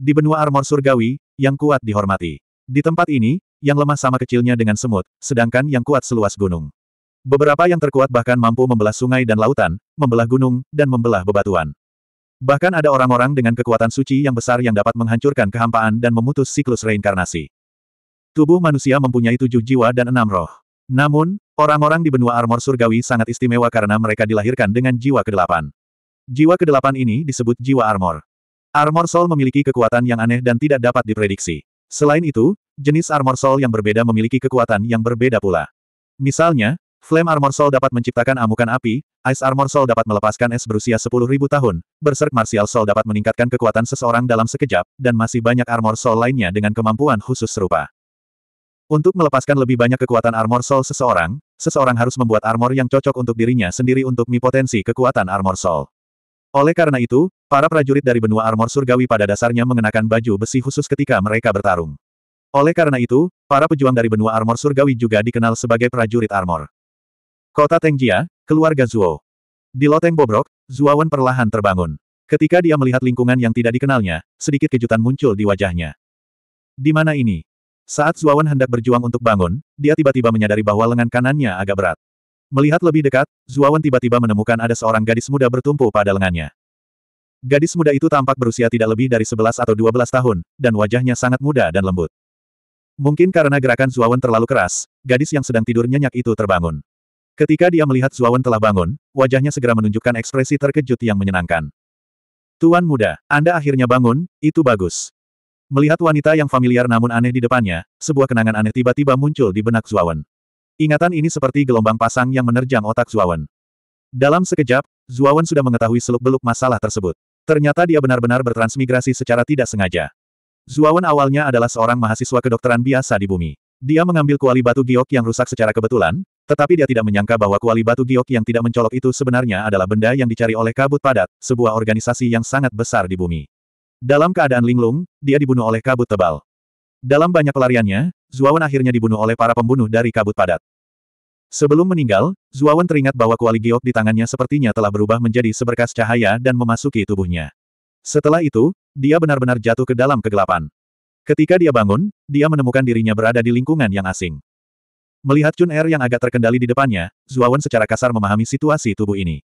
Di benua armor surgawi, yang kuat dihormati. Di tempat ini, yang lemah sama kecilnya dengan semut, sedangkan yang kuat seluas gunung. Beberapa yang terkuat bahkan mampu membelah sungai dan lautan, membelah gunung, dan membelah bebatuan. Bahkan ada orang-orang dengan kekuatan suci yang besar yang dapat menghancurkan kehampaan dan memutus siklus reinkarnasi. Tubuh manusia mempunyai tujuh jiwa dan enam roh. Namun, orang-orang di benua armor surgawi sangat istimewa karena mereka dilahirkan dengan jiwa kedelapan. Jiwa kedelapan ini disebut jiwa armor. Armor Soul memiliki kekuatan yang aneh dan tidak dapat diprediksi. Selain itu, jenis Armor Soul yang berbeda memiliki kekuatan yang berbeda pula. Misalnya, Flame Armor Soul dapat menciptakan amukan api, Ice Armor Soul dapat melepaskan es berusia 10.000 tahun, Berserk Martial Soul dapat meningkatkan kekuatan seseorang dalam sekejap, dan masih banyak Armor Soul lainnya dengan kemampuan khusus serupa. Untuk melepaskan lebih banyak kekuatan Armor Soul seseorang, seseorang harus membuat armor yang cocok untuk dirinya sendiri untuk mi potensi kekuatan Armor Soul. Oleh karena itu, para prajurit dari benua armor surgawi pada dasarnya mengenakan baju besi khusus ketika mereka bertarung. Oleh karena itu, para pejuang dari benua armor surgawi juga dikenal sebagai prajurit armor. Kota Tengjia, keluarga Zuo. Di loteng bobrok, Zuawan perlahan terbangun. Ketika dia melihat lingkungan yang tidak dikenalnya, sedikit kejutan muncul di wajahnya. Di mana ini? Saat Zuawan hendak berjuang untuk bangun, dia tiba-tiba menyadari bahwa lengan kanannya agak berat. Melihat lebih dekat, Zuawan tiba-tiba menemukan ada seorang gadis muda bertumpu pada lengannya. Gadis muda itu tampak berusia tidak lebih dari 11 atau 12 tahun, dan wajahnya sangat muda dan lembut. Mungkin karena gerakan Zuawan terlalu keras, gadis yang sedang tidur nyenyak itu terbangun. Ketika dia melihat Zuawan telah bangun, wajahnya segera menunjukkan ekspresi terkejut yang menyenangkan. Tuan muda, Anda akhirnya bangun, itu bagus. Melihat wanita yang familiar namun aneh di depannya, sebuah kenangan aneh tiba-tiba muncul di benak Zuawan. Ingatan ini seperti gelombang pasang yang menerjang otak Zuawan. Dalam sekejap, Zuawan sudah mengetahui seluk-beluk masalah tersebut. Ternyata dia benar-benar bertransmigrasi secara tidak sengaja. Zuawan awalnya adalah seorang mahasiswa kedokteran biasa di bumi. Dia mengambil kuali batu giok yang rusak secara kebetulan, tetapi dia tidak menyangka bahwa kuali batu giok yang tidak mencolok itu sebenarnya adalah benda yang dicari oleh kabut padat, sebuah organisasi yang sangat besar di bumi. Dalam keadaan linglung, dia dibunuh oleh kabut tebal. Dalam banyak pelariannya, Zuawan akhirnya dibunuh oleh para pembunuh dari kabut padat. Sebelum meninggal, Zuawan teringat bahwa kuali giok di tangannya sepertinya telah berubah menjadi seberkas cahaya dan memasuki tubuhnya. Setelah itu, dia benar-benar jatuh ke dalam kegelapan. Ketika dia bangun, dia menemukan dirinya berada di lingkungan yang asing. Melihat Chun Er yang agak terkendali di depannya, Zuawan secara kasar memahami situasi tubuh ini.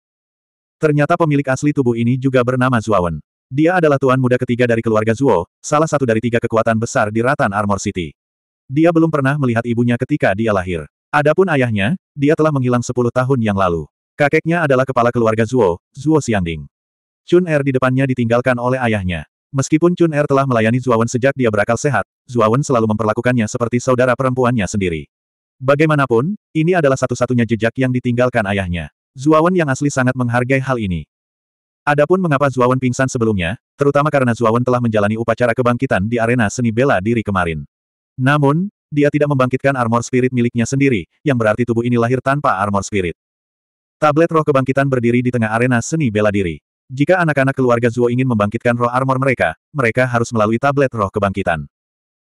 Ternyata pemilik asli tubuh ini juga bernama Zuawan. Dia adalah tuan muda ketiga dari keluarga Zuo, salah satu dari tiga kekuatan besar di Ratan Armor City. Dia belum pernah melihat ibunya ketika dia lahir. Adapun ayahnya, dia telah menghilang sepuluh tahun yang lalu. Kakeknya adalah kepala keluarga Zuo, Zuo Xiangding. Chun Er di depannya ditinggalkan oleh ayahnya. Meskipun Chun Er telah melayani Wen sejak dia berakal sehat, Wen selalu memperlakukannya seperti saudara perempuannya sendiri. Bagaimanapun, ini adalah satu-satunya jejak yang ditinggalkan ayahnya. Wen yang asli sangat menghargai hal ini. Adapun mengapa Wen pingsan sebelumnya, terutama karena Wen telah menjalani upacara kebangkitan di arena seni bela diri kemarin. Namun, dia tidak membangkitkan armor spirit miliknya sendiri, yang berarti tubuh ini lahir tanpa armor spirit. Tablet roh kebangkitan berdiri di tengah arena seni bela diri. Jika anak-anak keluarga Zuo ingin membangkitkan roh armor mereka, mereka harus melalui tablet roh kebangkitan.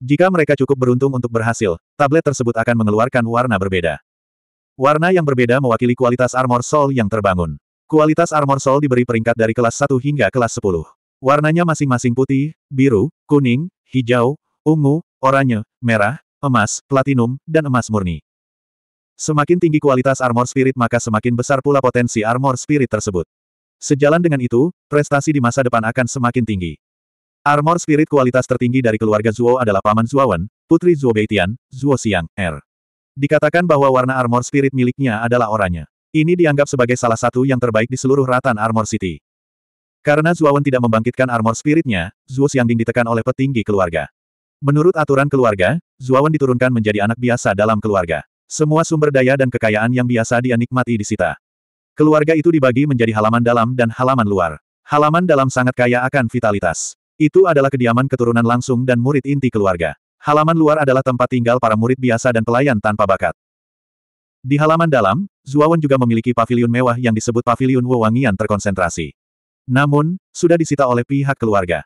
Jika mereka cukup beruntung untuk berhasil, tablet tersebut akan mengeluarkan warna berbeda. Warna yang berbeda mewakili kualitas armor soul yang terbangun. Kualitas armor soul diberi peringkat dari kelas 1 hingga kelas 10. Warnanya masing-masing putih, biru, kuning, hijau, ungu, oranye, merah, emas, platinum, dan emas murni. Semakin tinggi kualitas armor spirit maka semakin besar pula potensi armor spirit tersebut. Sejalan dengan itu, prestasi di masa depan akan semakin tinggi. Armor spirit kualitas tertinggi dari keluarga Zuo adalah Paman Zuowen, Putri Zuo Beitian, Zuo Xiang, R. Er. Dikatakan bahwa warna armor spirit miliknya adalah oranye. Ini dianggap sebagai salah satu yang terbaik di seluruh ratan Armor City. Karena Zuawan tidak membangkitkan armor spiritnya, Zuo Xiangding ditekan oleh petinggi keluarga. Menurut aturan keluarga, Zuawan diturunkan menjadi anak biasa dalam keluarga. Semua sumber daya dan kekayaan yang biasa dia nikmati disita. Keluarga itu dibagi menjadi halaman dalam dan halaman luar. Halaman dalam sangat kaya akan vitalitas. Itu adalah kediaman keturunan langsung dan murid inti keluarga. Halaman luar adalah tempat tinggal para murid biasa dan pelayan tanpa bakat. Di halaman dalam, Zuawan juga memiliki pavilion mewah yang disebut pavilion Wewangian terkonsentrasi. Namun, sudah disita oleh pihak keluarga.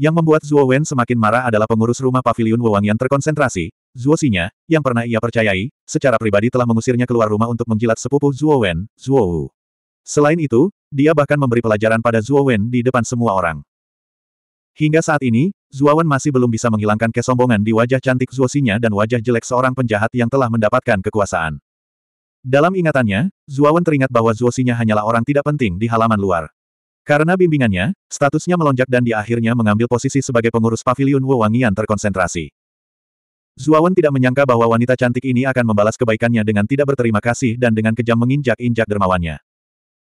Yang membuat Zhuo Wen semakin marah adalah pengurus rumah pavilion Wewangian terkonsentrasi, Zuo Xinya, yang pernah ia percayai, secara pribadi telah mengusirnya keluar rumah untuk menjilat sepupu Zhuo Wen, Zuo Wu. Selain itu, dia bahkan memberi pelajaran pada Zhuo Wen di depan semua orang. Hingga saat ini, Zhuo Wen masih belum bisa menghilangkan kesombongan di wajah cantik Zuo Xinya dan wajah jelek seorang penjahat yang telah mendapatkan kekuasaan. Dalam ingatannya, Wen teringat bahwa Zuosinya hanyalah orang tidak penting di halaman luar. Karena bimbingannya, statusnya melonjak dan dia akhirnya mengambil posisi sebagai pengurus pavilion Wewangian terkonsentrasi. Zuawan tidak menyangka bahwa wanita cantik ini akan membalas kebaikannya dengan tidak berterima kasih dan dengan kejam menginjak-injak dermawannya.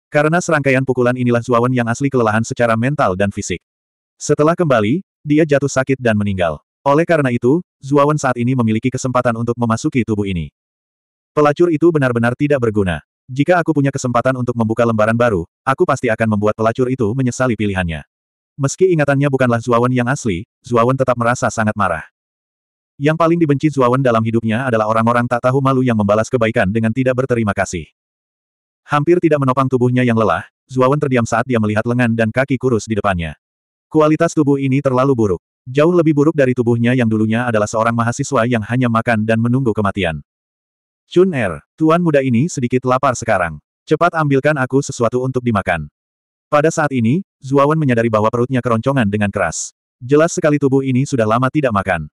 Karena serangkaian pukulan inilah Zuawan yang asli kelelahan secara mental dan fisik. Setelah kembali, dia jatuh sakit dan meninggal. Oleh karena itu, Zuawan saat ini memiliki kesempatan untuk memasuki tubuh ini. Pelacur itu benar-benar tidak berguna. Jika aku punya kesempatan untuk membuka lembaran baru, aku pasti akan membuat pelacur itu menyesali pilihannya. Meski ingatannya bukanlah Zuawan yang asli, Zuawan tetap merasa sangat marah. Yang paling dibenci Zuawan dalam hidupnya adalah orang-orang tak tahu malu yang membalas kebaikan dengan tidak berterima kasih. Hampir tidak menopang tubuhnya yang lelah, Zuawan terdiam saat dia melihat lengan dan kaki kurus di depannya. Kualitas tubuh ini terlalu buruk. Jauh lebih buruk dari tubuhnya yang dulunya adalah seorang mahasiswa yang hanya makan dan menunggu kematian. Chun Er, tuan muda ini sedikit lapar sekarang. Cepat ambilkan aku sesuatu untuk dimakan. Pada saat ini, Zuawan menyadari bahwa perutnya keroncongan dengan keras. Jelas sekali tubuh ini sudah lama tidak makan.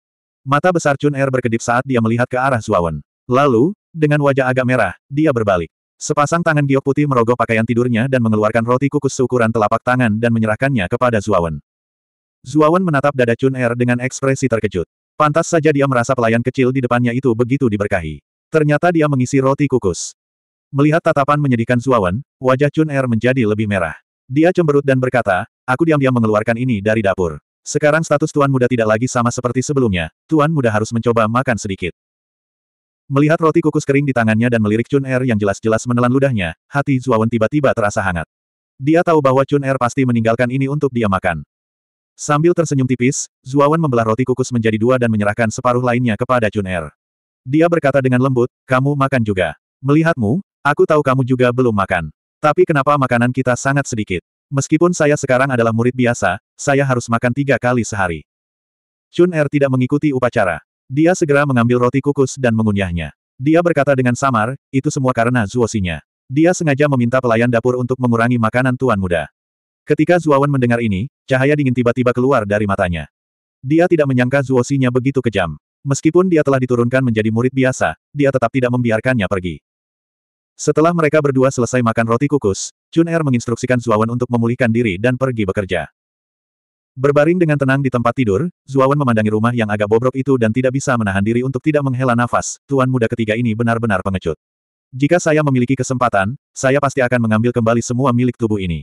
Mata besar Chun Er berkedip saat dia melihat ke arah Zuawan. Lalu, dengan wajah agak merah, dia berbalik. Sepasang tangan giok putih merogoh pakaian tidurnya dan mengeluarkan roti kukus seukuran telapak tangan dan menyerahkannya kepada Zuawan. Zuawan menatap dada Chun Er dengan ekspresi terkejut. Pantas saja dia merasa pelayan kecil di depannya itu begitu diberkahi. Ternyata dia mengisi roti kukus. Melihat tatapan menyedihkan Zuawan, wajah Chun Er menjadi lebih merah. Dia cemberut dan berkata, aku diam-diam mengeluarkan ini dari dapur. Sekarang status tuan muda tidak lagi sama seperti sebelumnya, tuan muda harus mencoba makan sedikit. Melihat roti kukus kering di tangannya dan melirik Chun Er yang jelas-jelas menelan ludahnya, hati Zuawan tiba-tiba terasa hangat. Dia tahu bahwa Chun Er pasti meninggalkan ini untuk dia makan. Sambil tersenyum tipis, Zuawan membelah roti kukus menjadi dua dan menyerahkan separuh lainnya kepada Chun Er. Dia berkata dengan lembut, kamu makan juga. Melihatmu, aku tahu kamu juga belum makan. Tapi kenapa makanan kita sangat sedikit? Meskipun saya sekarang adalah murid biasa, saya harus makan tiga kali sehari. Chun Er tidak mengikuti upacara. Dia segera mengambil roti kukus dan mengunyahnya. Dia berkata dengan samar, itu semua karena Zuosinya. Dia sengaja meminta pelayan dapur untuk mengurangi makanan tuan muda. Ketika Zuawan mendengar ini, cahaya dingin tiba-tiba keluar dari matanya. Dia tidak menyangka Zuosinya begitu kejam. Meskipun dia telah diturunkan menjadi murid biasa, dia tetap tidak membiarkannya pergi. Setelah mereka berdua selesai makan roti kukus, Chun Er menginstruksikan Zuawan untuk memulihkan diri dan pergi bekerja. Berbaring dengan tenang di tempat tidur, Zuawan memandangi rumah yang agak bobrok itu dan tidak bisa menahan diri untuk tidak menghela nafas, tuan muda ketiga ini benar-benar pengecut. Jika saya memiliki kesempatan, saya pasti akan mengambil kembali semua milik tubuh ini.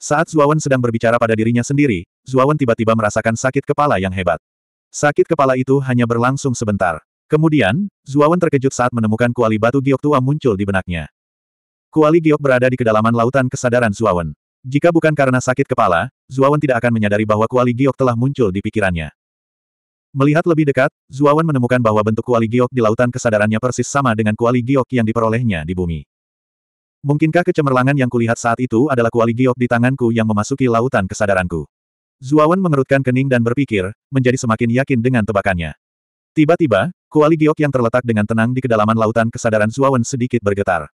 Saat Zuawan sedang berbicara pada dirinya sendiri, Zuawan tiba-tiba merasakan sakit kepala yang hebat. Sakit kepala itu hanya berlangsung sebentar. Kemudian, Zuawan terkejut saat menemukan kuali batu giok tua muncul di benaknya. Kuali giok berada di kedalaman lautan kesadaran Zuawan. Jika bukan karena sakit kepala, Zuawan tidak akan menyadari bahwa kuali giok telah muncul di pikirannya. Melihat lebih dekat, Zuawan menemukan bahwa bentuk kuali giok di lautan kesadarannya persis sama dengan kuali giok yang diperolehnya di bumi. Mungkinkah kecemerlangan yang kulihat saat itu adalah kuali giok di tanganku yang memasuki lautan kesadaranku? Zuawan mengerutkan kening dan berpikir, menjadi semakin yakin dengan tebakannya. Tiba-tiba, kuali giok yang terletak dengan tenang di kedalaman lautan kesadaran Zuawan sedikit bergetar.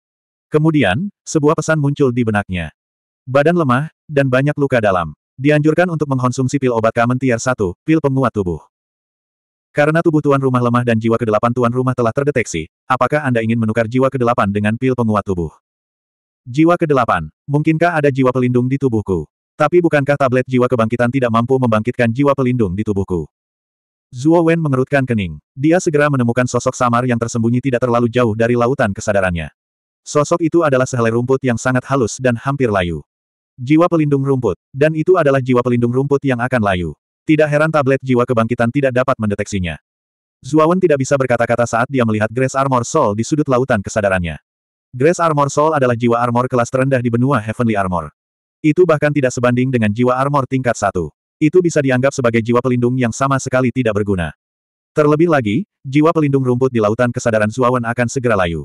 Kemudian, sebuah pesan muncul di benaknya. Badan lemah, dan banyak luka dalam. Dianjurkan untuk mengkonsumsi pil obat kamen tiar 1, pil penguat tubuh. Karena tubuh tuan rumah lemah dan jiwa kedelapan tuan rumah telah terdeteksi, apakah Anda ingin menukar jiwa kedelapan dengan pil penguat tubuh? Jiwa kedelapan, mungkinkah ada jiwa pelindung di tubuhku? Tapi bukankah tablet jiwa kebangkitan tidak mampu membangkitkan jiwa pelindung di tubuhku? Zuo Wen mengerutkan kening. Dia segera menemukan sosok samar yang tersembunyi tidak terlalu jauh dari lautan kesadarannya. Sosok itu adalah sehelai rumput yang sangat halus dan hampir layu. Jiwa pelindung rumput, dan itu adalah jiwa pelindung rumput yang akan layu. Tidak heran tablet jiwa kebangkitan tidak dapat mendeteksinya. Zuo Wen tidak bisa berkata-kata saat dia melihat Grace Armor Soul di sudut lautan kesadarannya. Grace Armor Soul adalah jiwa armor kelas terendah di benua Heavenly Armor. Itu bahkan tidak sebanding dengan jiwa armor tingkat satu. Itu bisa dianggap sebagai jiwa pelindung yang sama sekali tidak berguna. Terlebih lagi, jiwa pelindung rumput di lautan kesadaran Zuawan akan segera layu.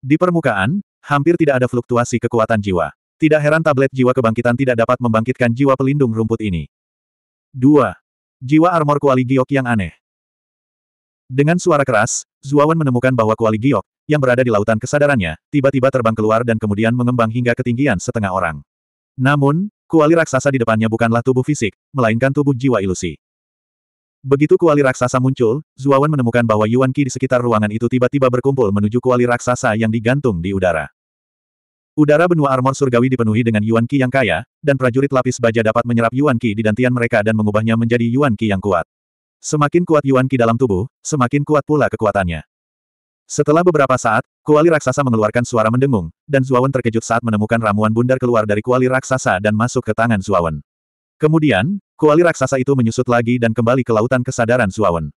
Di permukaan, hampir tidak ada fluktuasi kekuatan jiwa. Tidak heran tablet jiwa kebangkitan tidak dapat membangkitkan jiwa pelindung rumput ini. 2. Jiwa armor kuali giok yang aneh. Dengan suara keras, Zuawan menemukan bahwa kuali giok, yang berada di lautan kesadarannya, tiba-tiba terbang keluar dan kemudian mengembang hingga ketinggian setengah orang. Namun, kuali raksasa di depannya bukanlah tubuh fisik, melainkan tubuh jiwa ilusi. Begitu kuali raksasa muncul, Zuawan menemukan bahwa Yuan Qi di sekitar ruangan itu tiba-tiba berkumpul menuju kuali raksasa yang digantung di udara. Udara benua armor surgawi dipenuhi dengan Yuan Qi yang kaya, dan prajurit lapis baja dapat menyerap Yuan Qi di dantian mereka dan mengubahnya menjadi Yuan Qi yang kuat. Semakin kuat Yuan Qi dalam tubuh, semakin kuat pula kekuatannya. Setelah beberapa saat, kuali raksasa mengeluarkan suara mendengung, dan Zuawan terkejut saat menemukan ramuan bundar keluar dari kuali raksasa dan masuk ke tangan Zuawan. Kemudian, kuali raksasa itu menyusut lagi dan kembali ke lautan kesadaran Zuawan.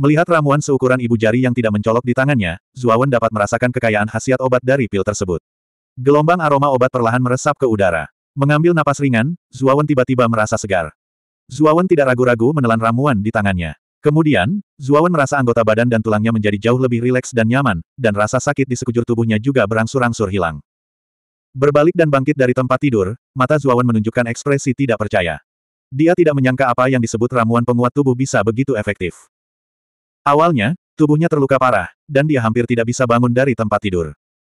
Melihat ramuan seukuran ibu jari yang tidak mencolok di tangannya, Zuawan dapat merasakan kekayaan khasiat obat dari pil tersebut. Gelombang aroma obat perlahan meresap ke udara. Mengambil napas ringan, Zuawan tiba-tiba merasa segar. Zuawan tidak ragu-ragu menelan ramuan di tangannya. Kemudian, Zuawan merasa anggota badan dan tulangnya menjadi jauh lebih rileks dan nyaman, dan rasa sakit di sekujur tubuhnya juga berangsur-angsur hilang. Berbalik dan bangkit dari tempat tidur, mata Zuawan menunjukkan ekspresi tidak percaya. Dia tidak menyangka apa yang disebut ramuan penguat tubuh bisa begitu efektif. Awalnya, tubuhnya terluka parah, dan dia hampir tidak bisa bangun dari tempat tidur.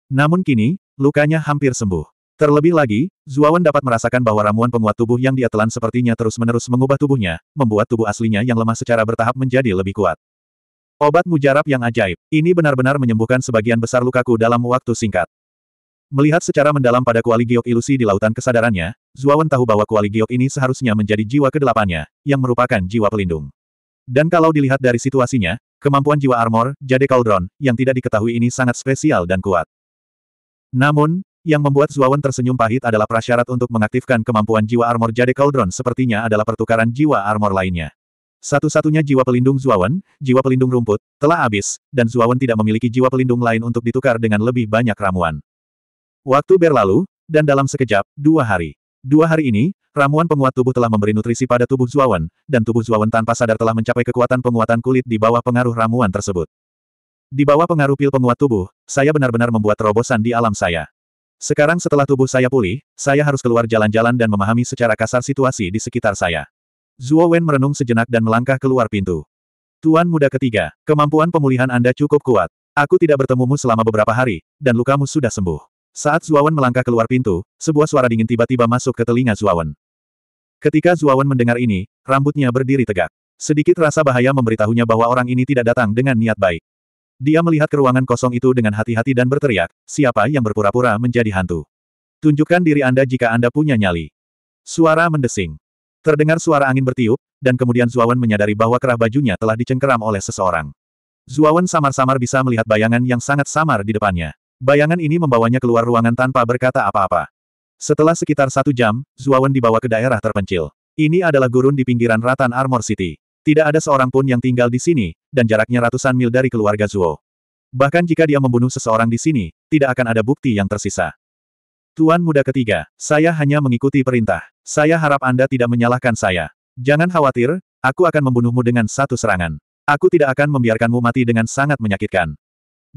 Namun kini, lukanya hampir sembuh. Terlebih lagi, Zuawan dapat merasakan bahwa ramuan penguat tubuh yang dia telan sepertinya terus-menerus mengubah tubuhnya, membuat tubuh aslinya yang lemah secara bertahap menjadi lebih kuat. Obat mujarab yang ajaib, ini benar-benar menyembuhkan sebagian besar lukaku dalam waktu singkat. Melihat secara mendalam pada kuali giok ilusi di lautan kesadarannya, Zuawan tahu bahwa kuali giok ini seharusnya menjadi jiwa kedelapannya, yang merupakan jiwa pelindung. Dan kalau dilihat dari situasinya, kemampuan jiwa armor, jade cauldron, yang tidak diketahui ini sangat spesial dan kuat. Namun, yang membuat Zuawan tersenyum pahit adalah prasyarat untuk mengaktifkan kemampuan jiwa armor Jade Cauldron sepertinya adalah pertukaran jiwa armor lainnya. Satu-satunya jiwa pelindung Zuawan, jiwa pelindung rumput, telah habis, dan Zuawan tidak memiliki jiwa pelindung lain untuk ditukar dengan lebih banyak ramuan. Waktu berlalu, dan dalam sekejap, dua hari. Dua hari ini, ramuan penguat tubuh telah memberi nutrisi pada tubuh Zuawan, dan tubuh Zuawan tanpa sadar telah mencapai kekuatan penguatan kulit di bawah pengaruh ramuan tersebut. Di bawah pengaruh pil penguat tubuh, saya benar-benar membuat terobosan di alam saya. Sekarang setelah tubuh saya pulih, saya harus keluar jalan-jalan dan memahami secara kasar situasi di sekitar saya. Zuo Wen merenung sejenak dan melangkah keluar pintu. Tuan muda ketiga, kemampuan pemulihan Anda cukup kuat. Aku tidak bertemumu selama beberapa hari, dan lukamu sudah sembuh. Saat Zuawan melangkah keluar pintu, sebuah suara dingin tiba-tiba masuk ke telinga Zuawan. Ketika Zuawan mendengar ini, rambutnya berdiri tegak. Sedikit rasa bahaya memberitahunya bahwa orang ini tidak datang dengan niat baik. Dia melihat ke ruangan kosong itu dengan hati-hati dan berteriak, siapa yang berpura-pura menjadi hantu? Tunjukkan diri Anda jika Anda punya nyali. Suara mendesing. Terdengar suara angin bertiup, dan kemudian Zuawan menyadari bahwa kerah bajunya telah dicengkeram oleh seseorang. Zuawan samar-samar bisa melihat bayangan yang sangat samar di depannya. Bayangan ini membawanya keluar ruangan tanpa berkata apa-apa. Setelah sekitar satu jam, Zuawan dibawa ke daerah terpencil. Ini adalah gurun di pinggiran Ratan Armor City. Tidak ada seorang pun yang tinggal di sini, dan jaraknya ratusan mil dari keluarga Zuo. Bahkan jika dia membunuh seseorang di sini, tidak akan ada bukti yang tersisa. Tuan muda ketiga, saya hanya mengikuti perintah. Saya harap Anda tidak menyalahkan saya. Jangan khawatir, aku akan membunuhmu dengan satu serangan. Aku tidak akan membiarkanmu mati dengan sangat menyakitkan.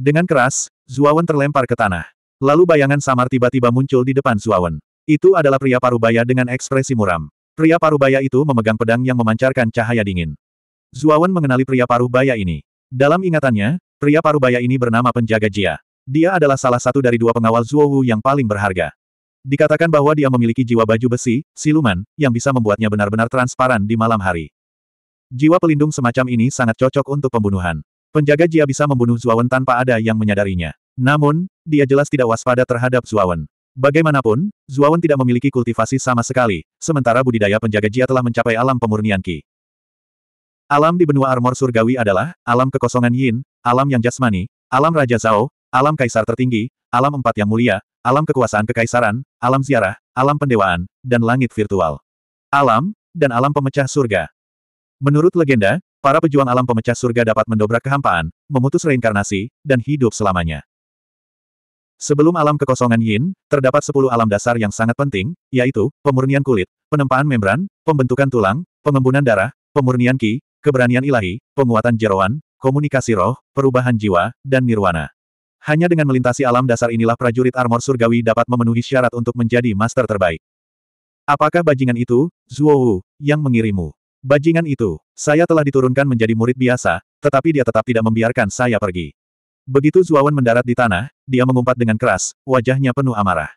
Dengan keras, Zuawan terlempar ke tanah. Lalu bayangan samar tiba-tiba muncul di depan Zuawan. Itu adalah pria parubaya dengan ekspresi muram. Pria paruh baya itu memegang pedang yang memancarkan cahaya dingin. Zuawan mengenali pria paruh baya ini. Dalam ingatannya, pria paruh baya ini bernama penjaga Jia. Dia adalah salah satu dari dua pengawal Zuowu yang paling berharga. Dikatakan bahwa dia memiliki jiwa baju besi, siluman, yang bisa membuatnya benar-benar transparan di malam hari. Jiwa pelindung semacam ini sangat cocok untuk pembunuhan. Penjaga Jia bisa membunuh Zuawan tanpa ada yang menyadarinya. Namun, dia jelas tidak waspada terhadap Zuawan. Bagaimanapun, Zuawan tidak memiliki kultivasi sama sekali, sementara budidaya penjaga jia telah mencapai alam pemurnian Qi. Alam di benua armor surgawi adalah, alam kekosongan yin, alam yang jasmani, alam Raja Zhao, alam kaisar tertinggi, alam empat yang mulia, alam kekuasaan kekaisaran, alam ziarah, alam pendewaan, dan langit virtual. Alam, dan alam pemecah surga. Menurut legenda, para pejuang alam pemecah surga dapat mendobrak kehampaan, memutus reinkarnasi, dan hidup selamanya. Sebelum alam kekosongan yin, terdapat sepuluh alam dasar yang sangat penting, yaitu, pemurnian kulit, penempaan membran, pembentukan tulang, pengembunan darah, pemurnian ki, keberanian ilahi, penguatan jeroan, komunikasi roh, perubahan jiwa, dan nirwana. Hanya dengan melintasi alam dasar inilah prajurit armor surgawi dapat memenuhi syarat untuk menjadi master terbaik. Apakah bajingan itu, Zuo Wu, yang mengirimu? Bajingan itu, saya telah diturunkan menjadi murid biasa, tetapi dia tetap tidak membiarkan saya pergi. Begitu Zuawan mendarat di tanah, dia mengumpat dengan keras, wajahnya penuh amarah.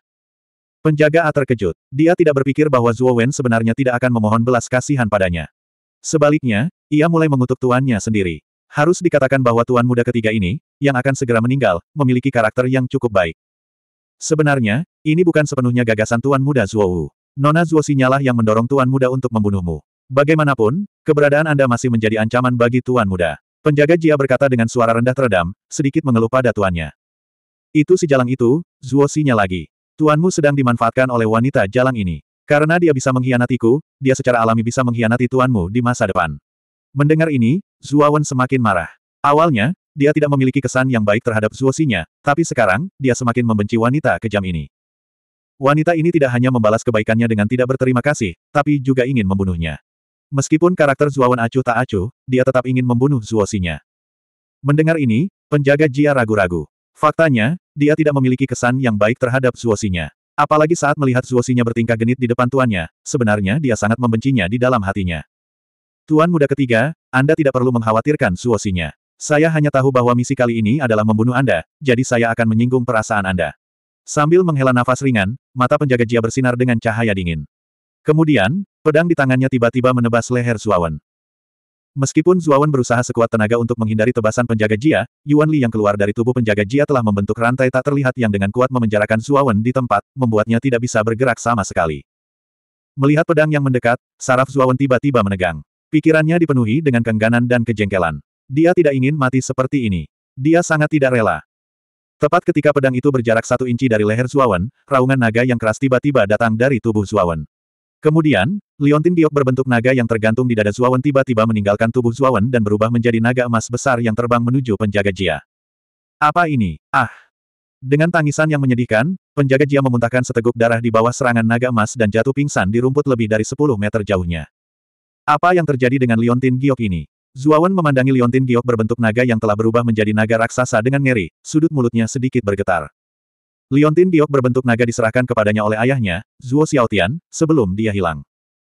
Penjaga A terkejut. Dia tidak berpikir bahwa Zuowen sebenarnya tidak akan memohon belas kasihan padanya. Sebaliknya, ia mulai mengutuk tuannya sendiri. Harus dikatakan bahwa tuan muda ketiga ini, yang akan segera meninggal, memiliki karakter yang cukup baik. Sebenarnya, ini bukan sepenuhnya gagasan tuan muda Zuowu. Nona Zuo sinyalah yang mendorong tuan muda untuk membunuhmu. Bagaimanapun, keberadaan Anda masih menjadi ancaman bagi tuan muda. Penjaga Jia berkata dengan suara rendah teredam, sedikit mengeluh pada tuannya. Itu si jalang itu, Xinya lagi. Tuanmu sedang dimanfaatkan oleh wanita jalang ini. Karena dia bisa mengkhianatiku, dia secara alami bisa mengkhianati tuanmu di masa depan. Mendengar ini, Zuo Zuawan semakin marah. Awalnya, dia tidak memiliki kesan yang baik terhadap Zuo Xinya, tapi sekarang, dia semakin membenci wanita kejam ini. Wanita ini tidak hanya membalas kebaikannya dengan tidak berterima kasih, tapi juga ingin membunuhnya. Meskipun karakter Zuawan acuh tak acuh, dia tetap ingin membunuh Zuosinya. Mendengar ini, penjaga Jia ragu-ragu. Faktanya, dia tidak memiliki kesan yang baik terhadap Zuosinya. Apalagi saat melihat Zuosinya bertingkah genit di depan tuannya, sebenarnya dia sangat membencinya di dalam hatinya. Tuan muda ketiga, Anda tidak perlu mengkhawatirkan Zuosinya. Saya hanya tahu bahwa misi kali ini adalah membunuh Anda, jadi saya akan menyinggung perasaan Anda. Sambil menghela nafas ringan, mata penjaga Jia bersinar dengan cahaya dingin. Kemudian, pedang di tangannya tiba-tiba menebas leher Zuawan. Meskipun Zuawan berusaha sekuat tenaga untuk menghindari tebasan penjaga Jia, Yuan Li yang keluar dari tubuh penjaga Jia telah membentuk rantai tak terlihat yang dengan kuat memenjarakan Zuawan di tempat, membuatnya tidak bisa bergerak sama sekali. Melihat pedang yang mendekat, saraf Zuawan tiba-tiba menegang. Pikirannya dipenuhi dengan kengganan dan kejengkelan. Dia tidak ingin mati seperti ini. Dia sangat tidak rela. Tepat ketika pedang itu berjarak satu inci dari leher Zuawan, raungan naga yang keras tiba-tiba datang dari tubuh Zuawan. Kemudian, Liontin Giok berbentuk naga yang tergantung di dada Zuawan tiba-tiba meninggalkan tubuh Zuawan dan berubah menjadi naga emas besar yang terbang menuju penjaga Jia. Apa ini? Ah! Dengan tangisan yang menyedihkan, penjaga Jia memuntahkan seteguk darah di bawah serangan naga emas dan jatuh pingsan di rumput lebih dari 10 meter jauhnya. Apa yang terjadi dengan Liontin Giok ini? Zuawan memandangi Liontin Giok berbentuk naga yang telah berubah menjadi naga raksasa dengan ngeri, sudut mulutnya sedikit bergetar. Liontin Giok berbentuk naga diserahkan kepadanya oleh ayahnya, Zuo Xiaotian, sebelum dia hilang.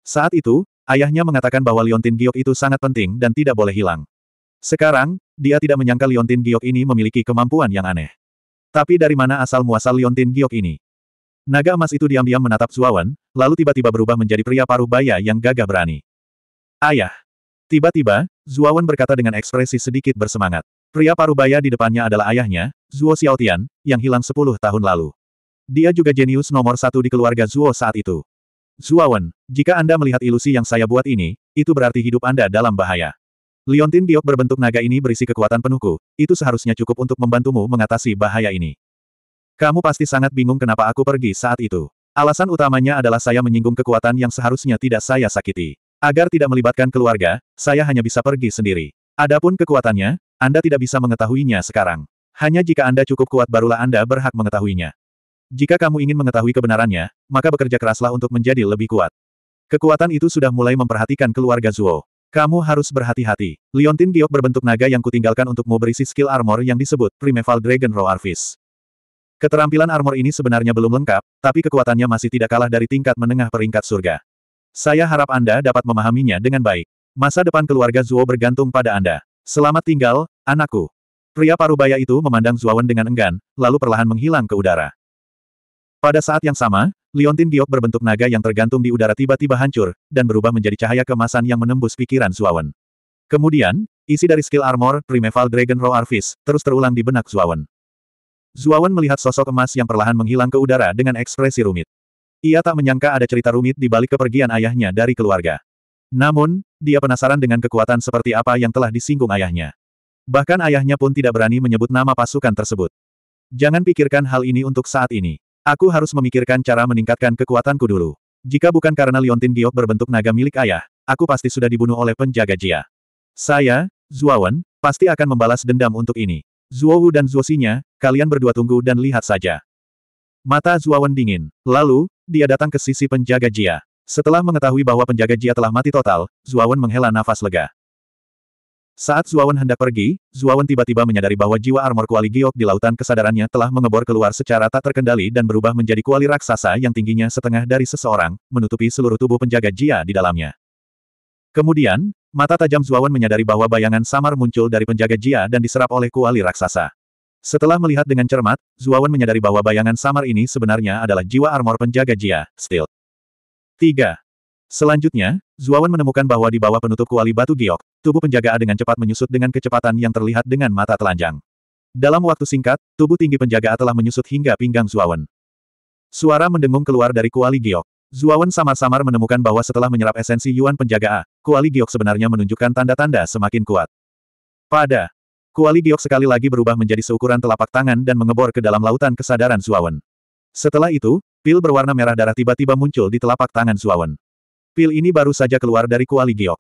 Saat itu, ayahnya mengatakan bahwa Liontin Giok itu sangat penting dan tidak boleh hilang. Sekarang, dia tidak menyangka Liontin Giok ini memiliki kemampuan yang aneh. Tapi dari mana asal-muasal Liontin Giok ini? Naga emas itu diam-diam menatap Zuawan, lalu tiba-tiba berubah menjadi pria paruh baya yang gagah berani. Ayah! Tiba-tiba, Zuawan berkata dengan ekspresi sedikit bersemangat. Pria paruh baya di depannya adalah ayahnya, Zuo Xiaotian, yang hilang sepuluh tahun lalu. Dia juga jenius nomor satu di keluarga Zuo saat itu. Zuo Wen, jika Anda melihat ilusi yang saya buat ini, itu berarti hidup Anda dalam bahaya. Liontin diok berbentuk naga ini berisi kekuatan penuhku, itu seharusnya cukup untuk membantumu mengatasi bahaya ini. Kamu pasti sangat bingung kenapa aku pergi saat itu. Alasan utamanya adalah saya menyinggung kekuatan yang seharusnya tidak saya sakiti. Agar tidak melibatkan keluarga, saya hanya bisa pergi sendiri. Adapun kekuatannya, Anda tidak bisa mengetahuinya sekarang. Hanya jika Anda cukup kuat barulah Anda berhak mengetahuinya. Jika kamu ingin mengetahui kebenarannya, maka bekerja keraslah untuk menjadi lebih kuat. Kekuatan itu sudah mulai memperhatikan keluarga Zuo. Kamu harus berhati-hati. Liontin Giok berbentuk naga yang kutinggalkan untukmu berisi skill armor yang disebut Primeval Dragon Raw Arvis. Keterampilan armor ini sebenarnya belum lengkap, tapi kekuatannya masih tidak kalah dari tingkat menengah peringkat surga. Saya harap Anda dapat memahaminya dengan baik. Masa depan keluarga Zuo bergantung pada Anda. Selamat tinggal, anakku. Pria parubaya itu memandang Zuawan dengan enggan, lalu perlahan menghilang ke udara. Pada saat yang sama, Liontin Giok berbentuk naga yang tergantung di udara tiba-tiba hancur, dan berubah menjadi cahaya kemasan yang menembus pikiran Zuawan. Kemudian, isi dari skill armor Primeval Dragon Roar Fist terus terulang di benak Zuawan. Zuawan melihat sosok emas yang perlahan menghilang ke udara dengan ekspresi rumit. Ia tak menyangka ada cerita rumit di balik kepergian ayahnya dari keluarga. Namun, dia penasaran dengan kekuatan seperti apa yang telah disinggung ayahnya. Bahkan ayahnya pun tidak berani menyebut nama pasukan tersebut. Jangan pikirkan hal ini untuk saat ini. Aku harus memikirkan cara meningkatkan kekuatanku dulu. Jika bukan karena Liontin Giok berbentuk naga milik ayah, aku pasti sudah dibunuh oleh penjaga Jia. Saya, Zuawan, pasti akan membalas dendam untuk ini. Zuowu dan Zuosinya, kalian berdua tunggu dan lihat saja. Mata Zuawan dingin. Lalu, dia datang ke sisi penjaga Jia. Setelah mengetahui bahwa penjaga Jia telah mati total, Zuawan menghela nafas lega. Saat Zuawan hendak pergi, Zuawan tiba-tiba menyadari bahwa jiwa armor kuali giok di lautan kesadarannya telah mengebor keluar secara tak terkendali dan berubah menjadi kuali raksasa yang tingginya setengah dari seseorang, menutupi seluruh tubuh penjaga Jia di dalamnya. Kemudian, mata tajam Zuawan menyadari bahwa bayangan samar muncul dari penjaga Jia dan diserap oleh kuali raksasa. Setelah melihat dengan cermat, Zuawan menyadari bahwa bayangan samar ini sebenarnya adalah jiwa armor penjaga Jia, Still 3. Selanjutnya, Zuawan menemukan bahwa di bawah penutup kuali batu giok, tubuh penjaga A dengan cepat menyusut dengan kecepatan yang terlihat dengan mata telanjang. Dalam waktu singkat, tubuh tinggi penjaga A telah menyusut hingga pinggang Zuawan. Suara mendengung keluar dari kuali giok. Zuawan samar-samar menemukan bahwa setelah menyerap esensi Yuan penjaga A, kuali giok sebenarnya menunjukkan tanda-tanda semakin kuat. Pada kuali giok sekali lagi berubah menjadi seukuran telapak tangan dan mengebor ke dalam lautan kesadaran Zuawan. Setelah itu, pil berwarna merah darah tiba-tiba muncul di telapak tangan Zuawan. Pil ini baru saja keluar dari kuali giok.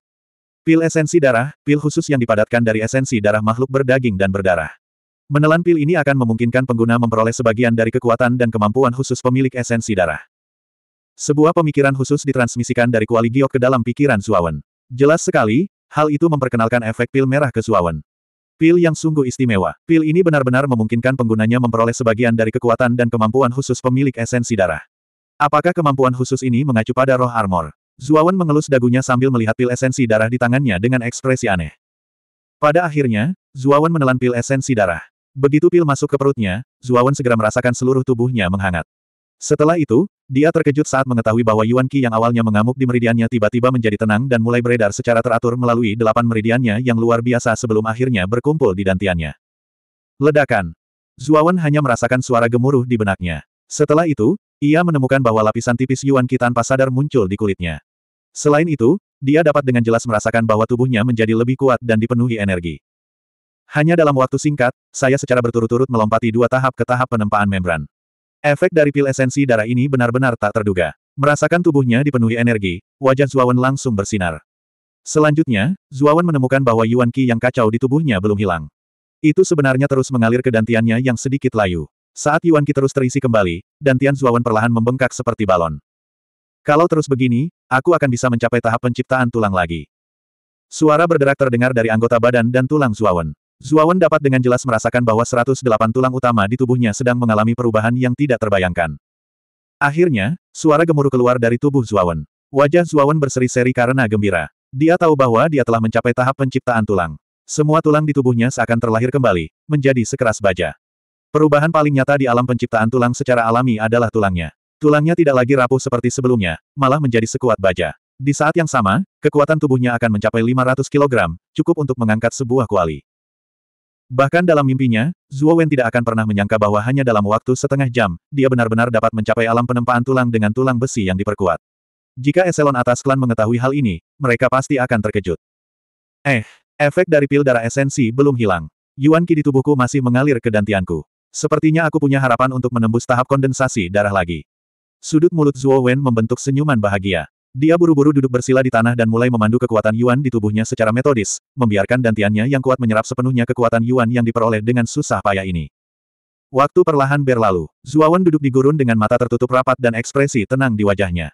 Pil esensi darah, pil khusus yang dipadatkan dari esensi darah makhluk berdaging dan berdarah. Menelan pil ini akan memungkinkan pengguna memperoleh sebagian dari kekuatan dan kemampuan khusus pemilik esensi darah. Sebuah pemikiran khusus ditransmisikan dari kuali giok ke dalam pikiran Suawen. Jelas sekali, hal itu memperkenalkan efek pil merah ke Suawen. Pil yang sungguh istimewa. Pil ini benar-benar memungkinkan penggunanya memperoleh sebagian dari kekuatan dan kemampuan khusus pemilik esensi darah. Apakah kemampuan khusus ini mengacu pada roh armor? Zuawan mengelus dagunya sambil melihat pil esensi darah di tangannya dengan ekspresi aneh. Pada akhirnya, Zuawan menelan pil esensi darah. Begitu pil masuk ke perutnya, Zuawan segera merasakan seluruh tubuhnya menghangat. Setelah itu, dia terkejut saat mengetahui bahwa Yuan Qi yang awalnya mengamuk di meridiannya tiba-tiba menjadi tenang dan mulai beredar secara teratur melalui delapan meridiannya yang luar biasa sebelum akhirnya berkumpul di dantiannya. Ledakan. Zuawan hanya merasakan suara gemuruh di benaknya. Setelah itu, ia menemukan bahwa lapisan tipis Yuan Qi tanpa sadar muncul di kulitnya. Selain itu, dia dapat dengan jelas merasakan bahwa tubuhnya menjadi lebih kuat dan dipenuhi energi. Hanya dalam waktu singkat, saya secara berturut-turut melompati dua tahap ke tahap penempaan membran. Efek dari pil esensi darah ini benar-benar tak terduga. Merasakan tubuhnya dipenuhi energi, wajah Zuawan langsung bersinar. Selanjutnya, Zuawan menemukan bahwa Yuan Qi yang kacau di tubuhnya belum hilang. Itu sebenarnya terus mengalir ke dantiannya yang sedikit layu. Saat Yuan Qi terus terisi kembali, dantian Zuawan perlahan membengkak seperti balon. Kalau terus begini, aku akan bisa mencapai tahap penciptaan tulang lagi. Suara berderak terdengar dari anggota badan dan tulang Zuawan. Zuawan dapat dengan jelas merasakan bahwa 108 tulang utama di tubuhnya sedang mengalami perubahan yang tidak terbayangkan. Akhirnya, suara gemuruh keluar dari tubuh Zuawan. Wajah Zuawan berseri-seri karena gembira. Dia tahu bahwa dia telah mencapai tahap penciptaan tulang. Semua tulang di tubuhnya seakan terlahir kembali, menjadi sekeras baja. Perubahan paling nyata di alam penciptaan tulang secara alami adalah tulangnya. Tulangnya tidak lagi rapuh seperti sebelumnya, malah menjadi sekuat baja. Di saat yang sama, kekuatan tubuhnya akan mencapai 500 kg, cukup untuk mengangkat sebuah kuali. Bahkan dalam mimpinya, Zhuo Wen tidak akan pernah menyangka bahwa hanya dalam waktu setengah jam, dia benar-benar dapat mencapai alam penempaan tulang dengan tulang besi yang diperkuat. Jika eselon atas klan mengetahui hal ini, mereka pasti akan terkejut. Eh, efek dari pil darah esensi belum hilang. Yuan Qi di tubuhku masih mengalir ke dantianku. Sepertinya aku punya harapan untuk menembus tahap kondensasi darah lagi. Sudut mulut Zuo Wen membentuk senyuman bahagia. Dia buru-buru duduk bersila di tanah dan mulai memandu kekuatan Yuan di tubuhnya secara metodis, membiarkan dantiannya yang kuat menyerap sepenuhnya kekuatan Yuan yang diperoleh dengan susah payah ini. Waktu perlahan berlalu, Wen duduk di gurun dengan mata tertutup rapat dan ekspresi tenang di wajahnya.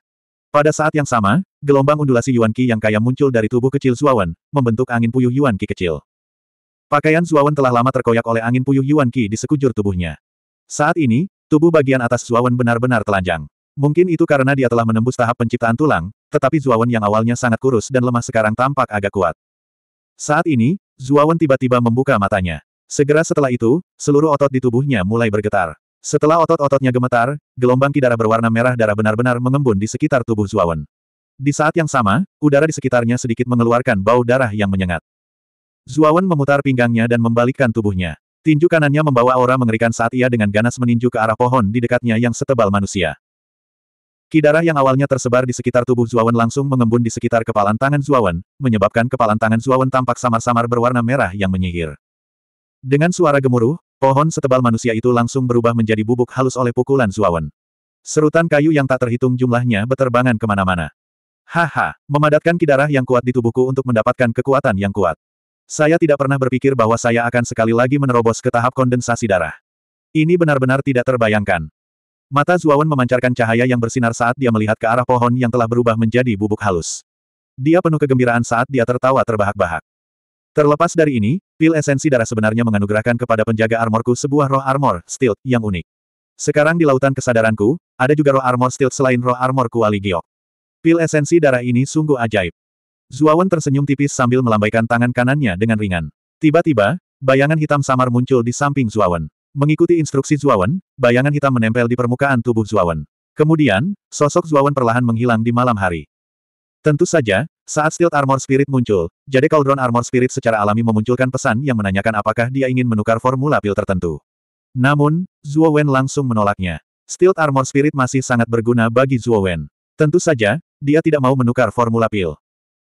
Pada saat yang sama, gelombang undulasi Yuan Qi yang kaya muncul dari tubuh kecil Wen, membentuk angin puyuh Yuan Qi kecil. Pakaian Wen telah lama terkoyak oleh angin puyuh Yuan Qi di sekujur tubuhnya. Saat ini, tubuh bagian atas Wen benar-benar telanjang. Mungkin itu karena dia telah menembus tahap penciptaan tulang, tetapi Zuawan yang awalnya sangat kurus dan lemah sekarang tampak agak kuat. Saat ini, Zuawan tiba-tiba membuka matanya. Segera setelah itu, seluruh otot di tubuhnya mulai bergetar. Setelah otot-ototnya gemetar, gelombang darah berwarna merah darah benar-benar mengembun di sekitar tubuh Zuawan. Di saat yang sama, udara di sekitarnya sedikit mengeluarkan bau darah yang menyengat. Zuawan memutar pinggangnya dan membalikkan tubuhnya. Tinju kanannya membawa aura mengerikan saat ia dengan ganas meninju ke arah pohon di dekatnya yang setebal manusia. Kidarah yang awalnya tersebar di sekitar tubuh Zuawan langsung mengembun di sekitar kepalan tangan Zuawan, menyebabkan kepalan tangan Zuawan tampak samar-samar berwarna merah yang menyihir. Dengan suara gemuruh, pohon setebal manusia itu langsung berubah menjadi bubuk halus oleh pukulan Zuawan. Serutan kayu yang tak terhitung jumlahnya beterbangan kemana-mana. Haha, memadatkan kidarah yang kuat di tubuhku untuk mendapatkan kekuatan yang kuat. Saya tidak pernah berpikir bahwa saya akan sekali lagi menerobos ke tahap kondensasi darah. Ini benar-benar tidak terbayangkan. Mata Zuawan memancarkan cahaya yang bersinar saat dia melihat ke arah pohon yang telah berubah menjadi bubuk halus. Dia penuh kegembiraan saat dia tertawa terbahak-bahak. Terlepas dari ini, pil esensi darah sebenarnya menganugerahkan kepada penjaga armorku sebuah roh armor, stilt, yang unik. Sekarang di lautan kesadaranku, ada juga roh armor stilt selain roh armor kuali giok. Pil esensi darah ini sungguh ajaib. Zuawan tersenyum tipis sambil melambaikan tangan kanannya dengan ringan. Tiba-tiba, bayangan hitam samar muncul di samping Zuawan. Mengikuti instruksi Zuawan, bayangan hitam menempel di permukaan tubuh Zuawan. Kemudian, sosok Zuawan perlahan menghilang di malam hari. Tentu saja, saat Steel Armor Spirit muncul, Jade Cauldron Armor Spirit secara alami memunculkan pesan yang menanyakan apakah dia ingin menukar formula pil tertentu. Namun, Zuo Wen langsung menolaknya. Steel Armor Spirit masih sangat berguna bagi Zuo Wen. Tentu saja, dia tidak mau menukar formula pil.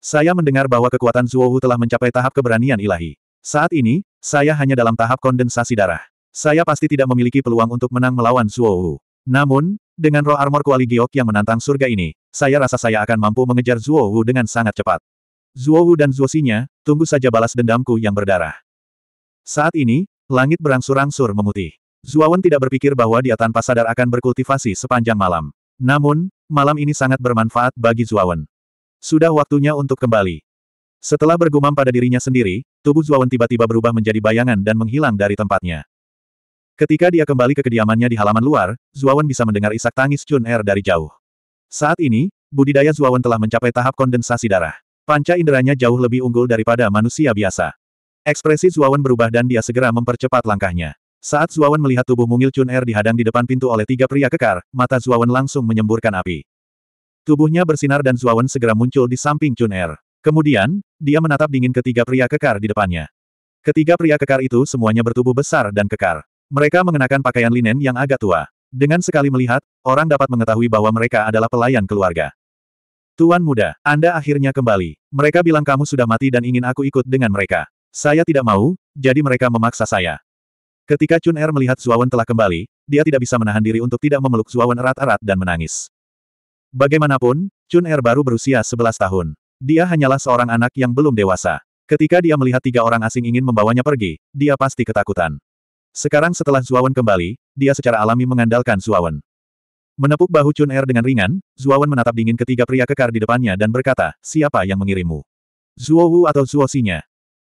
Saya mendengar bahwa kekuatan Zuo Wu telah mencapai tahap keberanian ilahi. Saat ini, saya hanya dalam tahap kondensasi darah. Saya pasti tidak memiliki peluang untuk menang melawan Zuo Wu. Namun, dengan roh armor kuali giok yang menantang surga ini, saya rasa saya akan mampu mengejar Zuo Wu dengan sangat cepat. Zuo Wu dan Zuo Xinya, tunggu saja balas dendamku yang berdarah. Saat ini, langit berangsur-angsur memutih. Wen tidak berpikir bahwa dia tanpa sadar akan berkultivasi sepanjang malam. Namun, malam ini sangat bermanfaat bagi Wen. Sudah waktunya untuk kembali. Setelah bergumam pada dirinya sendiri, tubuh Wen tiba-tiba berubah menjadi bayangan dan menghilang dari tempatnya. Ketika dia kembali ke kediamannya di halaman luar, Zuawan bisa mendengar isak tangis Jun Er dari jauh. Saat ini, budidaya Zuawan telah mencapai tahap kondensasi darah. Panca inderanya jauh lebih unggul daripada manusia biasa. Ekspresi Zuawan berubah dan dia segera mempercepat langkahnya. Saat Zuawan melihat tubuh mungil Chun Er dihadang di depan pintu oleh tiga pria kekar, mata Zuawan langsung menyemburkan api. Tubuhnya bersinar dan Zuawan segera muncul di samping Chun Er. Kemudian, dia menatap dingin ketiga pria kekar di depannya. Ketiga pria kekar itu semuanya bertubuh besar dan kekar. Mereka mengenakan pakaian linen yang agak tua. Dengan sekali melihat, orang dapat mengetahui bahwa mereka adalah pelayan keluarga. Tuan muda, Anda akhirnya kembali. Mereka bilang kamu sudah mati dan ingin aku ikut dengan mereka. Saya tidak mau, jadi mereka memaksa saya. Ketika Chun Er melihat Zuawan telah kembali, dia tidak bisa menahan diri untuk tidak memeluk Zuawan erat-erat dan menangis. Bagaimanapun, Chun Er baru berusia 11 tahun. Dia hanyalah seorang anak yang belum dewasa. Ketika dia melihat tiga orang asing ingin membawanya pergi, dia pasti ketakutan. Sekarang setelah Zuawan kembali, dia secara alami mengandalkan Zuawan. Menepuk bahu Chun Er dengan ringan, Zuawan menatap dingin ketiga pria kekar di depannya dan berkata, siapa yang mengirimu? Zuo Wu atau Zuo Xinya?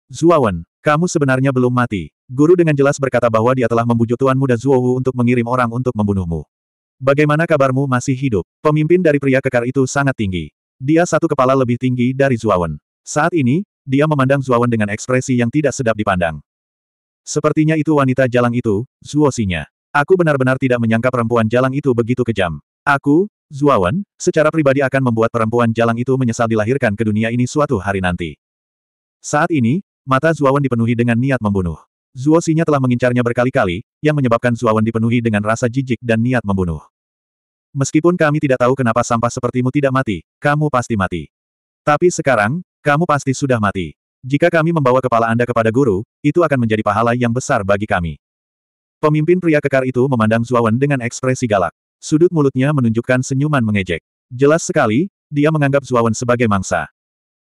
Zuawan, kamu sebenarnya belum mati. Guru dengan jelas berkata bahwa dia telah membujuk Tuan Muda Zuo Wu untuk mengirim orang untuk membunuhmu. Bagaimana kabarmu masih hidup? Pemimpin dari pria kekar itu sangat tinggi. Dia satu kepala lebih tinggi dari Zuawan. Saat ini, dia memandang Zuawan dengan ekspresi yang tidak sedap dipandang. Sepertinya itu wanita jalang itu, Zuosinya. Aku benar-benar tidak menyangka perempuan jalang itu begitu kejam. Aku, Zuawan, secara pribadi akan membuat perempuan jalang itu menyesal dilahirkan ke dunia ini suatu hari nanti. Saat ini, mata Zuawan dipenuhi dengan niat membunuh. Zuosinya telah mengincarnya berkali-kali, yang menyebabkan Zuawan dipenuhi dengan rasa jijik dan niat membunuh. Meskipun kami tidak tahu kenapa sampah sepertimu tidak mati, kamu pasti mati. Tapi sekarang, kamu pasti sudah mati. Jika kami membawa kepala Anda kepada guru, itu akan menjadi pahala yang besar bagi kami. Pemimpin pria kekar itu memandang Zuawan dengan ekspresi galak. Sudut mulutnya menunjukkan senyuman mengejek. Jelas sekali, dia menganggap Zuawan sebagai mangsa.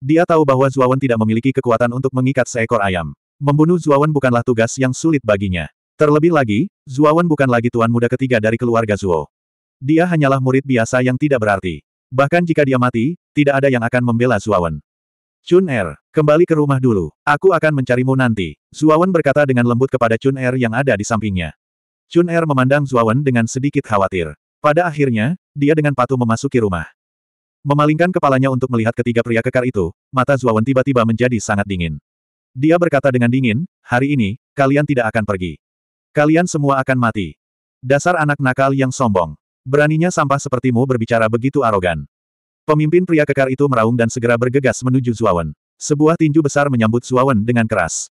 Dia tahu bahwa Zuawan tidak memiliki kekuatan untuk mengikat seekor ayam. Membunuh Zuawan bukanlah tugas yang sulit baginya. Terlebih lagi, Zuawan bukan lagi tuan muda ketiga dari keluarga Zuo. Dia hanyalah murid biasa yang tidak berarti. Bahkan jika dia mati, tidak ada yang akan membela Zuawan. Chun Er, kembali ke rumah dulu. Aku akan mencarimu nanti. Zuawan berkata dengan lembut kepada Chun Er yang ada di sampingnya. Chun Er memandang Zuawan dengan sedikit khawatir. Pada akhirnya, dia dengan patuh memasuki rumah. Memalingkan kepalanya untuk melihat ketiga pria kekar itu, mata Zuawan tiba-tiba menjadi sangat dingin. Dia berkata dengan dingin, hari ini, kalian tidak akan pergi. Kalian semua akan mati. Dasar anak nakal yang sombong. Beraninya sampah sepertimu berbicara begitu arogan. Pemimpin pria kekar itu meraung dan segera bergegas menuju Zuawan. Sebuah tinju besar menyambut Zuawan dengan keras.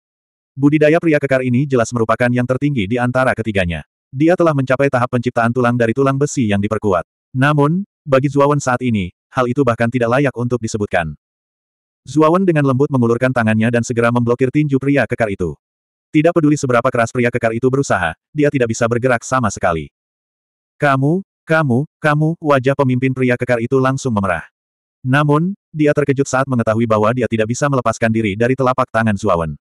Budidaya pria kekar ini jelas merupakan yang tertinggi di antara ketiganya. Dia telah mencapai tahap penciptaan tulang dari tulang besi yang diperkuat. Namun, bagi Zuawan saat ini, hal itu bahkan tidak layak untuk disebutkan. Zuawan dengan lembut mengulurkan tangannya dan segera memblokir tinju pria kekar itu. Tidak peduli seberapa keras pria kekar itu berusaha, dia tidak bisa bergerak sama sekali. Kamu, kamu, kamu, wajah pemimpin pria kekar itu langsung memerah. Namun, dia terkejut saat mengetahui bahwa dia tidak bisa melepaskan diri dari telapak tangan Zuawan.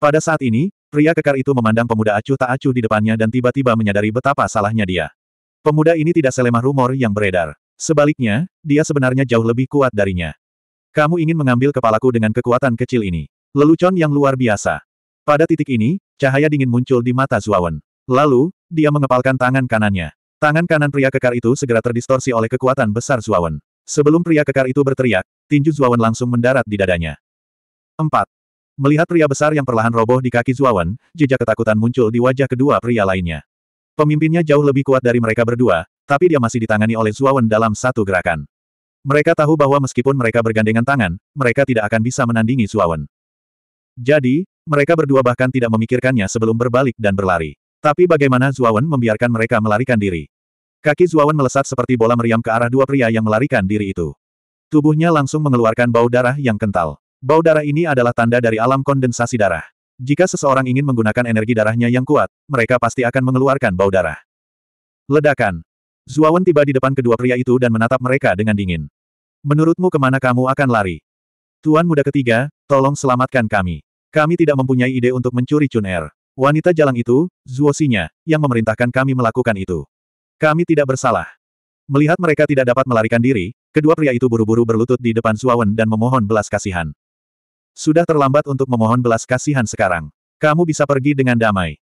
Pada saat ini, pria kekar itu memandang pemuda acuh tak acuh di depannya dan tiba-tiba menyadari betapa salahnya dia. Pemuda ini tidak selemah rumor yang beredar. Sebaliknya, dia sebenarnya jauh lebih kuat darinya. Kamu ingin mengambil kepalaku dengan kekuatan kecil ini. Lelucon yang luar biasa. Pada titik ini, cahaya dingin muncul di mata Zuawan. Lalu, dia mengepalkan tangan kanannya. Tangan kanan pria kekar itu segera terdistorsi oleh kekuatan besar Zuawan. Sebelum pria kekar itu berteriak, tinju Zuawan langsung mendarat di dadanya. 4. Melihat pria besar yang perlahan roboh di kaki Zuawan, jejak ketakutan muncul di wajah kedua pria lainnya. Pemimpinnya jauh lebih kuat dari mereka berdua, tapi dia masih ditangani oleh Zuawan dalam satu gerakan. Mereka tahu bahwa meskipun mereka bergandengan tangan, mereka tidak akan bisa menandingi Zuawan. Jadi, mereka berdua bahkan tidak memikirkannya sebelum berbalik dan berlari. Tapi bagaimana Zuawan membiarkan mereka melarikan diri? Kaki Zuawan melesat seperti bola meriam ke arah dua pria yang melarikan diri itu. Tubuhnya langsung mengeluarkan bau darah yang kental. Bau darah ini adalah tanda dari alam kondensasi darah. Jika seseorang ingin menggunakan energi darahnya yang kuat, mereka pasti akan mengeluarkan bau darah. Ledakan. Zuawan tiba di depan kedua pria itu dan menatap mereka dengan dingin. Menurutmu kemana kamu akan lari? Tuan muda ketiga, tolong selamatkan kami. Kami tidak mempunyai ide untuk mencuri Chun Er. Wanita jalang itu, Zuosinya, yang memerintahkan kami melakukan itu. Kami tidak bersalah. Melihat mereka tidak dapat melarikan diri, kedua pria itu buru-buru berlutut di depan Zuawan dan memohon belas kasihan. Sudah terlambat untuk memohon belas kasihan sekarang. Kamu bisa pergi dengan damai.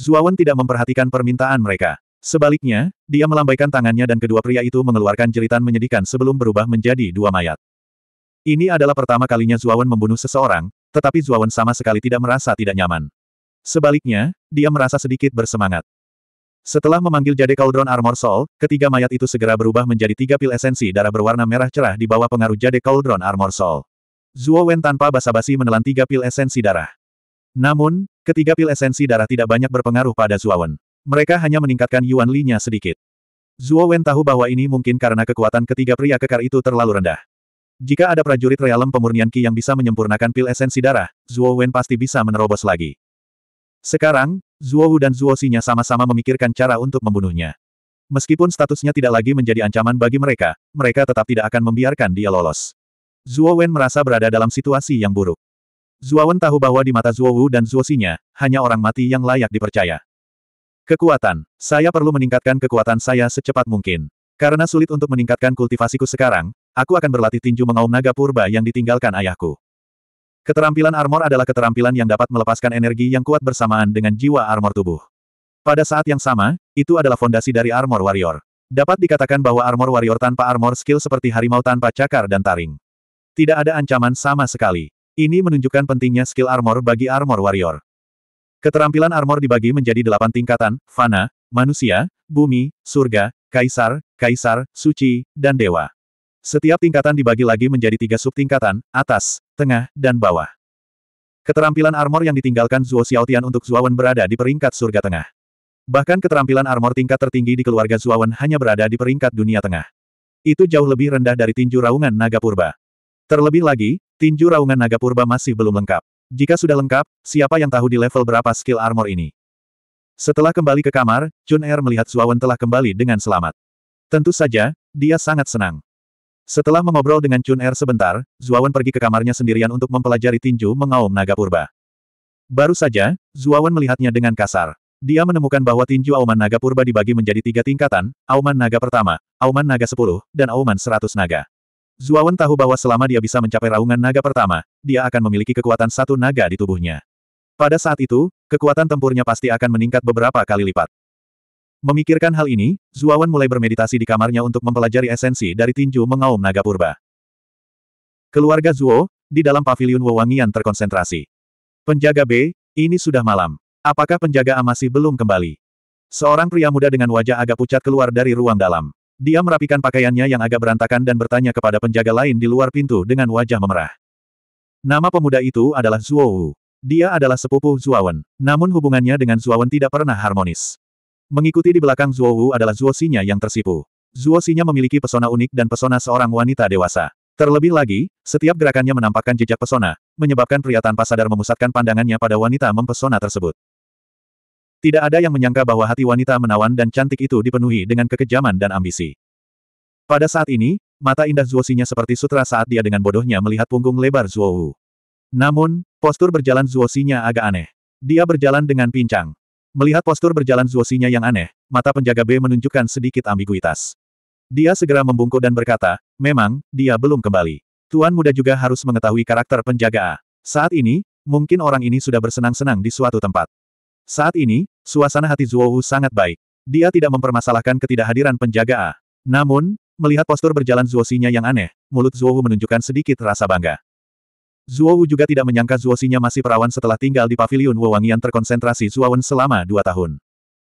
Zuawan tidak memperhatikan permintaan mereka. Sebaliknya, dia melambaikan tangannya dan kedua pria itu mengeluarkan jeritan menyedihkan sebelum berubah menjadi dua mayat. Ini adalah pertama kalinya Zuawan membunuh seseorang, tetapi Zuawan sama sekali tidak merasa tidak nyaman. Sebaliknya, dia merasa sedikit bersemangat. Setelah memanggil Jade Cauldron Armor Soul, ketiga mayat itu segera berubah menjadi tiga pil esensi darah berwarna merah cerah di bawah pengaruh Jade Cauldron Armor Soul. Zuo Wen tanpa basa-basi menelan tiga pil esensi darah. Namun, ketiga pil esensi darah tidak banyak berpengaruh pada Zuo Wen. Mereka hanya meningkatkan Yuan Li-nya sedikit. Zuo Wen tahu bahwa ini mungkin karena kekuatan ketiga pria kekar itu terlalu rendah. Jika ada prajurit realem pemurnian Ki yang bisa menyempurnakan pil esensi darah, Zuo Wen pasti bisa menerobos lagi. Sekarang, Zuo Wu dan Zuo Xinya sama-sama memikirkan cara untuk membunuhnya. Meskipun statusnya tidak lagi menjadi ancaman bagi mereka, mereka tetap tidak akan membiarkan dia lolos. Zuo Wen merasa berada dalam situasi yang buruk. Zuo Wen tahu bahwa di mata Zuo Wu dan Zuo Xinya, hanya orang mati yang layak dipercaya. Kekuatan. Saya perlu meningkatkan kekuatan saya secepat mungkin. Karena sulit untuk meningkatkan kultivasiku sekarang, aku akan berlatih tinju mengaum naga purba yang ditinggalkan ayahku. Keterampilan armor adalah keterampilan yang dapat melepaskan energi yang kuat bersamaan dengan jiwa armor tubuh. Pada saat yang sama, itu adalah fondasi dari armor warrior. Dapat dikatakan bahwa armor warrior tanpa armor skill seperti harimau tanpa cakar dan taring. Tidak ada ancaman sama sekali. Ini menunjukkan pentingnya skill armor bagi armor warrior. Keterampilan armor dibagi menjadi delapan tingkatan, fana, manusia, bumi, surga, kaisar, kaisar, suci, dan dewa. Setiap tingkatan dibagi lagi menjadi tiga subtingkatan, atas, tengah, dan bawah. Keterampilan armor yang ditinggalkan Zuo Xiaotian untuk Zuawan berada di peringkat surga tengah. Bahkan keterampilan armor tingkat tertinggi di keluarga Zuawan hanya berada di peringkat dunia tengah. Itu jauh lebih rendah dari tinju raungan naga purba. Terlebih lagi, tinju raungan naga purba masih belum lengkap. Jika sudah lengkap, siapa yang tahu di level berapa skill armor ini? Setelah kembali ke kamar, Chun Er melihat Zuawan telah kembali dengan selamat. Tentu saja, dia sangat senang. Setelah mengobrol dengan Chun Er sebentar, Zuawan pergi ke kamarnya sendirian untuk mempelajari tinju mengaum naga purba. Baru saja, Zuawan melihatnya dengan kasar. Dia menemukan bahwa tinju auman naga purba dibagi menjadi tiga tingkatan, auman naga pertama, auman naga sepuluh, dan auman seratus naga. Zuawan tahu bahwa selama dia bisa mencapai raungan naga pertama, dia akan memiliki kekuatan satu naga di tubuhnya. Pada saat itu, kekuatan tempurnya pasti akan meningkat beberapa kali lipat. Memikirkan hal ini, Zuawan mulai bermeditasi di kamarnya untuk mempelajari esensi dari tinju mengaum naga purba. Keluarga Zuo, di dalam paviliun wewangian terkonsentrasi. Penjaga B, ini sudah malam. Apakah penjaga A masih belum kembali? Seorang pria muda dengan wajah agak pucat keluar dari ruang dalam. Dia merapikan pakaiannya yang agak berantakan dan bertanya kepada penjaga lain di luar pintu dengan wajah memerah. Nama pemuda itu adalah Zuo Wu. Dia adalah sepupu Zuawan, namun hubungannya dengan Zuawan tidak pernah harmonis. Mengikuti di belakang Zuo Wu adalah Zuo Xinya yang tersipu. Zuo Xinya memiliki pesona unik dan pesona seorang wanita dewasa. Terlebih lagi, setiap gerakannya menampakkan jejak pesona, menyebabkan pria tanpa sadar memusatkan pandangannya pada wanita mempesona tersebut. Tidak ada yang menyangka bahwa hati wanita menawan dan cantik itu dipenuhi dengan kekejaman dan ambisi. Pada saat ini, mata indah Zuo Xinya seperti sutra saat dia dengan bodohnya melihat punggung lebar Zuo Wu. Namun, postur berjalan Zuo Xinya agak aneh. Dia berjalan dengan pincang. Melihat postur berjalan Zuosinya yang aneh, mata penjaga B menunjukkan sedikit ambiguitas. Dia segera membungkuk dan berkata, memang, dia belum kembali. Tuan muda juga harus mengetahui karakter penjaga A. Saat ini, mungkin orang ini sudah bersenang-senang di suatu tempat. Saat ini, suasana hati Zuowu sangat baik. Dia tidak mempermasalahkan ketidakhadiran penjaga A. Namun, melihat postur berjalan Zuosinya yang aneh, mulut Zuowu menunjukkan sedikit rasa bangga. Zuo Wu juga tidak menyangka Zuo Xinya masih perawan setelah tinggal di pavilion Wewangian terkonsentrasi Zuo Wen selama dua tahun.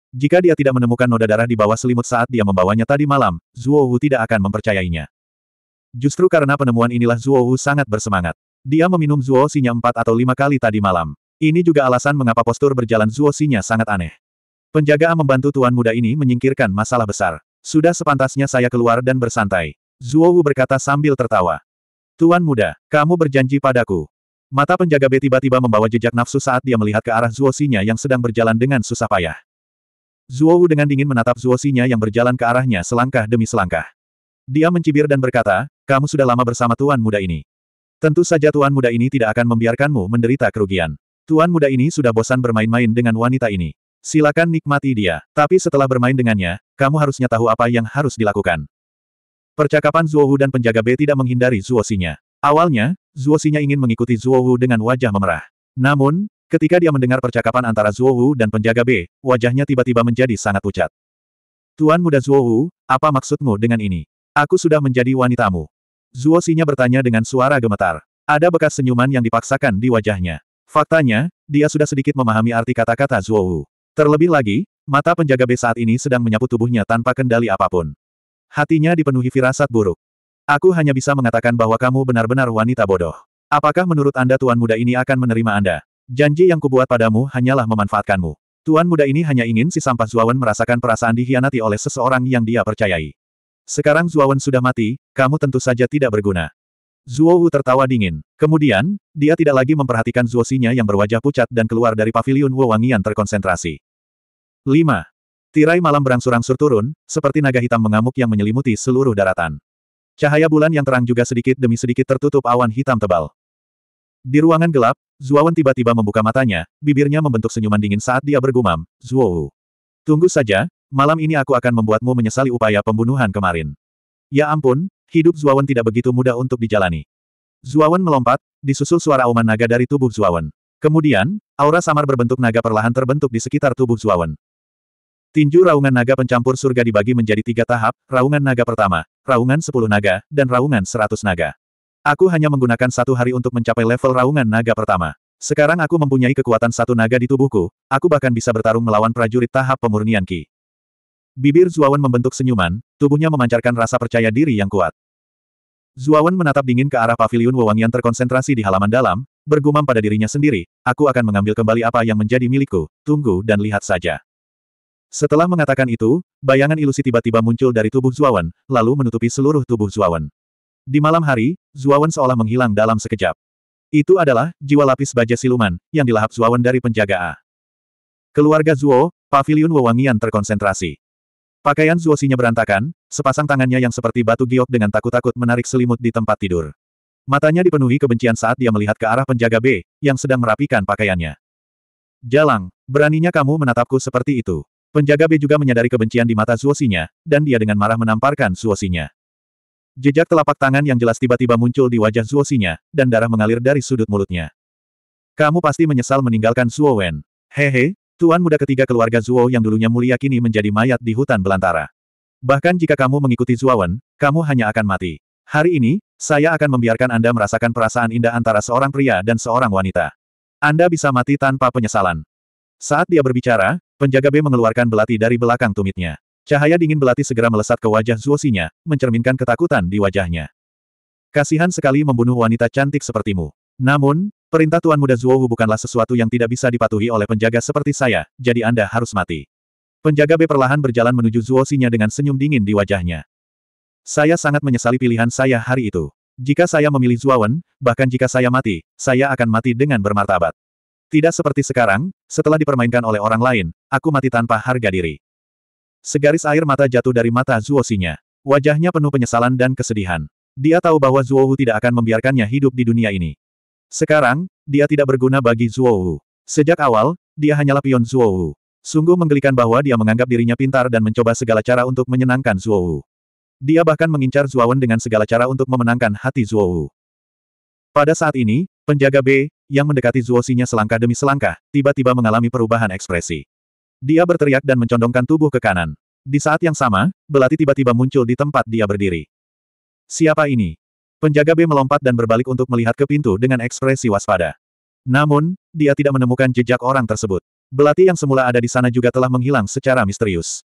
Jika dia tidak menemukan noda darah di bawah selimut saat dia membawanya tadi malam, Zuo Wu tidak akan mempercayainya. Justru karena penemuan inilah Zuo Wu sangat bersemangat. Dia meminum Zuo Xinya empat atau lima kali tadi malam. Ini juga alasan mengapa postur berjalan Zuo Xinya sangat aneh. Penjaga membantu tuan muda ini menyingkirkan masalah besar. Sudah sepantasnya saya keluar dan bersantai. Zuo Wu berkata sambil tertawa. Tuan muda, kamu berjanji padaku. Mata penjaga B tiba-tiba membawa jejak nafsu saat dia melihat ke arah Zuosinya yang sedang berjalan dengan susah payah. Zuo Wu dengan dingin menatap Zuosinya yang berjalan ke arahnya selangkah demi selangkah. Dia mencibir dan berkata, kamu sudah lama bersama tuan muda ini. Tentu saja tuan muda ini tidak akan membiarkanmu menderita kerugian. Tuan muda ini sudah bosan bermain-main dengan wanita ini. Silakan nikmati dia, tapi setelah bermain dengannya, kamu harusnya tahu apa yang harus dilakukan. Percakapan Zhuohu dan penjaga B tidak menghindari Zuosinya. Awalnya, Zuosinya ingin mengikuti Zhuohu dengan wajah memerah. Namun, ketika dia mendengar percakapan antara Zhuohu dan penjaga B, wajahnya tiba-tiba menjadi sangat pucat. Tuan muda Zhuohu, apa maksudmu dengan ini? Aku sudah menjadi wanitamu. Zuosinya bertanya dengan suara gemetar. Ada bekas senyuman yang dipaksakan di wajahnya. Faktanya, dia sudah sedikit memahami arti kata-kata Zhuohu. Terlebih lagi, mata penjaga B saat ini sedang menyapu tubuhnya tanpa kendali apapun. Hatinya dipenuhi firasat buruk. Aku hanya bisa mengatakan bahwa kamu benar-benar wanita bodoh. Apakah menurut Anda tuan muda ini akan menerima Anda? Janji yang kubuat padamu hanyalah memanfaatkanmu. Tuan muda ini hanya ingin si sampah Zuawan merasakan perasaan dihianati oleh seseorang yang dia percayai. Sekarang Zuawan sudah mati, kamu tentu saja tidak berguna. Zuo Wu tertawa dingin. Kemudian, dia tidak lagi memperhatikan Zuo Sinya yang berwajah pucat dan keluar dari paviliun Wewangian terkonsentrasi. 5. Tirai malam berangsur-angsur turun, seperti naga hitam mengamuk yang menyelimuti seluruh daratan. Cahaya bulan yang terang juga sedikit demi sedikit tertutup awan hitam tebal. Di ruangan gelap, Zuawan tiba-tiba membuka matanya, bibirnya membentuk senyuman dingin saat dia bergumam, Zuo. Tunggu saja, malam ini aku akan membuatmu menyesali upaya pembunuhan kemarin. Ya ampun, hidup Zuawan tidak begitu mudah untuk dijalani. Zuawan melompat, disusul suara auman naga dari tubuh Zuawan. Kemudian, aura samar berbentuk naga perlahan terbentuk di sekitar tubuh Zuawan. Tinju raungan naga pencampur surga dibagi menjadi tiga tahap, raungan naga pertama, raungan Sepuluh naga, dan raungan Seratus naga. Aku hanya menggunakan satu hari untuk mencapai level raungan naga pertama. Sekarang aku mempunyai kekuatan satu naga di tubuhku, aku bahkan bisa bertarung melawan prajurit tahap pemurnian Ki. Bibir Zuawan membentuk senyuman, tubuhnya memancarkan rasa percaya diri yang kuat. Zuawan menatap dingin ke arah paviliun wewangian terkonsentrasi di halaman dalam, bergumam pada dirinya sendiri, aku akan mengambil kembali apa yang menjadi milikku, tunggu dan lihat saja. Setelah mengatakan itu, bayangan ilusi tiba-tiba muncul dari tubuh Zuawan, lalu menutupi seluruh tubuh Zuawan. Di malam hari, Zuawan seolah menghilang dalam sekejap. Itu adalah jiwa lapis baja siluman, yang dilahap Zuawan dari penjaga A. Keluarga Zuo, pavilion wewangian terkonsentrasi. Pakaian Zuo sinya berantakan, sepasang tangannya yang seperti batu giok dengan takut-takut menarik selimut di tempat tidur. Matanya dipenuhi kebencian saat dia melihat ke arah penjaga B, yang sedang merapikan pakaiannya. Jalang, beraninya kamu menatapku seperti itu. Penjaga B juga menyadari kebencian di mata Zuosinya, dan dia dengan marah menamparkan Zuosinya. Jejak telapak tangan yang jelas tiba-tiba muncul di wajah Zuosinya, dan darah mengalir dari sudut mulutnya. Kamu pasti menyesal meninggalkan Zuo Wen. Hehe, tuan muda ketiga keluarga Zuo yang dulunya mulia kini menjadi mayat di hutan belantara. Bahkan jika kamu mengikuti Zuo Wen, kamu hanya akan mati. Hari ini, saya akan membiarkan Anda merasakan perasaan indah antara seorang pria dan seorang wanita. Anda bisa mati tanpa penyesalan. Saat dia berbicara, Penjaga B mengeluarkan belati dari belakang tumitnya. Cahaya dingin belati segera melesat ke wajah Zuosinya, mencerminkan ketakutan di wajahnya. Kasihan sekali membunuh wanita cantik sepertimu. Namun, perintah Tuan Muda Zuohu bukanlah sesuatu yang tidak bisa dipatuhi oleh penjaga seperti saya, jadi Anda harus mati. Penjaga B perlahan berjalan menuju Zuosinya dengan senyum dingin di wajahnya. Saya sangat menyesali pilihan saya hari itu. Jika saya memilih Zuawan, bahkan jika saya mati, saya akan mati dengan bermartabat. Tidak seperti sekarang, setelah dipermainkan oleh orang lain, aku mati tanpa harga diri. Segaris air mata jatuh dari mata Zuo Wajahnya penuh penyesalan dan kesedihan. Dia tahu bahwa Zuo Wu tidak akan membiarkannya hidup di dunia ini. Sekarang, dia tidak berguna bagi Zuo Wu. Sejak awal, dia hanyalah pion Zuo Wu. Sungguh menggelikan bahwa dia menganggap dirinya pintar dan mencoba segala cara untuk menyenangkan Zuo Wu. Dia bahkan mengincar Zuowen dengan segala cara untuk memenangkan hati Zuo Wu. Pada saat ini, penjaga B, yang mendekati Zuosinya selangkah demi selangkah, tiba-tiba mengalami perubahan ekspresi. Dia berteriak dan mencondongkan tubuh ke kanan. Di saat yang sama, belati tiba-tiba muncul di tempat dia berdiri. Siapa ini? Penjaga B melompat dan berbalik untuk melihat ke pintu dengan ekspresi waspada. Namun, dia tidak menemukan jejak orang tersebut. Belati yang semula ada di sana juga telah menghilang secara misterius.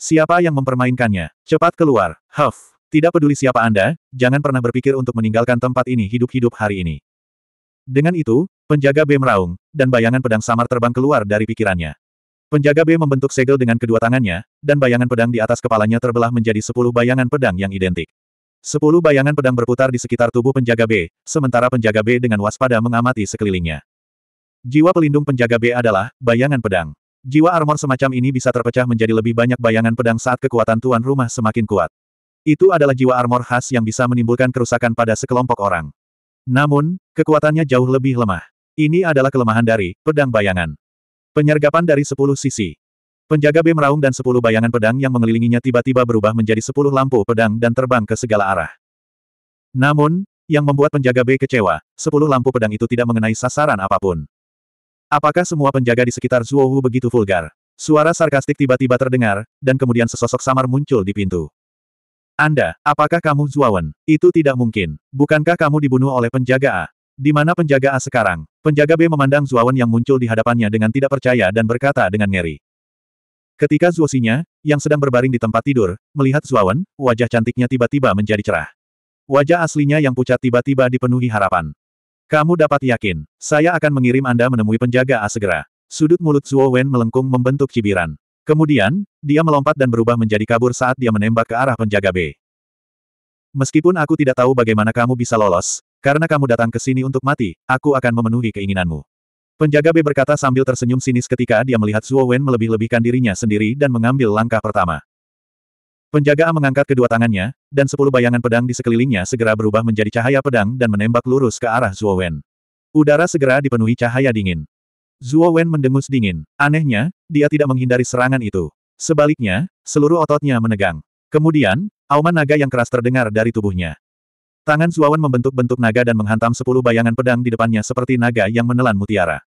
Siapa yang mempermainkannya? Cepat keluar, Huff. Tidak peduli siapa Anda, jangan pernah berpikir untuk meninggalkan tempat ini hidup-hidup hari ini. Dengan itu, penjaga B meraung, dan bayangan pedang samar terbang keluar dari pikirannya. Penjaga B membentuk segel dengan kedua tangannya, dan bayangan pedang di atas kepalanya terbelah menjadi sepuluh bayangan pedang yang identik. Sepuluh bayangan pedang berputar di sekitar tubuh penjaga B, sementara penjaga B dengan waspada mengamati sekelilingnya. Jiwa pelindung penjaga B adalah bayangan pedang. Jiwa armor semacam ini bisa terpecah menjadi lebih banyak bayangan pedang saat kekuatan tuan rumah semakin kuat. Itu adalah jiwa armor khas yang bisa menimbulkan kerusakan pada sekelompok orang. Namun, kekuatannya jauh lebih lemah. Ini adalah kelemahan dari pedang bayangan. Penyergapan dari sepuluh sisi. Penjaga B meraung dan sepuluh bayangan pedang yang mengelilinginya tiba-tiba berubah menjadi sepuluh lampu pedang dan terbang ke segala arah. Namun, yang membuat penjaga B kecewa, sepuluh lampu pedang itu tidak mengenai sasaran apapun. Apakah semua penjaga di sekitar Zhuohu begitu vulgar? Suara sarkastik tiba-tiba terdengar, dan kemudian sesosok samar muncul di pintu. Anda, apakah kamu Zuawan? Itu tidak mungkin. Bukankah kamu dibunuh oleh penjaga A? Di mana penjaga A sekarang? Penjaga B memandang Zuawan yang muncul di hadapannya dengan tidak percaya dan berkata dengan ngeri. Ketika Zuosinya, yang sedang berbaring di tempat tidur, melihat Zuawan, wajah cantiknya tiba-tiba menjadi cerah. Wajah aslinya yang pucat tiba-tiba dipenuhi harapan. Kamu dapat yakin, saya akan mengirim Anda menemui penjaga A segera. Sudut mulut Zuo melengkung membentuk cibiran. Kemudian, dia melompat dan berubah menjadi kabur saat dia menembak ke arah penjaga B. Meskipun aku tidak tahu bagaimana kamu bisa lolos, karena kamu datang ke sini untuk mati, aku akan memenuhi keinginanmu. Penjaga B berkata sambil tersenyum sinis ketika dia melihat Zuo Wen melebih-lebihkan dirinya sendiri dan mengambil langkah pertama. Penjaga A mengangkat kedua tangannya, dan sepuluh bayangan pedang di sekelilingnya segera berubah menjadi cahaya pedang dan menembak lurus ke arah Zuo Wen. Udara segera dipenuhi cahaya dingin. Zuo Wen mendengus dingin. Anehnya, dia tidak menghindari serangan itu. Sebaliknya, seluruh ototnya menegang. Kemudian, auman naga yang keras terdengar dari tubuhnya. Tangan Zuo Wen membentuk bentuk naga dan menghantam sepuluh bayangan pedang di depannya seperti naga yang menelan mutiara.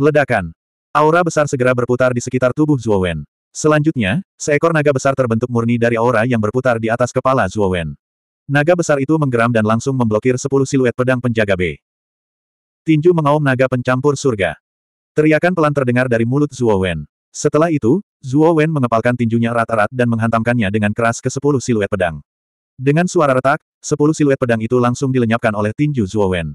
Ledakan. Aura besar segera berputar di sekitar tubuh Zuo Wen. Selanjutnya, seekor naga besar terbentuk murni dari aura yang berputar di atas kepala Zuo Wen. Naga besar itu menggeram dan langsung memblokir sepuluh siluet pedang penjaga B. Tinju mengaum naga pencampur surga. Teriakan pelan terdengar dari mulut Zuo Wen. Setelah itu, Zuo Wen mengepalkan tinjunya erat-erat dan menghantamkannya dengan keras ke sepuluh siluet pedang. Dengan suara retak, sepuluh siluet pedang itu langsung dilenyapkan oleh tinju Zuo Wen.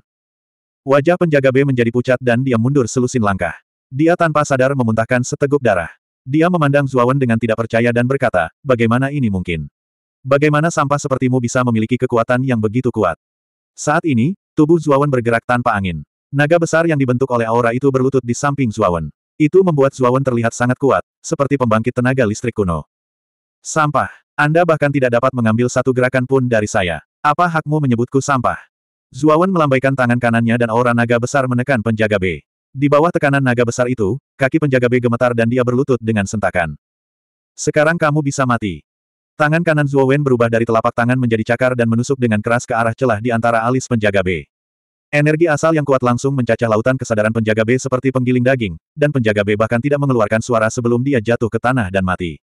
Wajah penjaga B menjadi pucat dan dia mundur selusin langkah. Dia tanpa sadar memuntahkan seteguk darah. Dia memandang Zuo Wen dengan tidak percaya dan berkata, bagaimana ini mungkin? Bagaimana sampah sepertimu bisa memiliki kekuatan yang begitu kuat? Saat ini, tubuh Wen bergerak tanpa angin. Naga besar yang dibentuk oleh aura itu berlutut di samping Zuawan. Itu membuat Zuawan terlihat sangat kuat, seperti pembangkit tenaga listrik kuno. Sampah. Anda bahkan tidak dapat mengambil satu gerakan pun dari saya. Apa hakmu menyebutku sampah? Zuawan melambaikan tangan kanannya dan aura naga besar menekan penjaga B. Di bawah tekanan naga besar itu, kaki penjaga B gemetar dan dia berlutut dengan sentakan. Sekarang kamu bisa mati. Tangan kanan Zuawan berubah dari telapak tangan menjadi cakar dan menusuk dengan keras ke arah celah di antara alis penjaga B. Energi asal yang kuat langsung mencacah lautan kesadaran penjaga B seperti penggiling daging, dan penjaga B bahkan tidak mengeluarkan suara sebelum dia jatuh ke tanah dan mati.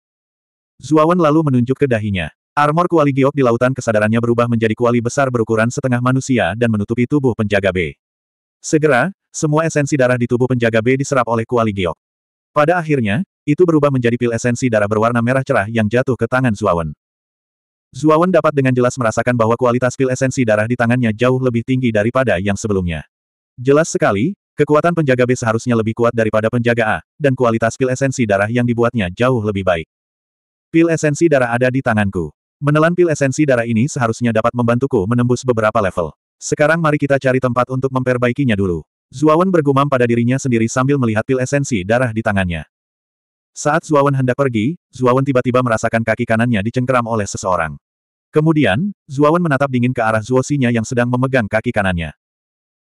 Zuawan lalu menunjuk ke dahinya. Armor kuali giok di lautan kesadarannya berubah menjadi kuali besar berukuran setengah manusia dan menutupi tubuh penjaga B. Segera, semua esensi darah di tubuh penjaga B diserap oleh kuali giok. Pada akhirnya, itu berubah menjadi pil esensi darah berwarna merah cerah yang jatuh ke tangan Zuawan. Zuawan dapat dengan jelas merasakan bahwa kualitas pil esensi darah di tangannya jauh lebih tinggi daripada yang sebelumnya. Jelas sekali, kekuatan penjaga B seharusnya lebih kuat daripada penjaga A, dan kualitas pil esensi darah yang dibuatnya jauh lebih baik. Pil esensi darah ada di tanganku. Menelan pil esensi darah ini seharusnya dapat membantuku menembus beberapa level. Sekarang mari kita cari tempat untuk memperbaikinya dulu. Zuawan bergumam pada dirinya sendiri sambil melihat pil esensi darah di tangannya. Saat Zuawan hendak pergi, Zuawan tiba-tiba merasakan kaki kanannya dicengkeram oleh seseorang. Kemudian, Zuawan menatap dingin ke arah Zuosinya yang sedang memegang kaki kanannya.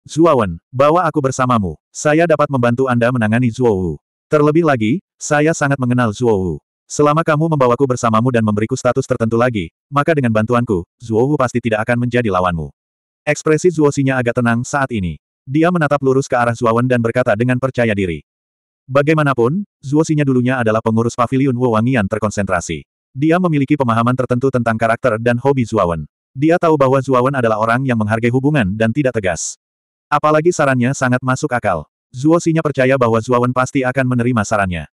Zuawan, bawa aku bersamamu. Saya dapat membantu Anda menangani Zuowu. Terlebih lagi, saya sangat mengenal Zuowu. Selama kamu membawaku bersamamu dan memberiku status tertentu lagi, maka dengan bantuanku, Zuowu pasti tidak akan menjadi lawanmu. Ekspresi Zuosinya agak tenang saat ini. Dia menatap lurus ke arah Zuawan dan berkata dengan percaya diri. Bagaimanapun, Zuosinya dulunya adalah pengurus pavilion Wewangian terkonsentrasi. Dia memiliki pemahaman tertentu tentang karakter dan hobi Zuawan. Dia tahu bahwa Zuawan adalah orang yang menghargai hubungan dan tidak tegas. Apalagi sarannya sangat masuk akal. Zuosinya percaya bahwa Zuawan pasti akan menerima sarannya.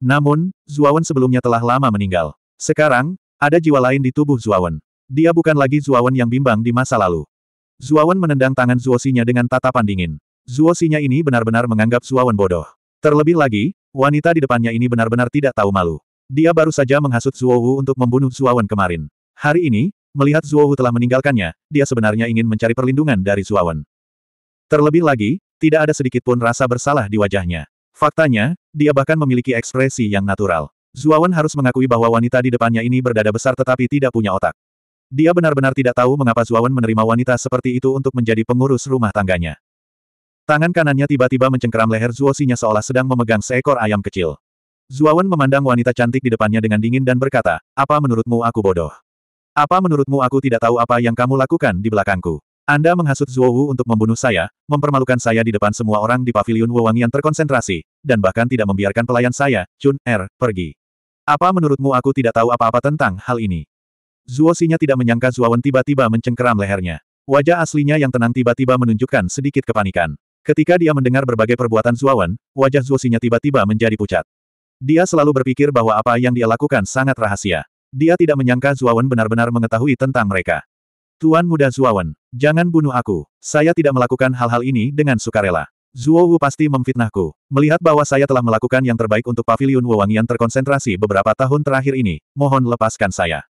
Namun, Zuawan sebelumnya telah lama meninggal. Sekarang, ada jiwa lain di tubuh Zuawan. Dia bukan lagi Zuawan yang bimbang di masa lalu. Zuawan menendang tangan Zuosinya dengan tatapan dingin. Zuosinya ini benar-benar menganggap Zuawan bodoh. Terlebih lagi, wanita di depannya ini benar-benar tidak tahu malu. Dia baru saja menghasut Zuo Wu untuk membunuh Zuo Wen kemarin. Hari ini, melihat Zuo Wu telah meninggalkannya, dia sebenarnya ingin mencari perlindungan dari Zuo Wen. Terlebih lagi, tidak ada sedikit pun rasa bersalah di wajahnya. Faktanya, dia bahkan memiliki ekspresi yang natural. Zuawan harus mengakui bahwa wanita di depannya ini berdada besar tetapi tidak punya otak. Dia benar-benar tidak tahu mengapa Zuawan menerima wanita seperti itu untuk menjadi pengurus rumah tangganya. Tangan kanannya tiba-tiba mencengkeram leher Zuosinya seolah sedang memegang seekor ayam kecil. Zuawan memandang wanita cantik di depannya dengan dingin dan berkata, apa menurutmu aku bodoh? Apa menurutmu aku tidak tahu apa yang kamu lakukan di belakangku? Anda menghasut Zuowu untuk membunuh saya, mempermalukan saya di depan semua orang di pavilion Wewangian terkonsentrasi, dan bahkan tidak membiarkan pelayan saya, Chun Er, pergi. Apa menurutmu aku tidak tahu apa-apa tentang hal ini? Zuosinya tidak menyangka Zuawan tiba-tiba mencengkeram lehernya. Wajah aslinya yang tenang tiba-tiba menunjukkan sedikit kepanikan. Ketika dia mendengar berbagai perbuatan Zuawan, wajah Zuosinya tiba-tiba menjadi pucat. Dia selalu berpikir bahwa apa yang dia lakukan sangat rahasia. Dia tidak menyangka Zuawan benar-benar mengetahui tentang mereka. Tuan muda Zuawan, jangan bunuh aku. Saya tidak melakukan hal-hal ini dengan sukarela. Zuo Wu pasti memfitnahku. Melihat bahwa saya telah melakukan yang terbaik untuk pavilion Wewangian terkonsentrasi beberapa tahun terakhir ini, mohon lepaskan saya.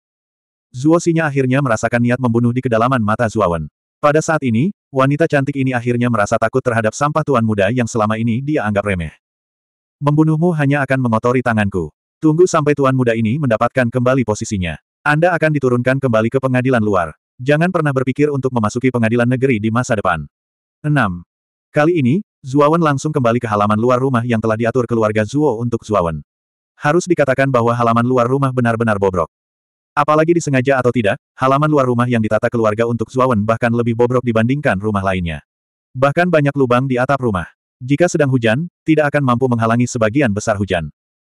Zuo Sinya akhirnya merasakan niat membunuh di kedalaman mata Zuawan. Pada saat ini, wanita cantik ini akhirnya merasa takut terhadap sampah tuan muda yang selama ini dia anggap remeh. Membunuhmu hanya akan mengotori tanganku. Tunggu sampai tuan muda ini mendapatkan kembali posisinya. Anda akan diturunkan kembali ke pengadilan luar. Jangan pernah berpikir untuk memasuki pengadilan negeri di masa depan. 6. Kali ini, Zuawan langsung kembali ke halaman luar rumah yang telah diatur keluarga Zuo untuk Zuawan. Harus dikatakan bahwa halaman luar rumah benar-benar bobrok. Apalagi disengaja atau tidak, halaman luar rumah yang ditata keluarga untuk Zuawan bahkan lebih bobrok dibandingkan rumah lainnya. Bahkan banyak lubang di atap rumah. Jika sedang hujan, tidak akan mampu menghalangi sebagian besar hujan.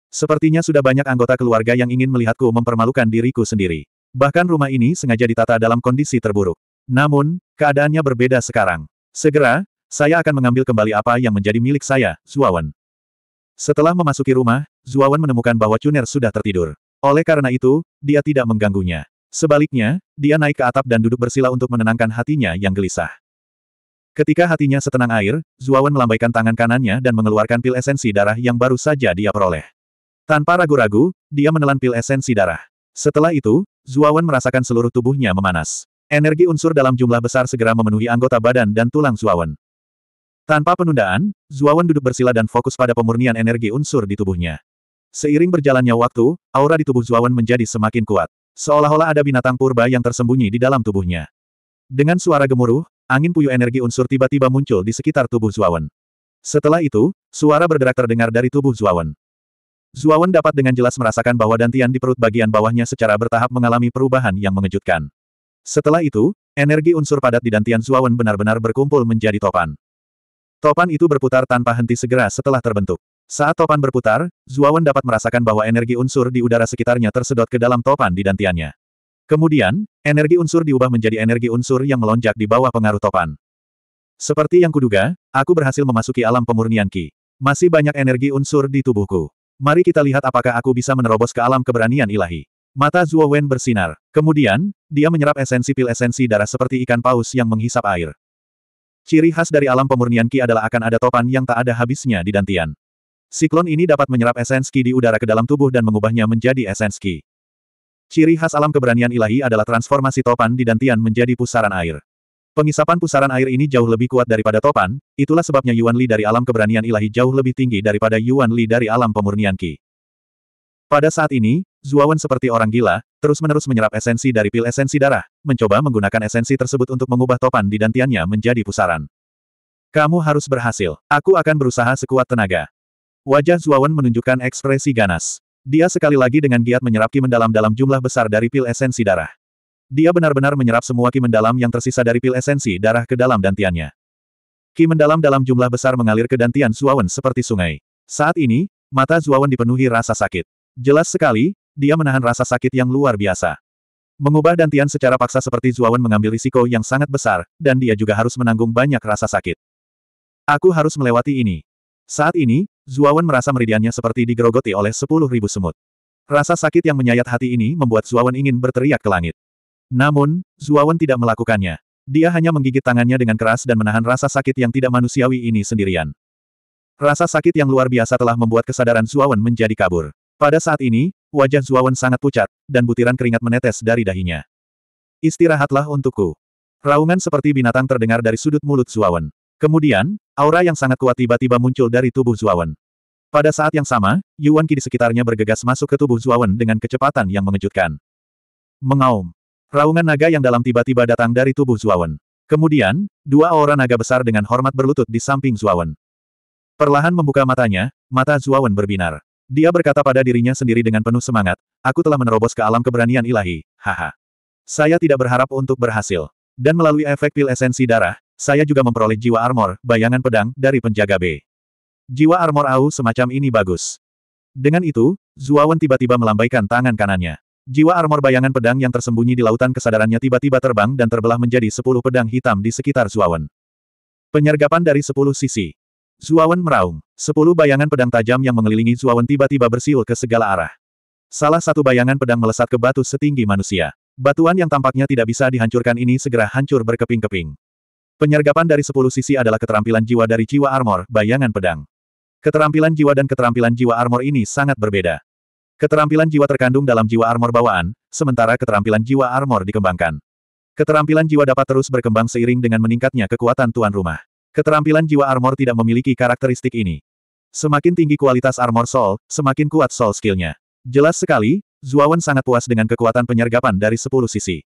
Sepertinya sudah banyak anggota keluarga yang ingin melihatku mempermalukan diriku sendiri. Bahkan rumah ini sengaja ditata dalam kondisi terburuk. Namun, keadaannya berbeda sekarang. Segera, saya akan mengambil kembali apa yang menjadi milik saya, Zuawan. Setelah memasuki rumah, Zuawan menemukan bahwa Cuner sudah tertidur. Oleh karena itu, dia tidak mengganggunya. Sebaliknya, dia naik ke atap dan duduk bersila untuk menenangkan hatinya yang gelisah. Ketika hatinya setenang air, Zuawan melambaikan tangan kanannya dan mengeluarkan pil esensi darah yang baru saja dia peroleh. Tanpa ragu-ragu, dia menelan pil esensi darah. Setelah itu, Zuawan merasakan seluruh tubuhnya memanas. Energi unsur dalam jumlah besar segera memenuhi anggota badan dan tulang Zuawan. Tanpa penundaan, Zuawan duduk bersila dan fokus pada pemurnian energi unsur di tubuhnya. Seiring berjalannya waktu, aura di tubuh Zuawan menjadi semakin kuat. Seolah-olah ada binatang purba yang tersembunyi di dalam tubuhnya. Dengan suara gemuruh, angin puyuh energi unsur tiba-tiba muncul di sekitar tubuh Zuawan. Setelah itu, suara bergerak terdengar dari tubuh Zuawan. Zuawan dapat dengan jelas merasakan bahwa dantian di perut bagian bawahnya secara bertahap mengalami perubahan yang mengejutkan. Setelah itu, energi unsur padat di dantian Zuawan benar-benar berkumpul menjadi topan. Topan itu berputar tanpa henti segera setelah terbentuk. Saat topan berputar, Zuawan dapat merasakan bahwa energi unsur di udara sekitarnya tersedot ke dalam topan di dantiannya. Kemudian, energi unsur diubah menjadi energi unsur yang melonjak di bawah pengaruh topan. Seperti yang kuduga, aku berhasil memasuki alam pemurnian Ki. Masih banyak energi unsur di tubuhku. Mari kita lihat apakah aku bisa menerobos ke alam keberanian ilahi. Mata Zuo Wen bersinar. Kemudian, dia menyerap esensi pil esensi darah seperti ikan paus yang menghisap air. Ciri khas dari alam pemurnian Ki adalah akan ada topan yang tak ada habisnya di dantian siklon ini dapat menyerap esens ki di udara ke dalam tubuh dan mengubahnya menjadi esens ki. Ciri khas alam keberanian ilahi adalah transformasi topan di dantian menjadi pusaran air. Pengisapan pusaran air ini jauh lebih kuat daripada topan, itulah sebabnya Yuan Li dari alam keberanian ilahi jauh lebih tinggi daripada Yuan Li dari alam pemurnian ki. Pada saat ini, Zuawan seperti orang gila, terus-menerus menyerap esensi dari pil esensi darah, mencoba menggunakan esensi tersebut untuk mengubah topan di dantiannya menjadi pusaran. Kamu harus berhasil. Aku akan berusaha sekuat tenaga. Wajah Zuawan menunjukkan ekspresi ganas. Dia sekali lagi dengan giat menyerap ki mendalam dalam jumlah besar dari pil esensi darah. Dia benar-benar menyerap semua ki mendalam yang tersisa dari pil esensi darah ke dalam dantiannya. Ki mendalam dalam jumlah besar mengalir ke dantian Zuawan seperti sungai. Saat ini, mata Zuawan dipenuhi rasa sakit. Jelas sekali, dia menahan rasa sakit yang luar biasa. Mengubah dantian secara paksa seperti Zuawan mengambil risiko yang sangat besar, dan dia juga harus menanggung banyak rasa sakit. Aku harus melewati ini. Saat ini, Zuawan merasa meridiannya seperti digerogoti oleh sepuluh ribu semut. Rasa sakit yang menyayat hati ini membuat Zuawan ingin berteriak ke langit. Namun, Zuawan tidak melakukannya. Dia hanya menggigit tangannya dengan keras dan menahan rasa sakit yang tidak manusiawi ini sendirian. Rasa sakit yang luar biasa telah membuat kesadaran Zuawan menjadi kabur. Pada saat ini, wajah Zuawan sangat pucat, dan butiran keringat menetes dari dahinya. Istirahatlah untukku. Raungan seperti binatang terdengar dari sudut mulut Zuawan. Kemudian, aura yang sangat kuat tiba-tiba muncul dari tubuh Zuawan. Pada saat yang sama, Yuan Qi di sekitarnya bergegas masuk ke tubuh Zuawan dengan kecepatan yang mengejutkan. Mengaum. Raungan naga yang dalam tiba-tiba datang dari tubuh Zuawan. Kemudian, dua aura naga besar dengan hormat berlutut di samping Zuawan. Perlahan membuka matanya, mata Zuawan berbinar. Dia berkata pada dirinya sendiri dengan penuh semangat, aku telah menerobos ke alam keberanian ilahi, haha. Saya tidak berharap untuk berhasil. Dan melalui efek pil esensi darah, saya juga memperoleh jiwa armor, bayangan pedang, dari penjaga B. Jiwa armor AU semacam ini bagus. Dengan itu, Zuawan tiba-tiba melambaikan tangan kanannya. Jiwa armor bayangan pedang yang tersembunyi di lautan kesadarannya tiba-tiba terbang dan terbelah menjadi sepuluh pedang hitam di sekitar Zuawan. Penyergapan dari sepuluh sisi. Zuawan meraung. Sepuluh bayangan pedang tajam yang mengelilingi Zuawan tiba-tiba bersiul ke segala arah. Salah satu bayangan pedang melesat ke batu setinggi manusia. Batuan yang tampaknya tidak bisa dihancurkan ini segera hancur berkeping-keping. Penyergapan dari sepuluh sisi adalah keterampilan jiwa dari jiwa armor, bayangan pedang. Keterampilan jiwa dan keterampilan jiwa armor ini sangat berbeda. Keterampilan jiwa terkandung dalam jiwa armor bawaan, sementara keterampilan jiwa armor dikembangkan. Keterampilan jiwa dapat terus berkembang seiring dengan meningkatnya kekuatan tuan rumah. Keterampilan jiwa armor tidak memiliki karakteristik ini. Semakin tinggi kualitas armor soul, semakin kuat soul skillnya. Jelas sekali, Zuawan sangat puas dengan kekuatan penyergapan dari sepuluh sisi.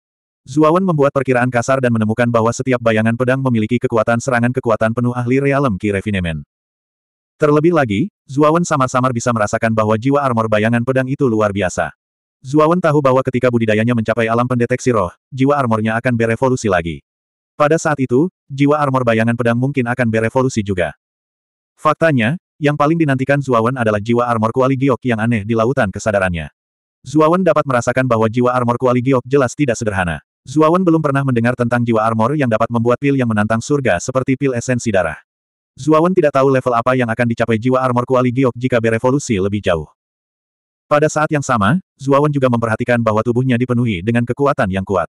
Zuawan membuat perkiraan kasar dan menemukan bahwa setiap bayangan pedang memiliki kekuatan serangan kekuatan penuh ahli realem ki refinement. Terlebih lagi, Zuawan samar-samar bisa merasakan bahwa jiwa armor bayangan pedang itu luar biasa. Zuawan tahu bahwa ketika budidayanya mencapai alam pendeteksi roh, jiwa armornya akan berevolusi lagi. Pada saat itu, jiwa armor bayangan pedang mungkin akan berevolusi juga. Faktanya, yang paling dinantikan Zuawan adalah jiwa armor kuali giok yang aneh di lautan kesadarannya. Zuawan dapat merasakan bahwa jiwa armor kuali giok jelas tidak sederhana. Zuawan belum pernah mendengar tentang jiwa armor yang dapat membuat pil yang menantang surga seperti pil esensi darah. Zuawan tidak tahu level apa yang akan dicapai jiwa armor kuali giok jika berevolusi lebih jauh. Pada saat yang sama, Zuawan juga memperhatikan bahwa tubuhnya dipenuhi dengan kekuatan yang kuat.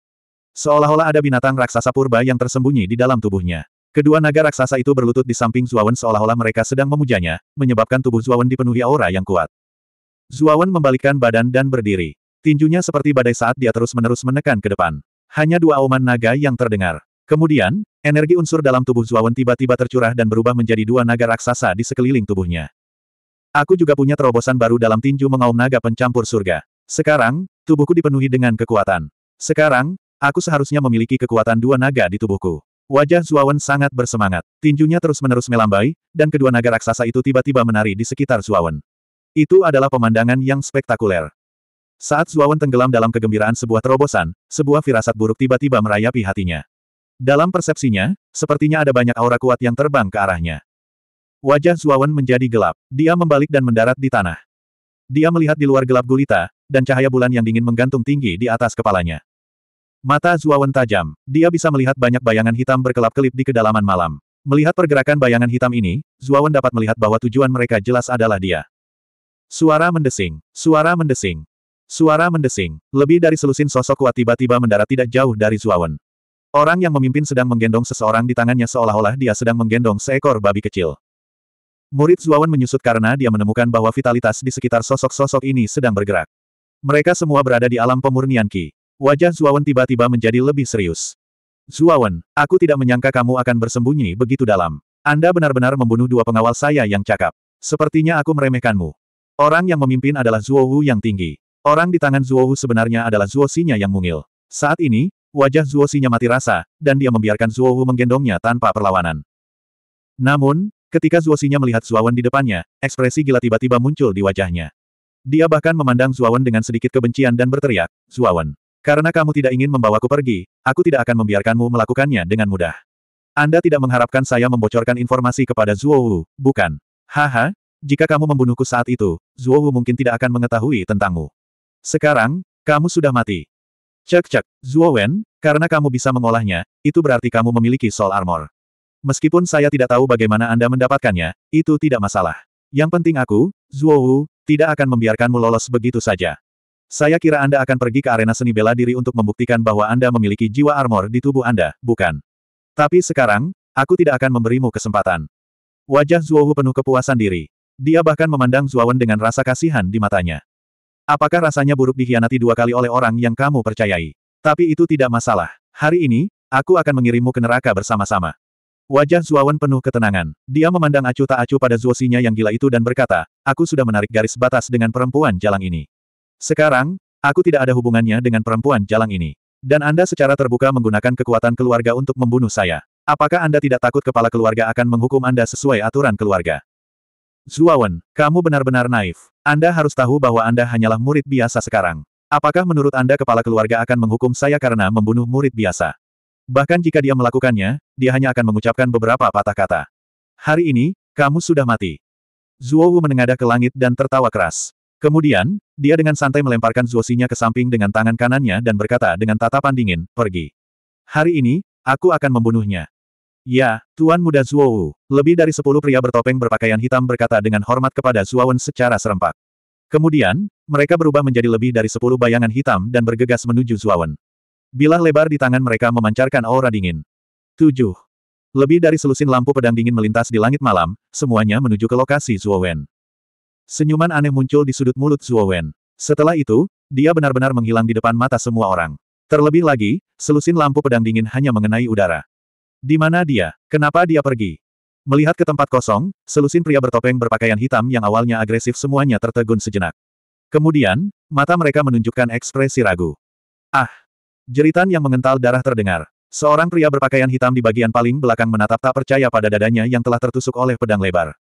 Seolah-olah ada binatang raksasa purba yang tersembunyi di dalam tubuhnya. Kedua naga raksasa itu berlutut di samping Zuawan seolah-olah mereka sedang memujanya, menyebabkan tubuh Zuawan dipenuhi aura yang kuat. Zuawan membalikkan badan dan berdiri. Tinjunya seperti badai saat dia terus-menerus menekan ke depan. Hanya dua auman naga yang terdengar. Kemudian, energi unsur dalam tubuh Zuawan tiba-tiba tercurah dan berubah menjadi dua naga raksasa di sekeliling tubuhnya. Aku juga punya terobosan baru dalam tinju mengaum naga pencampur surga. Sekarang, tubuhku dipenuhi dengan kekuatan. Sekarang, aku seharusnya memiliki kekuatan dua naga di tubuhku. Wajah Zuawan sangat bersemangat. Tinjunya terus-menerus melambai, dan kedua naga raksasa itu tiba-tiba menari di sekitar Zuawan. Itu adalah pemandangan yang spektakuler. Saat Zuawan tenggelam dalam kegembiraan sebuah terobosan, sebuah firasat buruk tiba-tiba merayapi hatinya. Dalam persepsinya, sepertinya ada banyak aura kuat yang terbang ke arahnya. Wajah Zuawan menjadi gelap. Dia membalik dan mendarat di tanah. Dia melihat di luar gelap gulita, dan cahaya bulan yang dingin menggantung tinggi di atas kepalanya. Mata Zuawan tajam. Dia bisa melihat banyak bayangan hitam berkelap-kelip di kedalaman malam. Melihat pergerakan bayangan hitam ini, Zuawan dapat melihat bahwa tujuan mereka jelas adalah dia. Suara mendesing, suara mendesing. Suara mendesing. Lebih dari selusin sosok kuat tiba-tiba mendarat tidak jauh dari Zuawan. Orang yang memimpin sedang menggendong seseorang di tangannya seolah-olah dia sedang menggendong seekor babi kecil. Murid Zuawan menyusut karena dia menemukan bahwa vitalitas di sekitar sosok-sosok ini sedang bergerak. Mereka semua berada di alam pemurnian Ki. Wajah Zuawan tiba-tiba menjadi lebih serius. Zuawan, aku tidak menyangka kamu akan bersembunyi begitu dalam. Anda benar-benar membunuh dua pengawal saya yang cakap. Sepertinya aku meremehkanmu. Orang yang memimpin adalah Zuo yang tinggi. Orang di tangan Zuo Hu sebenarnya adalah Zuo yang mungil. Saat ini, wajah Zuo Xinya mati rasa, dan dia membiarkan Zuo Hu menggendongnya tanpa perlawanan. Namun, ketika Zuo melihat Zuawan di depannya, ekspresi gila tiba-tiba muncul di wajahnya. Dia bahkan memandang Zuawan dengan sedikit kebencian dan berteriak, Zuawan, karena kamu tidak ingin membawaku pergi, aku tidak akan membiarkanmu melakukannya dengan mudah. Anda tidak mengharapkan saya membocorkan informasi kepada Zuo Wu, bukan? Haha, jika kamu membunuhku saat itu, Zuo Wu mungkin tidak akan mengetahui tentangmu. Sekarang, kamu sudah mati. Cek-cek, Zuo Wen, karena kamu bisa mengolahnya, itu berarti kamu memiliki soul armor. Meskipun saya tidak tahu bagaimana Anda mendapatkannya, itu tidak masalah. Yang penting aku, Zuo Wu, tidak akan membiarkanmu lolos begitu saja. Saya kira Anda akan pergi ke arena seni bela diri untuk membuktikan bahwa Anda memiliki jiwa armor di tubuh Anda, bukan? Tapi sekarang, aku tidak akan memberimu kesempatan. Wajah Zuo Wu penuh kepuasan diri. Dia bahkan memandang Zuo Wen dengan rasa kasihan di matanya. Apakah rasanya buruk dikhianati dua kali oleh orang yang kamu percayai? Tapi itu tidak masalah. Hari ini, aku akan mengirimmu ke neraka bersama-sama. Wajah Zuawan penuh ketenangan. Dia memandang acuh tak acuh pada zuosinya yang gila itu dan berkata, aku sudah menarik garis batas dengan perempuan jalang ini. Sekarang, aku tidak ada hubungannya dengan perempuan jalang ini. Dan Anda secara terbuka menggunakan kekuatan keluarga untuk membunuh saya. Apakah Anda tidak takut kepala keluarga akan menghukum Anda sesuai aturan keluarga? Zuawan, kamu benar-benar naif. Anda harus tahu bahwa Anda hanyalah murid biasa sekarang. Apakah menurut Anda kepala keluarga akan menghukum saya karena membunuh murid biasa? Bahkan jika dia melakukannya, dia hanya akan mengucapkan beberapa patah kata. Hari ini, kamu sudah mati. Zuo Wu menengadah ke langit dan tertawa keras. Kemudian, dia dengan santai melemparkan Zuo Xinya ke samping dengan tangan kanannya dan berkata dengan tatapan dingin, pergi. Hari ini, aku akan membunuhnya. Ya, Tuan Muda Wu, Lebih dari sepuluh pria bertopeng berpakaian hitam berkata dengan hormat kepada Zhuowen secara serempak. Kemudian, mereka berubah menjadi lebih dari sepuluh bayangan hitam dan bergegas menuju Zhuowen. Bilah lebar di tangan mereka memancarkan aura dingin. Tujuh. Lebih dari selusin lampu pedang dingin melintas di langit malam, semuanya menuju ke lokasi Zhuowen. Senyuman aneh muncul di sudut mulut Zhuowen. Setelah itu, dia benar-benar menghilang di depan mata semua orang. Terlebih lagi, selusin lampu pedang dingin hanya mengenai udara. Di mana dia? Kenapa dia pergi? Melihat ke tempat kosong, selusin pria bertopeng berpakaian hitam yang awalnya agresif semuanya tertegun sejenak. Kemudian, mata mereka menunjukkan ekspresi ragu. Ah! Jeritan yang mengental darah terdengar. Seorang pria berpakaian hitam di bagian paling belakang menatap tak percaya pada dadanya yang telah tertusuk oleh pedang lebar.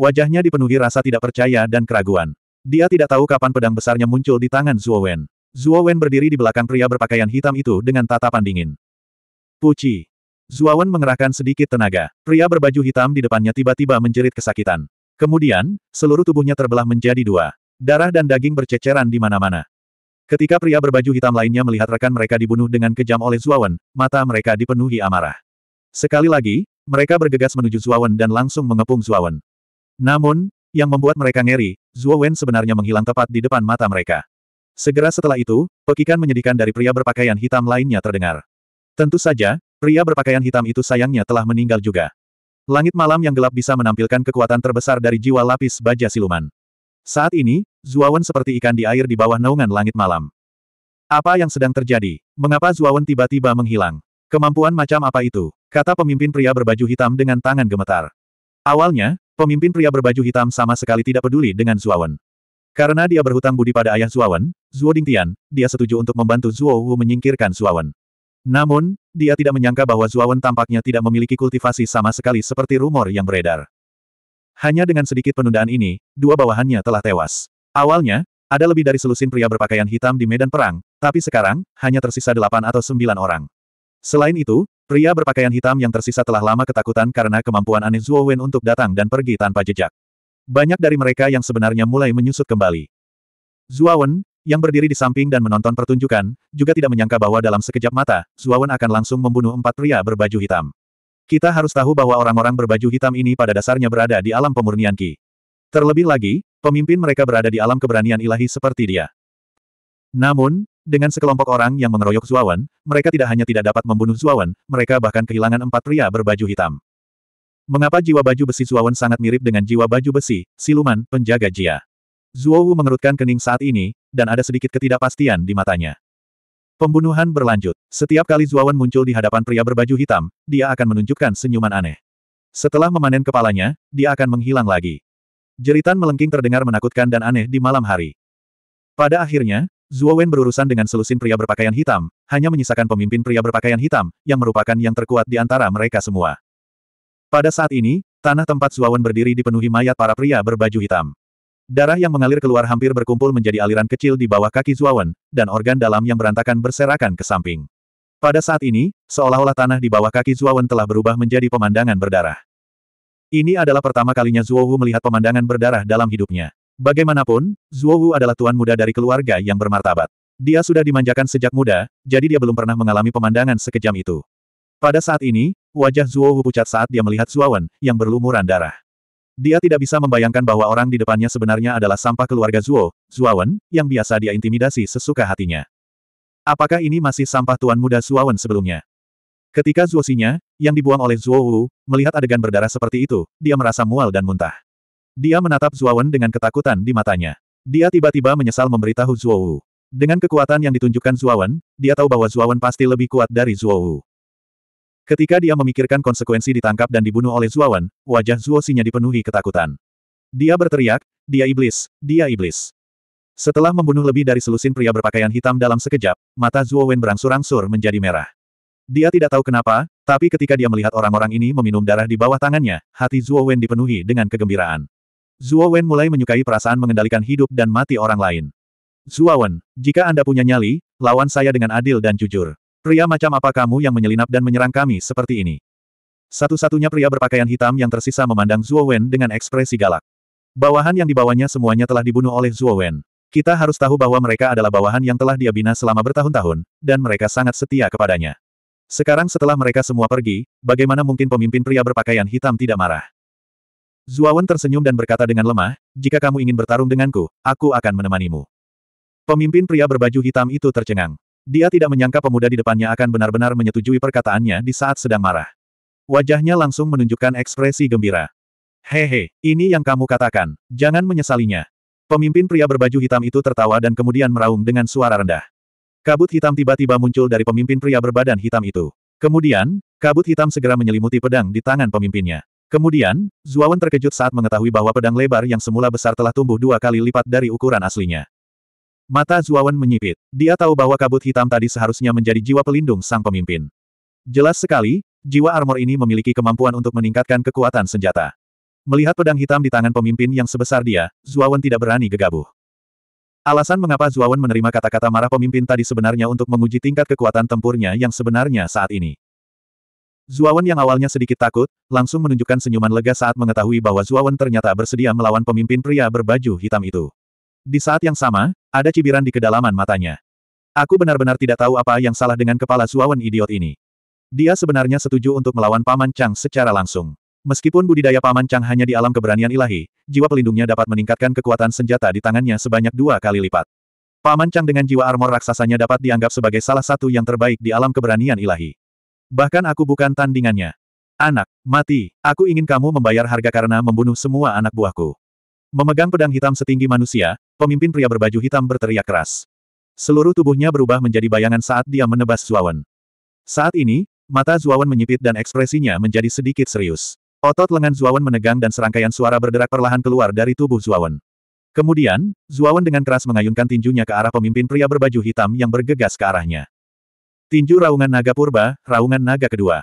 Wajahnya dipenuhi rasa tidak percaya dan keraguan. Dia tidak tahu kapan pedang besarnya muncul di tangan Zuo Wen. Zuo Wen berdiri di belakang pria berpakaian hitam itu dengan tatapan dingin. Puci. Zuawan mengerahkan sedikit tenaga. Pria berbaju hitam di depannya tiba-tiba menjerit kesakitan. Kemudian, seluruh tubuhnya terbelah menjadi dua. Darah dan daging berceceran di mana-mana. Ketika pria berbaju hitam lainnya melihat rekan mereka dibunuh dengan kejam oleh Zuawan, mata mereka dipenuhi amarah. Sekali lagi, mereka bergegas menuju Zuawan dan langsung mengepung Zuawan. Namun, yang membuat mereka ngeri, Zuawan sebenarnya menghilang tepat di depan mata mereka. Segera setelah itu, pekikan menyedihkan dari pria berpakaian hitam lainnya terdengar. Tentu saja, Pria berpakaian hitam itu sayangnya telah meninggal juga. Langit malam yang gelap bisa menampilkan kekuatan terbesar dari jiwa lapis baja siluman. Saat ini, Zuawan seperti ikan di air di bawah naungan langit malam. Apa yang sedang terjadi? Mengapa Zuawan tiba-tiba menghilang? Kemampuan macam apa itu? Kata pemimpin pria berbaju hitam dengan tangan gemetar. Awalnya, pemimpin pria berbaju hitam sama sekali tidak peduli dengan Zuawan. Karena dia berhutang budi pada ayah Zuawan, Zuo Dingtian, dia setuju untuk membantu Zuo Wu menyingkirkan Zuawan. Namun, dia tidak menyangka bahwa Zuawan tampaknya tidak memiliki kultivasi sama sekali seperti rumor yang beredar. Hanya dengan sedikit penundaan ini, dua bawahannya telah tewas. Awalnya, ada lebih dari selusin pria berpakaian hitam di medan perang, tapi sekarang, hanya tersisa delapan atau sembilan orang. Selain itu, pria berpakaian hitam yang tersisa telah lama ketakutan karena kemampuan aneh Zuowen untuk datang dan pergi tanpa jejak. Banyak dari mereka yang sebenarnya mulai menyusut kembali. Zuowen, yang berdiri di samping dan menonton pertunjukan, juga tidak menyangka bahwa dalam sekejap mata, Zuawan akan langsung membunuh empat pria berbaju hitam. Kita harus tahu bahwa orang-orang berbaju hitam ini pada dasarnya berada di alam pemurnian Ki. Terlebih lagi, pemimpin mereka berada di alam keberanian ilahi seperti dia. Namun, dengan sekelompok orang yang mengeroyok Zuawan, mereka tidak hanya tidak dapat membunuh Zuawan, mereka bahkan kehilangan empat pria berbaju hitam. Mengapa jiwa baju besi Zuawan sangat mirip dengan jiwa baju besi, siluman, penjaga Jia? Zuo Wu mengerutkan kening saat ini, dan ada sedikit ketidakpastian di matanya. Pembunuhan berlanjut. Setiap kali Zuo Wen muncul di hadapan pria berbaju hitam, dia akan menunjukkan senyuman aneh. Setelah memanen kepalanya, dia akan menghilang lagi. Jeritan melengking terdengar menakutkan dan aneh di malam hari. Pada akhirnya, Zuo Wen berurusan dengan selusin pria berpakaian hitam, hanya menyisakan pemimpin pria berpakaian hitam, yang merupakan yang terkuat di antara mereka semua. Pada saat ini, tanah tempat Zuo Wen berdiri dipenuhi mayat para pria berbaju hitam. Darah yang mengalir keluar hampir berkumpul menjadi aliran kecil di bawah kaki Zuawan, dan organ dalam yang berantakan berserakan ke samping. Pada saat ini, seolah-olah tanah di bawah kaki Zuawan telah berubah menjadi pemandangan berdarah. Ini adalah pertama kalinya Zuohu melihat pemandangan berdarah dalam hidupnya. Bagaimanapun, Zuohu adalah tuan muda dari keluarga yang bermartabat. Dia sudah dimanjakan sejak muda, jadi dia belum pernah mengalami pemandangan sekejam itu. Pada saat ini, wajah Zuohu pucat saat dia melihat Zuawan, yang berlumuran darah. Dia tidak bisa membayangkan bahwa orang di depannya sebenarnya adalah sampah keluarga Zuo, Zuawan, yang biasa dia intimidasi sesuka hatinya. Apakah ini masih sampah tuan muda Zuawan sebelumnya? Ketika Zuo Xinya, yang dibuang oleh Zuo Wu, melihat adegan berdarah seperti itu, dia merasa mual dan muntah. Dia menatap Zuawan dengan ketakutan di matanya. Dia tiba-tiba menyesal memberitahu Zuo Wu. Dengan kekuatan yang ditunjukkan Zuawan, dia tahu bahwa Zuawan pasti lebih kuat dari Zuo Wu. Ketika dia memikirkan konsekuensi ditangkap dan dibunuh oleh Zuawan, wajah Zuosinya dipenuhi ketakutan. Dia berteriak, dia iblis, dia iblis. Setelah membunuh lebih dari selusin pria berpakaian hitam dalam sekejap, mata Zuowen berangsur-angsur menjadi merah. Dia tidak tahu kenapa, tapi ketika dia melihat orang-orang ini meminum darah di bawah tangannya, hati Zuowen dipenuhi dengan kegembiraan. Zuowen mulai menyukai perasaan mengendalikan hidup dan mati orang lain. Zuowen, jika Anda punya nyali, lawan saya dengan adil dan jujur. Pria macam apa kamu yang menyelinap dan menyerang kami seperti ini? Satu-satunya pria berpakaian hitam yang tersisa memandang Zhuo Wen dengan ekspresi galak. Bawahan yang dibawanya semuanya telah dibunuh oleh Zhuo Wen. Kita harus tahu bahwa mereka adalah bawahan yang telah dia bina selama bertahun-tahun, dan mereka sangat setia kepadanya. Sekarang setelah mereka semua pergi, bagaimana mungkin pemimpin pria berpakaian hitam tidak marah? Wen tersenyum dan berkata dengan lemah, jika kamu ingin bertarung denganku, aku akan menemanimu. Pemimpin pria berbaju hitam itu tercengang. Dia tidak menyangka pemuda di depannya akan benar-benar menyetujui perkataannya di saat sedang marah. Wajahnya langsung menunjukkan ekspresi gembira. Hehe, ini yang kamu katakan. Jangan menyesalinya. Pemimpin pria berbaju hitam itu tertawa dan kemudian meraung dengan suara rendah. Kabut hitam tiba-tiba muncul dari pemimpin pria berbadan hitam itu. Kemudian, kabut hitam segera menyelimuti pedang di tangan pemimpinnya. Kemudian, Zuawan terkejut saat mengetahui bahwa pedang lebar yang semula besar telah tumbuh dua kali lipat dari ukuran aslinya. Mata Zuawan menyipit. Dia tahu bahwa kabut hitam tadi seharusnya menjadi jiwa pelindung sang pemimpin. Jelas sekali, jiwa armor ini memiliki kemampuan untuk meningkatkan kekuatan senjata. Melihat pedang hitam di tangan pemimpin yang sebesar dia, Zuawan tidak berani gegabah. Alasan mengapa Zuawan menerima kata-kata marah pemimpin tadi sebenarnya untuk menguji tingkat kekuatan tempurnya yang sebenarnya saat ini. Zuawan yang awalnya sedikit takut, langsung menunjukkan senyuman lega saat mengetahui bahwa Zuawan ternyata bersedia melawan pemimpin pria berbaju hitam itu. Di saat yang sama, ada cibiran di kedalaman matanya. Aku benar-benar tidak tahu apa yang salah dengan kepala Zuawan idiot ini. Dia sebenarnya setuju untuk melawan Paman Chang secara langsung. Meskipun budidaya Paman Chang hanya di alam keberanian ilahi, jiwa pelindungnya dapat meningkatkan kekuatan senjata di tangannya sebanyak dua kali lipat. Paman Chang dengan jiwa armor raksasanya dapat dianggap sebagai salah satu yang terbaik di alam keberanian ilahi. Bahkan aku bukan tandingannya. Anak, mati, aku ingin kamu membayar harga karena membunuh semua anak buahku. Memegang pedang hitam setinggi manusia, pemimpin pria berbaju hitam berteriak keras. Seluruh tubuhnya berubah menjadi bayangan saat dia menebas Zuawan. Saat ini, mata Zuawan menyipit dan ekspresinya menjadi sedikit serius. Otot lengan Zuawan menegang dan serangkaian suara berderak perlahan keluar dari tubuh Zuawan. Kemudian, Zuawan dengan keras mengayunkan tinjunya ke arah pemimpin pria berbaju hitam yang bergegas ke arahnya. Tinju raungan naga purba, raungan naga kedua.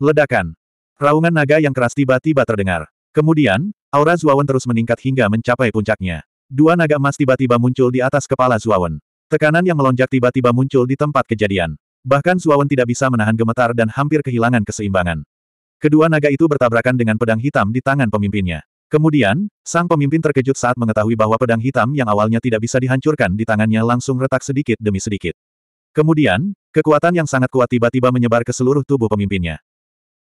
Ledakan. Raungan naga yang keras tiba-tiba terdengar. Kemudian, aura Zuawan terus meningkat hingga mencapai puncaknya. Dua naga emas tiba-tiba muncul di atas kepala Zuawan. Tekanan yang melonjak tiba-tiba muncul di tempat kejadian. Bahkan Zuawan tidak bisa menahan gemetar dan hampir kehilangan keseimbangan. Kedua naga itu bertabrakan dengan pedang hitam di tangan pemimpinnya. Kemudian, sang pemimpin terkejut saat mengetahui bahwa pedang hitam yang awalnya tidak bisa dihancurkan di tangannya langsung retak sedikit demi sedikit. Kemudian, kekuatan yang sangat kuat tiba-tiba menyebar ke seluruh tubuh pemimpinnya.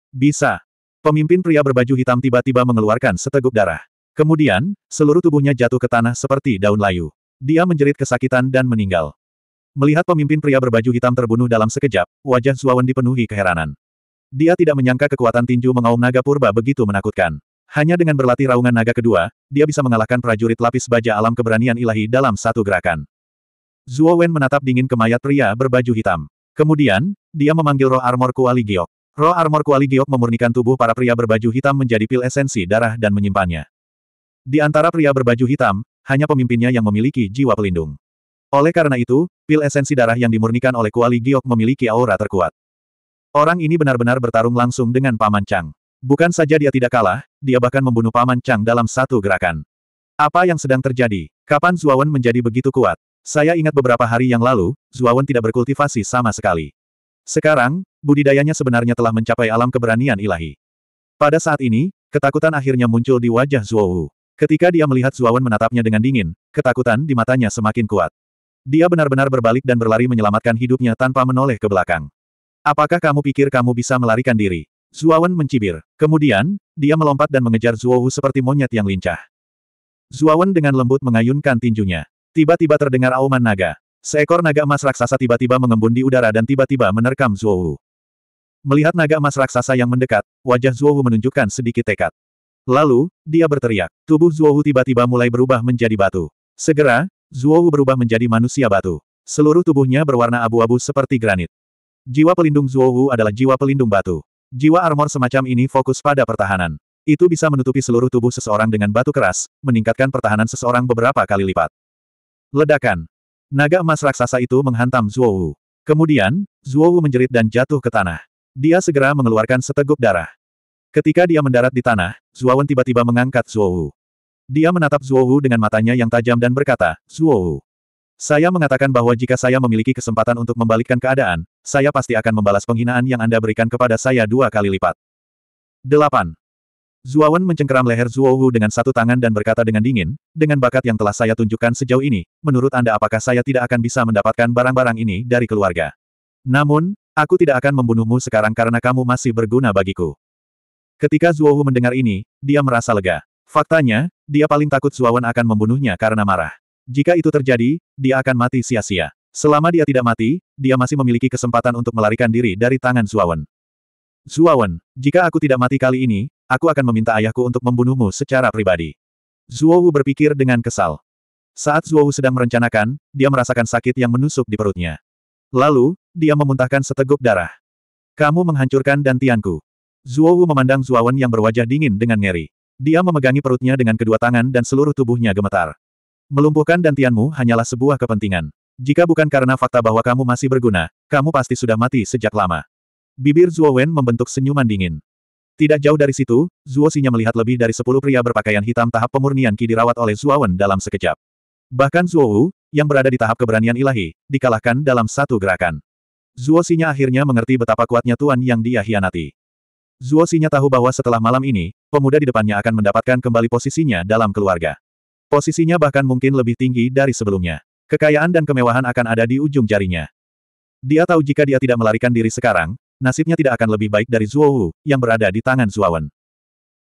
Bisa. Pemimpin pria berbaju hitam tiba-tiba mengeluarkan seteguk darah. Kemudian, seluruh tubuhnya jatuh ke tanah seperti daun layu. Dia menjerit kesakitan dan meninggal. Melihat pemimpin pria berbaju hitam terbunuh dalam sekejap, wajah Zuawan dipenuhi keheranan. Dia tidak menyangka kekuatan tinju mengaum naga purba begitu menakutkan. Hanya dengan berlatih raungan naga kedua, dia bisa mengalahkan prajurit lapis baja alam keberanian ilahi dalam satu gerakan. Zuo Wen menatap dingin ke mayat pria berbaju hitam. Kemudian, dia memanggil roh armor Kuali Giok. Roh Armor Kuali Giok memurnikan tubuh para pria berbaju hitam menjadi pil esensi darah dan menyimpannya. Di antara pria berbaju hitam, hanya pemimpinnya yang memiliki jiwa pelindung. Oleh karena itu, pil esensi darah yang dimurnikan oleh Kuali Giok memiliki aura terkuat. Orang ini benar-benar bertarung langsung dengan Paman Chang. Bukan saja dia tidak kalah, dia bahkan membunuh Paman Chang dalam satu gerakan. Apa yang sedang terjadi? Kapan Zuawan menjadi begitu kuat? Saya ingat beberapa hari yang lalu, Zuawan tidak berkultivasi sama sekali. Sekarang, budidayanya sebenarnya telah mencapai alam keberanian ilahi. Pada saat ini, ketakutan akhirnya muncul di wajah Zhuowu. Ketika dia melihat Zhuawan menatapnya dengan dingin, ketakutan di matanya semakin kuat. Dia benar-benar berbalik dan berlari menyelamatkan hidupnya tanpa menoleh ke belakang. Apakah kamu pikir kamu bisa melarikan diri? Zhuawan mencibir. Kemudian, dia melompat dan mengejar Zhuowu seperti monyet yang lincah. Zhuawan dengan lembut mengayunkan tinjunya. Tiba-tiba terdengar auman naga. Seekor naga emas raksasa tiba-tiba mengembun di udara dan tiba-tiba menerkam Wu. Melihat naga emas raksasa yang mendekat, wajah Wu menunjukkan sedikit tekad. Lalu, dia berteriak. Tubuh Wu tiba-tiba mulai berubah menjadi batu. Segera, Wu berubah menjadi manusia batu. Seluruh tubuhnya berwarna abu-abu seperti granit. Jiwa pelindung Wu adalah jiwa pelindung batu. Jiwa armor semacam ini fokus pada pertahanan. Itu bisa menutupi seluruh tubuh seseorang dengan batu keras, meningkatkan pertahanan seseorang beberapa kali lipat. Ledakan. Naga emas raksasa itu menghantam Zhuowu. Kemudian, Zhuowu menjerit dan jatuh ke tanah. Dia segera mengeluarkan seteguk darah. Ketika dia mendarat di tanah, Zhuowen tiba-tiba mengangkat Zhuowu. Dia menatap Zhuowu dengan matanya yang tajam dan berkata, Zhuowu. Saya mengatakan bahwa jika saya memiliki kesempatan untuk membalikkan keadaan, saya pasti akan membalas penghinaan yang Anda berikan kepada saya dua kali lipat. 8. Zuawan mencengkeram leher Zhuo dengan satu tangan dan berkata dengan dingin, dengan bakat yang telah saya tunjukkan sejauh ini, menurut Anda apakah saya tidak akan bisa mendapatkan barang-barang ini dari keluarga? Namun, aku tidak akan membunuhmu sekarang karena kamu masih berguna bagiku. Ketika Zhuo mendengar ini, dia merasa lega. Faktanya, dia paling takut Zuawan akan membunuhnya karena marah. Jika itu terjadi, dia akan mati sia-sia. Selama dia tidak mati, dia masih memiliki kesempatan untuk melarikan diri dari tangan Zuawan. Zuowen, jika aku tidak mati kali ini, aku akan meminta ayahku untuk membunuhmu secara pribadi. Zuowu berpikir dengan kesal. Saat Zuowu sedang merencanakan, dia merasakan sakit yang menusuk di perutnya. Lalu, dia memuntahkan seteguk darah. Kamu menghancurkan dantianku. Zuowu memandang Zuawan yang berwajah dingin dengan ngeri. Dia memegangi perutnya dengan kedua tangan dan seluruh tubuhnya gemetar. Melumpuhkan dantianmu hanyalah sebuah kepentingan. Jika bukan karena fakta bahwa kamu masih berguna, kamu pasti sudah mati sejak lama. Bibir Zuo Wen membentuk senyuman dingin. Tidak jauh dari situ, Zuo Xinya melihat lebih dari sepuluh pria berpakaian hitam tahap pemurnian Ki dirawat oleh Zuo Wen dalam sekejap. Bahkan Zuo Wu, yang berada di tahap keberanian ilahi, dikalahkan dalam satu gerakan. Zuo Xinya akhirnya mengerti betapa kuatnya Tuan yang dia hianati. Zuo Xinya tahu bahwa setelah malam ini, pemuda di depannya akan mendapatkan kembali posisinya dalam keluarga. Posisinya bahkan mungkin lebih tinggi dari sebelumnya. Kekayaan dan kemewahan akan ada di ujung jarinya. Dia tahu jika dia tidak melarikan diri sekarang, nasibnya tidak akan lebih baik dari Zuo Wu, yang berada di tangan Zuo Wen.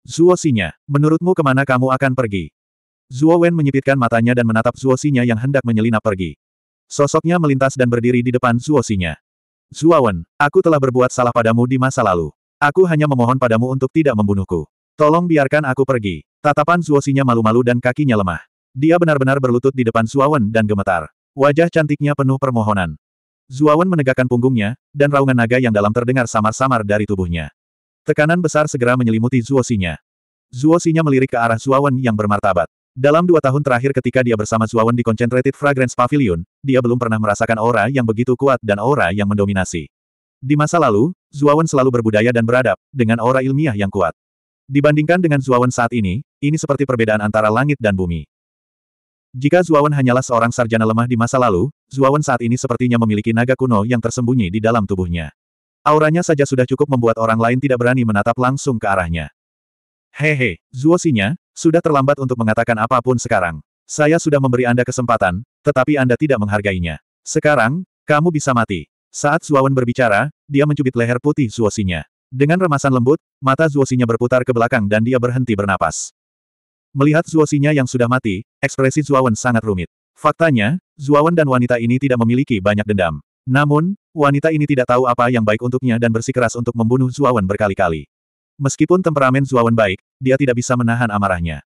Zuo Xinya, menurutmu kemana kamu akan pergi? Zuo Wen menyipitkan matanya dan menatap Zuo Xinya yang hendak menyelinap pergi. Sosoknya melintas dan berdiri di depan Zuo Xinya. Zuo Wen, aku telah berbuat salah padamu di masa lalu. Aku hanya memohon padamu untuk tidak membunuhku. Tolong biarkan aku pergi. Tatapan Zuo Xinya malu-malu dan kakinya lemah. Dia benar-benar berlutut di depan Zuo Wen dan gemetar. Wajah cantiknya penuh permohonan. Zuawan menegakkan punggungnya, dan raungan naga yang dalam terdengar samar-samar dari tubuhnya. Tekanan besar segera menyelimuti Zuosinya. Zuosinya melirik ke arah Zuawan yang bermartabat. Dalam dua tahun terakhir ketika dia bersama Zuawan di Concentrated Fragrance Pavilion, dia belum pernah merasakan aura yang begitu kuat dan aura yang mendominasi. Di masa lalu, Zuawan selalu berbudaya dan beradab, dengan aura ilmiah yang kuat. Dibandingkan dengan Zuawan saat ini, ini seperti perbedaan antara langit dan bumi. Jika Zuawan hanyalah seorang sarjana lemah di masa lalu, Zuawan saat ini sepertinya memiliki naga kuno yang tersembunyi di dalam tubuhnya. Auranya saja sudah cukup membuat orang lain tidak berani menatap langsung ke arahnya. Hehe, Zuosinya, sudah terlambat untuk mengatakan apapun sekarang. Saya sudah memberi Anda kesempatan, tetapi Anda tidak menghargainya. Sekarang, kamu bisa mati. Saat Zuawan berbicara, dia mencubit leher putih Zuosinya. Dengan remasan lembut, mata Zuosinya berputar ke belakang dan dia berhenti bernapas. Melihat Zuosinya yang sudah mati, ekspresi Zuawan sangat rumit. Faktanya, Zuawan dan wanita ini tidak memiliki banyak dendam. Namun, wanita ini tidak tahu apa yang baik untuknya dan bersikeras untuk membunuh Zuawan berkali-kali. Meskipun temperamen Zuawan baik, dia tidak bisa menahan amarahnya.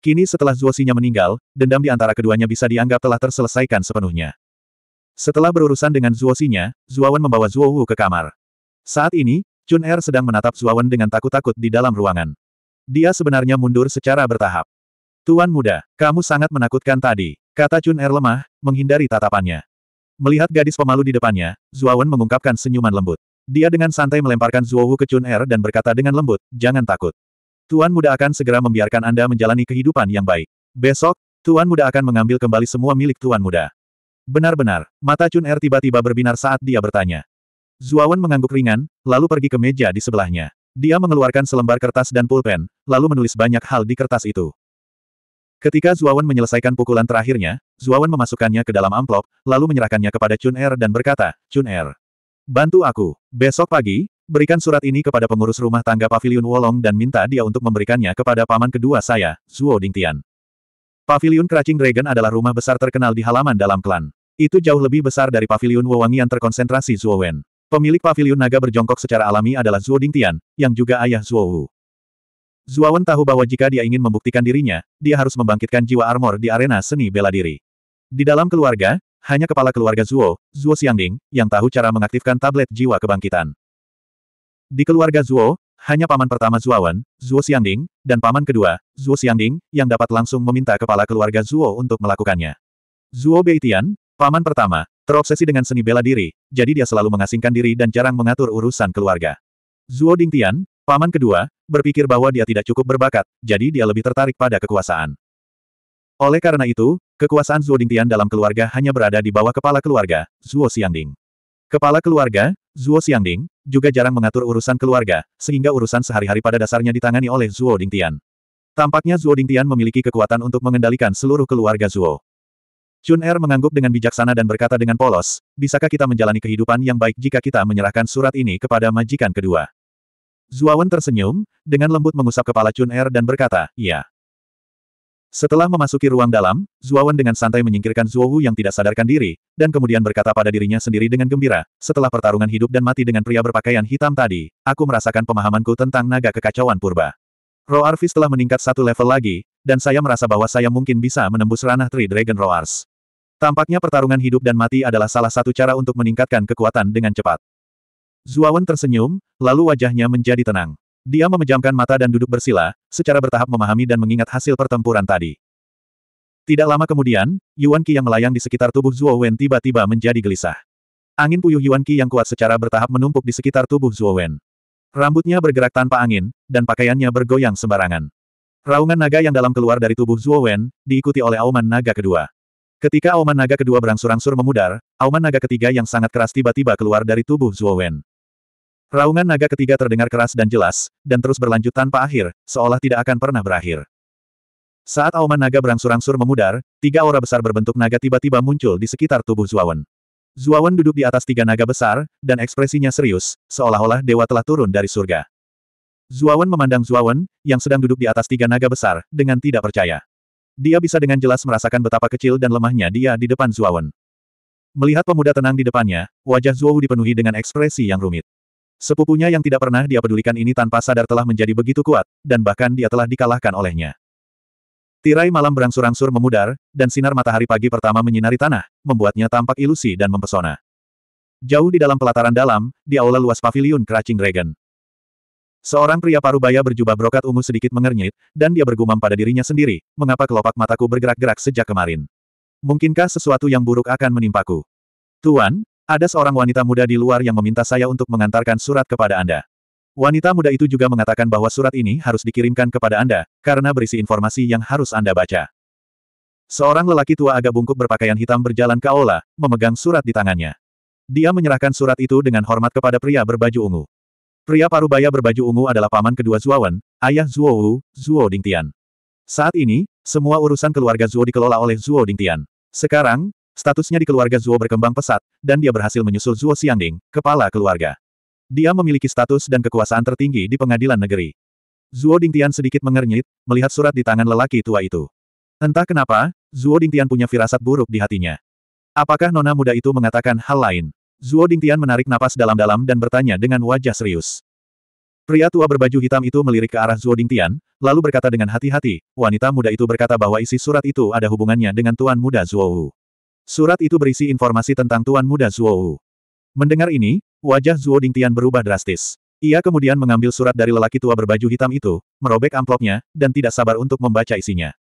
Kini setelah Zuosinya meninggal, dendam di antara keduanya bisa dianggap telah terselesaikan sepenuhnya. Setelah berurusan dengan Zuosinya, Zuawan membawa Zuowu ke kamar. Saat ini, Chun Er sedang menatap Zuawan dengan takut-takut di dalam ruangan. Dia sebenarnya mundur secara bertahap. Tuan muda, kamu sangat menakutkan tadi, kata Chun Er lemah, menghindari tatapannya. Melihat gadis pemalu di depannya, Zuawan mengungkapkan senyuman lembut. Dia dengan santai melemparkan Zuo Wu ke Chun Er dan berkata dengan lembut, jangan takut. Tuan muda akan segera membiarkan Anda menjalani kehidupan yang baik. Besok, Tuan muda akan mengambil kembali semua milik Tuan muda. Benar-benar, mata Chun Er tiba-tiba berbinar saat dia bertanya. Zuawan mengangguk ringan, lalu pergi ke meja di sebelahnya. Dia mengeluarkan selembar kertas dan pulpen, lalu menulis banyak hal di kertas itu. Ketika Zuawan menyelesaikan pukulan terakhirnya, Zuawan memasukkannya ke dalam amplop, lalu menyerahkannya kepada Chun Er dan berkata, Chun Er, bantu aku. Besok pagi, berikan surat ini kepada pengurus rumah tangga Paviliun Wolong dan minta dia untuk memberikannya kepada paman kedua saya, Zuo Dingtian. Paviliun Kracing Dragon adalah rumah besar terkenal di halaman dalam klan. Itu jauh lebih besar dari Paviliun Wewangian terkonsentrasi Zuowen. Pemilik pavilion naga berjongkok secara alami adalah Zuo Dingtian, yang juga ayah Zuo Wu. Zuo Wen tahu bahwa jika dia ingin membuktikan dirinya, dia harus membangkitkan jiwa armor di arena seni bela diri. Di dalam keluarga, hanya kepala keluarga Zuo, Zuo Xiangding, yang tahu cara mengaktifkan tablet jiwa kebangkitan. Di keluarga Zuo, hanya paman pertama Zuo Wen, Zuo Xiangding, dan paman kedua, Zuo Xiangding, yang dapat langsung meminta kepala keluarga Zuo untuk melakukannya. Zuo Beitian, paman pertama, Terobsesi dengan seni bela diri, jadi dia selalu mengasingkan diri dan jarang mengatur urusan keluarga. Zuo Dingtian, paman kedua, berpikir bahwa dia tidak cukup berbakat, jadi dia lebih tertarik pada kekuasaan. Oleh karena itu, kekuasaan Zuo Dingtian dalam keluarga hanya berada di bawah kepala keluarga, Zuo Xiangding. Kepala keluarga, Zuo Xiangding, juga jarang mengatur urusan keluarga, sehingga urusan sehari-hari pada dasarnya ditangani oleh Zuo Dingtian. Tampaknya Zuo Dingtian memiliki kekuatan untuk mengendalikan seluruh keluarga Zuo. Chun Er mengangguk dengan bijaksana dan berkata dengan polos, bisakah kita menjalani kehidupan yang baik jika kita menyerahkan surat ini kepada majikan kedua? Zuawan tersenyum, dengan lembut mengusap kepala Chun Er dan berkata, iya. Setelah memasuki ruang dalam, Zuawan dengan santai menyingkirkan Zuowu yang tidak sadarkan diri, dan kemudian berkata pada dirinya sendiri dengan gembira, setelah pertarungan hidup dan mati dengan pria berpakaian hitam tadi, aku merasakan pemahamanku tentang naga kekacauan purba. Roarvis telah meningkat satu level lagi, dan saya merasa bahwa saya mungkin bisa menembus ranah Three Dragon Roars. Tampaknya pertarungan hidup dan mati adalah salah satu cara untuk meningkatkan kekuatan dengan cepat. Zuawan tersenyum, lalu wajahnya menjadi tenang. Dia memejamkan mata dan duduk bersila, secara bertahap memahami dan mengingat hasil pertempuran tadi. Tidak lama kemudian, Yuan Qi yang melayang di sekitar tubuh Zuo Wen tiba-tiba menjadi gelisah. Angin puyuh Yuan Qi yang kuat secara bertahap menumpuk di sekitar tubuh Zuo Wen. Rambutnya bergerak tanpa angin, dan pakaiannya bergoyang sembarangan. Raungan naga yang dalam keluar dari tubuh Zuo Wen, diikuti oleh auman naga kedua. Ketika auman naga kedua berangsur-angsur memudar, auman naga ketiga yang sangat keras tiba-tiba keluar dari tubuh Zuo Wen. Raungan naga ketiga terdengar keras dan jelas, dan terus berlanjut tanpa akhir, seolah tidak akan pernah berakhir. Saat auman naga berangsur-angsur memudar, tiga aura besar berbentuk naga tiba-tiba muncul di sekitar tubuh Zuo Wen duduk di atas tiga naga besar, dan ekspresinya serius, seolah-olah dewa telah turun dari surga. Wen memandang Wen, yang sedang duduk di atas tiga naga besar, dengan tidak percaya. Dia bisa dengan jelas merasakan betapa kecil dan lemahnya dia di depan Zuawan. Melihat pemuda tenang di depannya, wajah Zuowu dipenuhi dengan ekspresi yang rumit. Sepupunya yang tidak pernah dia pedulikan ini tanpa sadar telah menjadi begitu kuat, dan bahkan dia telah dikalahkan olehnya. Tirai malam berangsur-angsur memudar, dan sinar matahari pagi pertama menyinari tanah, membuatnya tampak ilusi dan mempesona. Jauh di dalam pelataran dalam, di aula luas pavilion Kracing Dragon. Seorang pria parubaya berjubah brokat ungu sedikit mengernyit, dan dia bergumam pada dirinya sendiri, mengapa kelopak mataku bergerak-gerak sejak kemarin. Mungkinkah sesuatu yang buruk akan menimpaku? Tuan, ada seorang wanita muda di luar yang meminta saya untuk mengantarkan surat kepada Anda. Wanita muda itu juga mengatakan bahwa surat ini harus dikirimkan kepada Anda, karena berisi informasi yang harus Anda baca. Seorang lelaki tua agak bungkuk berpakaian hitam berjalan ke aula, memegang surat di tangannya. Dia menyerahkan surat itu dengan hormat kepada pria berbaju ungu. Pria parubaya berbaju ungu adalah paman kedua Zuowen, ayah Zuo Wu, Zuo Dingtian. Saat ini, semua urusan keluarga Zuo dikelola oleh Zuo Dingtian. Sekarang, statusnya di keluarga Zuo berkembang pesat, dan dia berhasil menyusul Zuo Xiangding, kepala keluarga. Dia memiliki status dan kekuasaan tertinggi di pengadilan negeri. Zuo Dingtian sedikit mengernyit, melihat surat di tangan lelaki tua itu. Entah kenapa, Zuo Dingtian punya firasat buruk di hatinya. Apakah nona muda itu mengatakan hal lain? Zuo Dingtian menarik napas dalam-dalam dan bertanya dengan wajah serius. Pria tua berbaju hitam itu melirik ke arah Zuo Dingtian, lalu berkata dengan hati-hati, wanita muda itu berkata bahwa isi surat itu ada hubungannya dengan Tuan Muda Zuo Wu. Surat itu berisi informasi tentang Tuan Muda Zuo Wu. Mendengar ini, wajah Zuo Dingtian berubah drastis. Ia kemudian mengambil surat dari lelaki tua berbaju hitam itu, merobek amplopnya, dan tidak sabar untuk membaca isinya.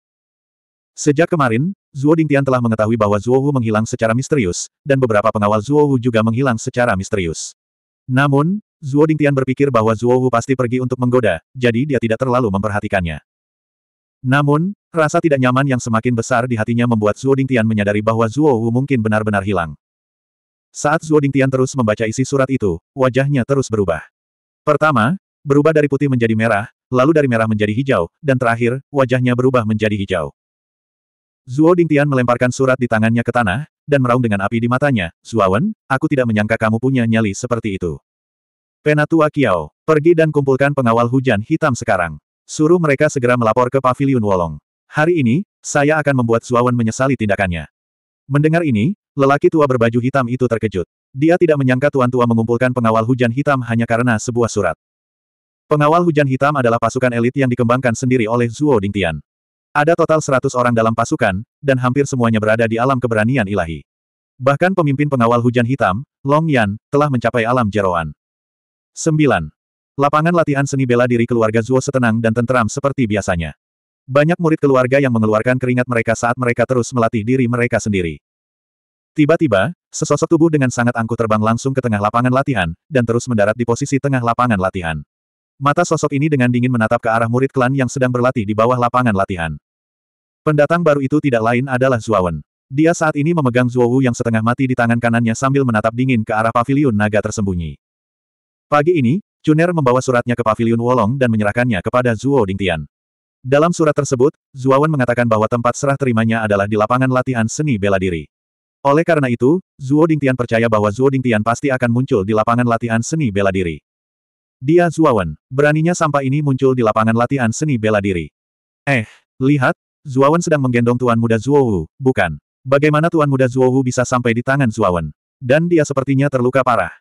Sejak kemarin, Zuo Dingtian telah mengetahui bahwa Zuo Hu menghilang secara misterius, dan beberapa pengawal Zuo Hu juga menghilang secara misterius. Namun, Zuo Dingtian berpikir bahwa Zuo Hu pasti pergi untuk menggoda, jadi dia tidak terlalu memperhatikannya. Namun, rasa tidak nyaman yang semakin besar di hatinya membuat Zuo Dingtian menyadari bahwa Zuo Hu mungkin benar-benar hilang. Saat Zuo Dingtian terus membaca isi surat itu, wajahnya terus berubah. Pertama, berubah dari putih menjadi merah, lalu dari merah menjadi hijau, dan terakhir, wajahnya berubah menjadi hijau. Zuo Dingtian melemparkan surat di tangannya ke tanah, dan meraung dengan api di matanya. Zuawan, aku tidak menyangka kamu punya nyali seperti itu. Penatua Kiao, pergi dan kumpulkan pengawal hujan hitam sekarang. Suruh mereka segera melapor ke Paviliun Wolong. Hari ini, saya akan membuat Zuawan menyesali tindakannya. Mendengar ini, lelaki tua berbaju hitam itu terkejut. Dia tidak menyangka tuan tua mengumpulkan pengawal hujan hitam hanya karena sebuah surat. Pengawal hujan hitam adalah pasukan elit yang dikembangkan sendiri oleh Zuo Dingtian. Ada total 100 orang dalam pasukan, dan hampir semuanya berada di alam keberanian ilahi. Bahkan pemimpin pengawal hujan hitam, Long Yan, telah mencapai alam jeroan. 9. Lapangan latihan seni bela diri keluarga Zuo setenang dan tenteram seperti biasanya. Banyak murid keluarga yang mengeluarkan keringat mereka saat mereka terus melatih diri mereka sendiri. Tiba-tiba, sesosok tubuh dengan sangat angkuh terbang langsung ke tengah lapangan latihan, dan terus mendarat di posisi tengah lapangan latihan. Mata sosok ini dengan dingin menatap ke arah murid klan yang sedang berlatih di bawah lapangan latihan. Pendatang baru itu tidak lain adalah Zuawan. Dia saat ini memegang Zuowu yang setengah mati di tangan kanannya sambil menatap dingin ke arah paviliun naga tersembunyi. Pagi ini, Chuner membawa suratnya ke paviliun Wolong dan menyerahkannya kepada Zuo Dingtian. Dalam surat tersebut, Zuawan mengatakan bahwa tempat serah terimanya adalah di lapangan latihan seni bela diri. Oleh karena itu, Zuo Dingtian percaya bahwa Zuo Dingtian pasti akan muncul di lapangan latihan seni bela diri. Dia Zuawan, beraninya sampah ini muncul di lapangan latihan seni bela diri. Eh, lihat, Zuawan sedang menggendong Tuan Muda Zuowu, bukan? Bagaimana Tuan Muda Zuowu bisa sampai di tangan Zuawan? Dan dia sepertinya terluka parah.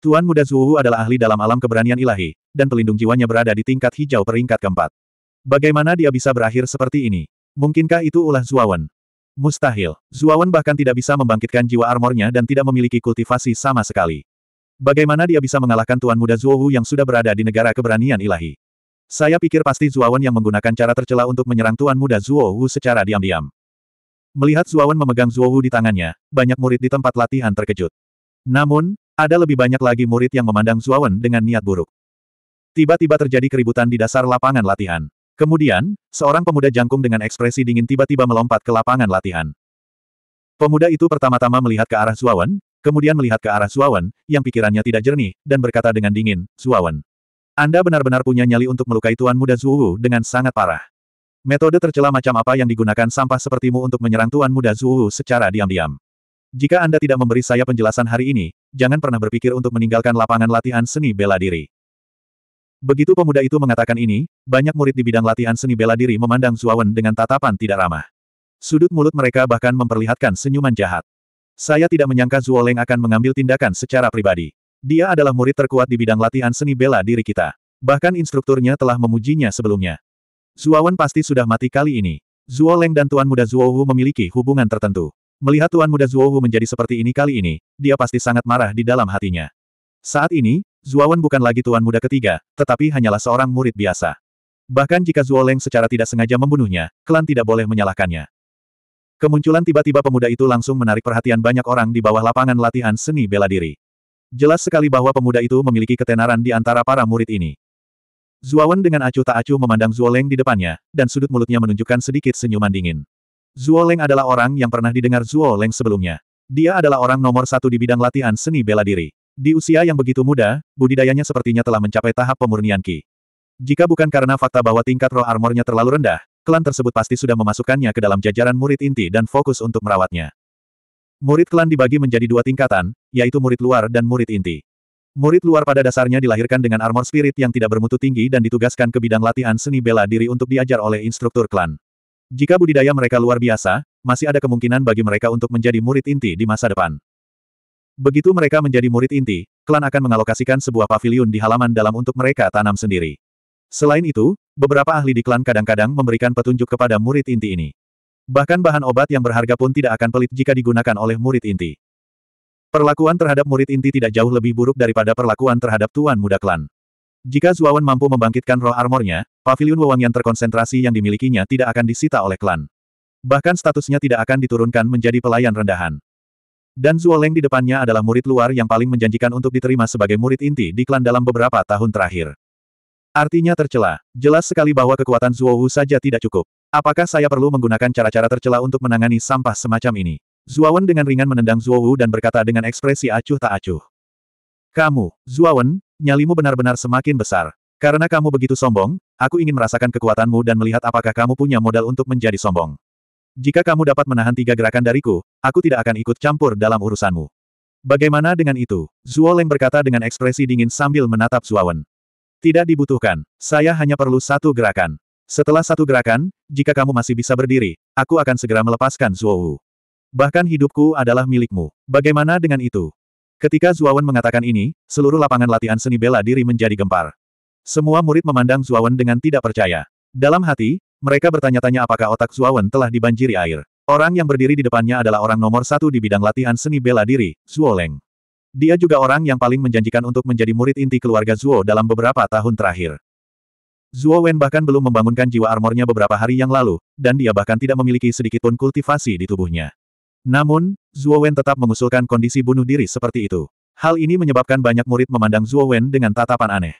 Tuan Muda Zuowu adalah ahli dalam alam keberanian ilahi, dan pelindung jiwanya berada di tingkat hijau peringkat keempat. Bagaimana dia bisa berakhir seperti ini? Mungkinkah itu ulah Zuawan? Mustahil. Zuawan bahkan tidak bisa membangkitkan jiwa armornya dan tidak memiliki kultivasi sama sekali. Bagaimana dia bisa mengalahkan Tuan Muda Zhuowu yang sudah berada di negara keberanian ilahi? Saya pikir pasti Zuawan yang menggunakan cara tercela untuk menyerang Tuan Muda Zhuowu secara diam-diam. Melihat Zuawan memegang Zhuowu di tangannya, banyak murid di tempat latihan terkejut. Namun, ada lebih banyak lagi murid yang memandang Zuawan dengan niat buruk. Tiba-tiba terjadi keributan di dasar lapangan latihan. Kemudian, seorang pemuda jangkung dengan ekspresi dingin tiba-tiba melompat ke lapangan latihan. Pemuda itu pertama-tama melihat ke arah Zuawan, Kemudian melihat ke arah Suawan, yang pikirannya tidak jernih, dan berkata dengan dingin, Suawan. Anda benar-benar punya nyali untuk melukai Tuan Muda Zuwu dengan sangat parah. Metode tercela macam apa yang digunakan sampah sepertimu untuk menyerang Tuan Muda Zuwu secara diam-diam. Jika Anda tidak memberi saya penjelasan hari ini, jangan pernah berpikir untuk meninggalkan lapangan latihan seni bela diri. Begitu pemuda itu mengatakan ini, banyak murid di bidang latihan seni bela diri memandang Zuawan dengan tatapan tidak ramah. Sudut mulut mereka bahkan memperlihatkan senyuman jahat. Saya tidak menyangka Zuo Leng akan mengambil tindakan secara pribadi. Dia adalah murid terkuat di bidang latihan seni bela diri kita. Bahkan instrukturnya telah memujinya sebelumnya. Zuo Wen pasti sudah mati kali ini. Zuo Leng dan Tuan Muda Zuo Hu memiliki hubungan tertentu. Melihat Tuan Muda Zuo Hu menjadi seperti ini kali ini, dia pasti sangat marah di dalam hatinya. Saat ini, Zuo Wen bukan lagi Tuan Muda ketiga, tetapi hanyalah seorang murid biasa. Bahkan jika Zuo Leng secara tidak sengaja membunuhnya, klan tidak boleh menyalahkannya. Kemunculan tiba-tiba pemuda itu langsung menarik perhatian banyak orang di bawah lapangan latihan seni bela diri. Jelas sekali bahwa pemuda itu memiliki ketenaran di antara para murid ini. Zuowen dengan acuh tak acuh memandang Zuoleng di depannya, dan sudut mulutnya menunjukkan sedikit senyuman dingin. Zuoleng adalah orang yang pernah didengar Zuoleng sebelumnya. Dia adalah orang nomor satu di bidang latihan seni bela diri. Di usia yang begitu muda, budidayanya sepertinya telah mencapai tahap pemurnian Ki. Jika bukan karena fakta bahwa tingkat roh armornya terlalu rendah, klan tersebut pasti sudah memasukkannya ke dalam jajaran murid inti dan fokus untuk merawatnya. Murid klan dibagi menjadi dua tingkatan, yaitu murid luar dan murid inti. Murid luar pada dasarnya dilahirkan dengan armor spirit yang tidak bermutu tinggi dan ditugaskan ke bidang latihan seni bela diri untuk diajar oleh instruktur klan. Jika budidaya mereka luar biasa, masih ada kemungkinan bagi mereka untuk menjadi murid inti di masa depan. Begitu mereka menjadi murid inti, klan akan mengalokasikan sebuah paviliun di halaman dalam untuk mereka tanam sendiri. Selain itu, beberapa ahli di klan kadang-kadang memberikan petunjuk kepada murid inti ini. Bahkan bahan obat yang berharga pun tidak akan pelit jika digunakan oleh murid inti. Perlakuan terhadap murid inti tidak jauh lebih buruk daripada perlakuan terhadap tuan muda klan. Jika Zuawan mampu membangkitkan roh armornya, pavilion yang terkonsentrasi yang dimilikinya tidak akan disita oleh klan. Bahkan statusnya tidak akan diturunkan menjadi pelayan rendahan. Dan Zuoleng di depannya adalah murid luar yang paling menjanjikan untuk diterima sebagai murid inti di klan dalam beberapa tahun terakhir. Artinya tercela. Jelas sekali bahwa kekuatan Zuo Zuowu saja tidak cukup. Apakah saya perlu menggunakan cara-cara tercela untuk menangani sampah semacam ini? Zuo Wen dengan ringan menendang Zuo Zuowu dan berkata dengan ekspresi acuh tak acuh. Kamu, Zuo Zuawan, nyalimu benar-benar semakin besar. Karena kamu begitu sombong, aku ingin merasakan kekuatanmu dan melihat apakah kamu punya modal untuk menjadi sombong. Jika kamu dapat menahan tiga gerakan dariku, aku tidak akan ikut campur dalam urusanmu. Bagaimana dengan itu? Zuo Leng berkata dengan ekspresi dingin sambil menatap Zuo Wen. Tidak dibutuhkan, saya hanya perlu satu gerakan. Setelah satu gerakan, jika kamu masih bisa berdiri, aku akan segera melepaskan Zuowu. Bahkan hidupku adalah milikmu. Bagaimana dengan itu? Ketika Zuowen mengatakan ini, seluruh lapangan latihan seni bela diri menjadi gempar. Semua murid memandang Zuowen dengan tidak percaya. Dalam hati, mereka bertanya-tanya apakah otak Zuowen telah dibanjiri air. Orang yang berdiri di depannya adalah orang nomor satu di bidang latihan seni bela diri, Zuoleng. Dia juga orang yang paling menjanjikan untuk menjadi murid inti keluarga Zuo dalam beberapa tahun terakhir. Zuo Wen bahkan belum membangunkan jiwa armornya beberapa hari yang lalu, dan dia bahkan tidak memiliki sedikitpun kultivasi di tubuhnya. Namun, Zuo Wen tetap mengusulkan kondisi bunuh diri seperti itu. Hal ini menyebabkan banyak murid memandang Zuo Wen dengan tatapan aneh.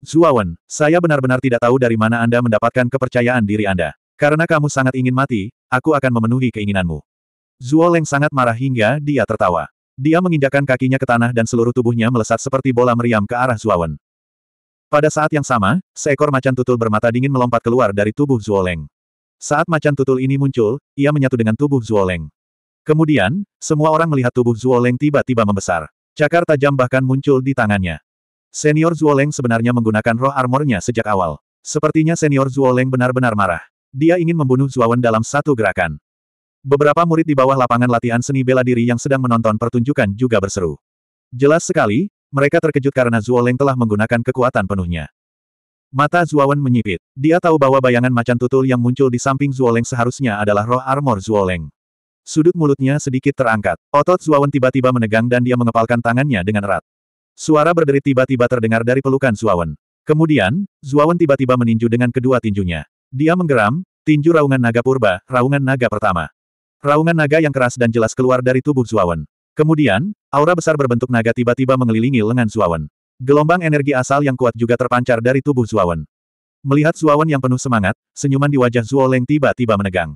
Zuo Wen, saya benar-benar tidak tahu dari mana Anda mendapatkan kepercayaan diri Anda. Karena kamu sangat ingin mati, aku akan memenuhi keinginanmu. Zuo Leng sangat marah hingga dia tertawa. Dia menginjakan kakinya ke tanah dan seluruh tubuhnya melesat seperti bola meriam ke arah Zuawan. Pada saat yang sama, seekor macan tutul bermata dingin melompat keluar dari tubuh Zuoleng. Saat macan tutul ini muncul, ia menyatu dengan tubuh Zuoleng. Kemudian, semua orang melihat tubuh Zuoleng tiba-tiba membesar. Cakar tajam bahkan muncul di tangannya. Senior Zuoleng sebenarnya menggunakan roh armornya sejak awal. Sepertinya senior Zuoleng benar-benar marah. Dia ingin membunuh Zuawan dalam satu gerakan. Beberapa murid di bawah lapangan latihan seni bela diri yang sedang menonton pertunjukan juga berseru. Jelas sekali, mereka terkejut karena Zuo Leng telah menggunakan kekuatan penuhnya. Mata Wen menyipit. Dia tahu bahwa bayangan macan tutul yang muncul di samping Zuo Leng seharusnya adalah roh armor Zuo Leng. Sudut mulutnya sedikit terangkat. Otot Wen tiba-tiba menegang dan dia mengepalkan tangannya dengan erat. Suara berderit tiba-tiba terdengar dari pelukan Wen. Kemudian, Wen tiba-tiba meninju dengan kedua tinjunya. Dia menggeram, tinju raungan naga purba, raungan naga pertama. Raungan naga yang keras dan jelas keluar dari tubuh Zuawan. Kemudian, aura besar berbentuk naga tiba-tiba mengelilingi lengan Zuawan. Gelombang energi asal yang kuat juga terpancar dari tubuh Zuawan. Melihat Zuawan yang penuh semangat, senyuman di wajah Zuo Leng tiba-tiba menegang.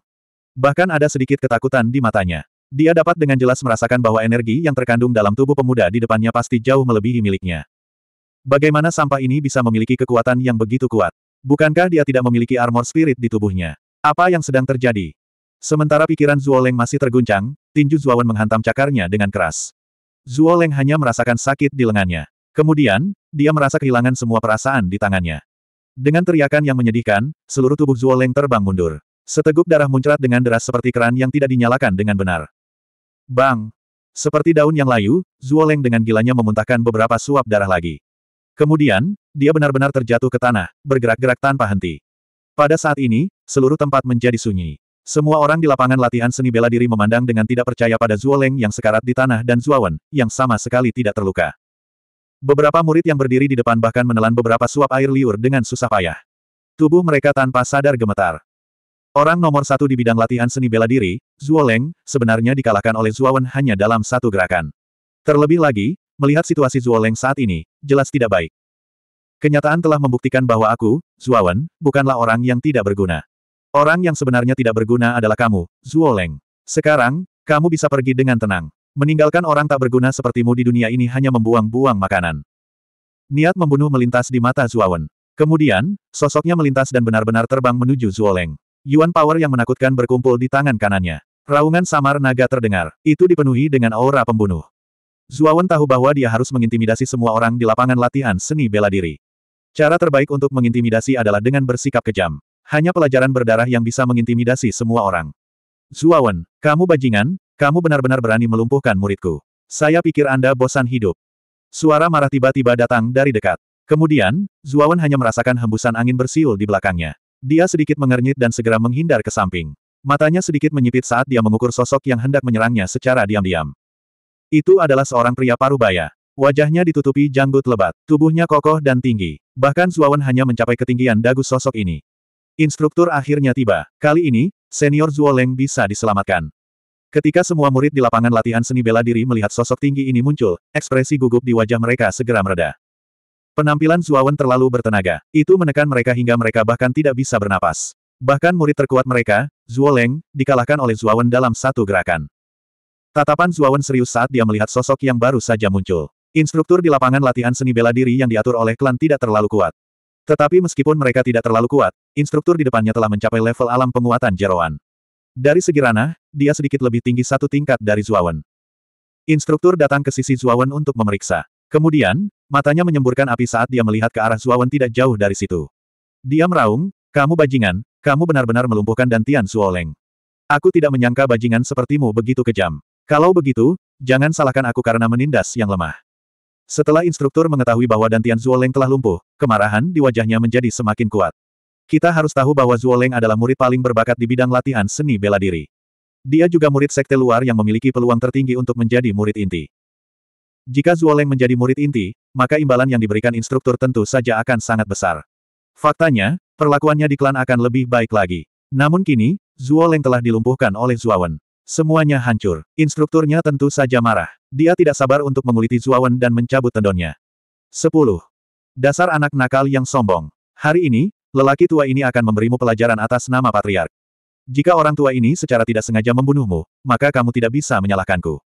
Bahkan ada sedikit ketakutan di matanya. Dia dapat dengan jelas merasakan bahwa energi yang terkandung dalam tubuh pemuda di depannya pasti jauh melebihi miliknya. Bagaimana sampah ini bisa memiliki kekuatan yang begitu kuat? Bukankah dia tidak memiliki armor spirit di tubuhnya? Apa yang sedang terjadi? Sementara pikiran Zuoleng masih terguncang, tinju Zuawan menghantam cakarnya dengan keras. Zuoleng hanya merasakan sakit di lengannya. Kemudian, dia merasa kehilangan semua perasaan di tangannya. Dengan teriakan yang menyedihkan, seluruh tubuh Zuoleng terbang mundur. Seteguk darah muncrat dengan deras seperti keran yang tidak dinyalakan dengan benar. Bang! Seperti daun yang layu, Zuoleng dengan gilanya memuntahkan beberapa suap darah lagi. Kemudian, dia benar-benar terjatuh ke tanah, bergerak-gerak tanpa henti. Pada saat ini, seluruh tempat menjadi sunyi. Semua orang di lapangan latihan seni bela diri memandang dengan tidak percaya pada Zuo Leng yang sekarat di tanah dan Wen, yang sama sekali tidak terluka. Beberapa murid yang berdiri di depan bahkan menelan beberapa suap air liur dengan susah payah. Tubuh mereka tanpa sadar gemetar. Orang nomor satu di bidang latihan seni bela diri, Zuo Leng, sebenarnya dikalahkan oleh Wen hanya dalam satu gerakan. Terlebih lagi, melihat situasi Zuo Leng saat ini, jelas tidak baik. Kenyataan telah membuktikan bahwa aku, Wen, bukanlah orang yang tidak berguna. Orang yang sebenarnya tidak berguna adalah kamu, Zuoleng. Sekarang, kamu bisa pergi dengan tenang. Meninggalkan orang tak berguna sepertimu di dunia ini hanya membuang-buang makanan. Niat membunuh melintas di mata Zuawan. Kemudian, sosoknya melintas dan benar-benar terbang menuju Zuoleng. Yuan power yang menakutkan berkumpul di tangan kanannya. Raungan samar naga terdengar, itu dipenuhi dengan aura pembunuh. Zuawan tahu bahwa dia harus mengintimidasi semua orang di lapangan latihan seni bela diri. Cara terbaik untuk mengintimidasi adalah dengan bersikap kejam. Hanya pelajaran berdarah yang bisa mengintimidasi semua orang. Zuawan, kamu bajingan, kamu benar-benar berani melumpuhkan muridku. Saya pikir Anda bosan hidup. Suara marah tiba-tiba datang dari dekat. Kemudian, Zuawan hanya merasakan hembusan angin bersiul di belakangnya. Dia sedikit mengernyit dan segera menghindar ke samping. Matanya sedikit menyipit saat dia mengukur sosok yang hendak menyerangnya secara diam-diam. Itu adalah seorang pria parubaya. Wajahnya ditutupi janggut lebat, tubuhnya kokoh dan tinggi. Bahkan Zuawan hanya mencapai ketinggian dagu sosok ini. Instruktur akhirnya tiba. Kali ini, senior Zuo Leng bisa diselamatkan. Ketika semua murid di lapangan latihan seni bela diri melihat sosok tinggi ini muncul, ekspresi gugup di wajah mereka segera mereda. Penampilan Zuawan terlalu bertenaga. Itu menekan mereka hingga mereka bahkan tidak bisa bernapas. Bahkan murid terkuat mereka, Zuo Leng, dikalahkan oleh Zuawan dalam satu gerakan. Tatapan Zuawan serius saat dia melihat sosok yang baru saja muncul. Instruktur di lapangan latihan seni bela diri yang diatur oleh klan tidak terlalu kuat. Tetapi meskipun mereka tidak terlalu kuat, instruktur di depannya telah mencapai level alam penguatan jeroan. Dari segi ranah, dia sedikit lebih tinggi satu tingkat dari Zuawan. Instruktur datang ke sisi Zuawan untuk memeriksa. Kemudian, matanya menyemburkan api saat dia melihat ke arah Zuawan tidak jauh dari situ. Dia meraung, kamu bajingan, kamu benar-benar melumpuhkan Dantian Suoleng. Aku tidak menyangka bajingan sepertimu begitu kejam. Kalau begitu, jangan salahkan aku karena menindas yang lemah. Setelah instruktur mengetahui bahwa Dantian Zuoleng telah lumpuh, kemarahan di wajahnya menjadi semakin kuat. Kita harus tahu bahwa Zuoleng adalah murid paling berbakat di bidang latihan seni bela diri. Dia juga murid sekte luar yang memiliki peluang tertinggi untuk menjadi murid inti. Jika Zuoleng menjadi murid inti, maka imbalan yang diberikan instruktur tentu saja akan sangat besar. Faktanya, perlakuannya di klan akan lebih baik lagi. Namun kini, Zuoleng telah dilumpuhkan oleh Zuawan. Semuanya hancur. Instrukturnya tentu saja marah. Dia tidak sabar untuk menguliti Zuawan dan mencabut tendonnya. 10. Dasar anak nakal yang sombong. Hari ini, lelaki tua ini akan memberimu pelajaran atas nama patriark. Jika orang tua ini secara tidak sengaja membunuhmu, maka kamu tidak bisa menyalahkanku.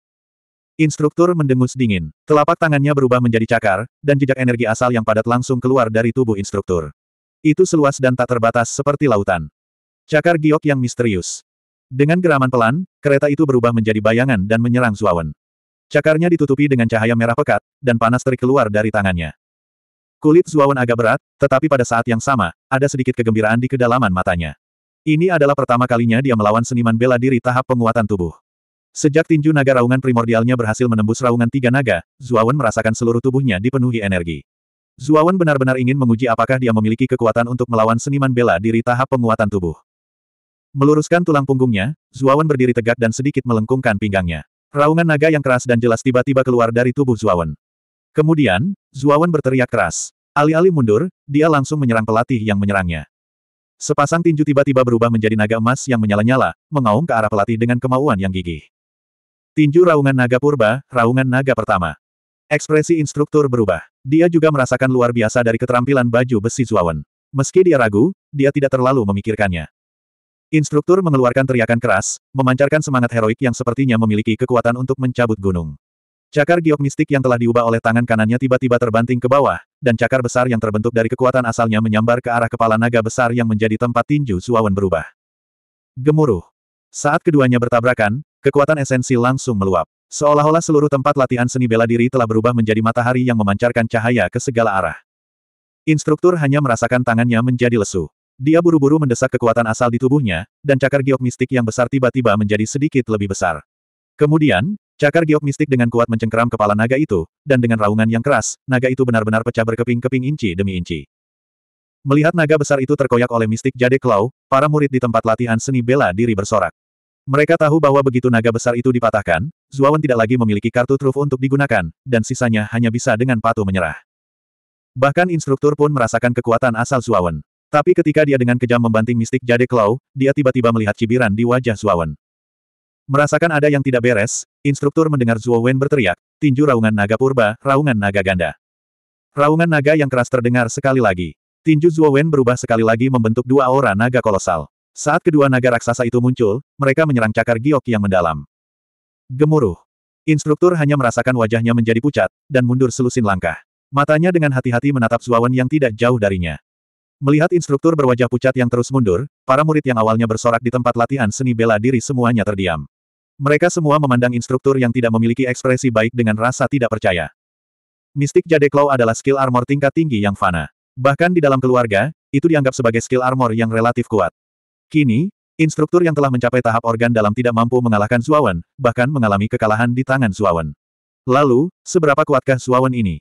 Instruktur mendengus dingin. Telapak tangannya berubah menjadi cakar, dan jejak energi asal yang padat langsung keluar dari tubuh instruktur. Itu seluas dan tak terbatas seperti lautan. Cakar giok yang misterius. Dengan geraman pelan, kereta itu berubah menjadi bayangan dan menyerang Zuawan. Cakarnya ditutupi dengan cahaya merah pekat, dan panas terik keluar dari tangannya. Kulit Zuawan agak berat, tetapi pada saat yang sama, ada sedikit kegembiraan di kedalaman matanya. Ini adalah pertama kalinya dia melawan seniman bela diri tahap penguatan tubuh. Sejak tinju naga raungan primordialnya berhasil menembus raungan tiga naga, Zuawan merasakan seluruh tubuhnya dipenuhi energi. Zuawan benar-benar ingin menguji apakah dia memiliki kekuatan untuk melawan seniman bela diri tahap penguatan tubuh. Meluruskan tulang punggungnya, Zuawan berdiri tegak dan sedikit melengkungkan pinggangnya. Raungan naga yang keras dan jelas tiba-tiba keluar dari tubuh Zuawan. Kemudian, Zuawan berteriak keras. Alih-alih mundur, dia langsung menyerang pelatih yang menyerangnya. Sepasang tinju tiba-tiba berubah menjadi naga emas yang menyala-nyala, mengaum ke arah pelatih dengan kemauan yang gigih. Tinju raungan naga purba, raungan naga pertama. Ekspresi instruktur berubah. Dia juga merasakan luar biasa dari keterampilan baju besi Zuawan. Meski dia ragu, dia tidak terlalu memikirkannya. Instruktur mengeluarkan teriakan keras, memancarkan semangat heroik yang sepertinya memiliki kekuatan untuk mencabut gunung. Cakar giok mistik yang telah diubah oleh tangan kanannya tiba-tiba terbanting ke bawah, dan cakar besar yang terbentuk dari kekuatan asalnya menyambar ke arah kepala naga besar yang menjadi tempat tinju Suawan berubah. Gemuruh. Saat keduanya bertabrakan, kekuatan esensi langsung meluap. Seolah-olah seluruh tempat latihan seni bela diri telah berubah menjadi matahari yang memancarkan cahaya ke segala arah. Instruktur hanya merasakan tangannya menjadi lesu. Dia buru-buru mendesak kekuatan asal di tubuhnya, dan cakar giok mistik yang besar tiba-tiba menjadi sedikit lebih besar. Kemudian, cakar giok mistik dengan kuat mencengkeram kepala naga itu, dan dengan raungan yang keras, naga itu benar-benar pecah berkeping-keping inci demi inci. Melihat naga besar itu terkoyak oleh mistik Jade Claw, para murid di tempat latihan seni bela diri bersorak. Mereka tahu bahwa begitu naga besar itu dipatahkan, Zuawan tidak lagi memiliki kartu truf untuk digunakan, dan sisanya hanya bisa dengan patuh menyerah. Bahkan instruktur pun merasakan kekuatan asal Zuawan. Tapi ketika dia dengan kejam membanting mistik Jade Claw, dia tiba-tiba melihat cibiran di wajah Wen. Merasakan ada yang tidak beres, instruktur mendengar Zuo Wen berteriak, tinju raungan naga purba, raungan naga ganda. Raungan naga yang keras terdengar sekali lagi. Tinju Zuo Wen berubah sekali lagi membentuk dua aura naga kolosal. Saat kedua naga raksasa itu muncul, mereka menyerang cakar giok yang mendalam. Gemuruh. Instruktur hanya merasakan wajahnya menjadi pucat, dan mundur selusin langkah. Matanya dengan hati-hati menatap Wen yang tidak jauh darinya. Melihat instruktur berwajah pucat yang terus mundur, para murid yang awalnya bersorak di tempat latihan seni bela diri semuanya terdiam. Mereka semua memandang instruktur yang tidak memiliki ekspresi baik dengan rasa tidak percaya. Mistik Jade Claw adalah skill armor tingkat tinggi yang fana. Bahkan di dalam keluarga, itu dianggap sebagai skill armor yang relatif kuat. Kini, instruktur yang telah mencapai tahap organ dalam tidak mampu mengalahkan Zuawan, bahkan mengalami kekalahan di tangan Zuawan. Lalu, seberapa kuatkah Zuawan ini?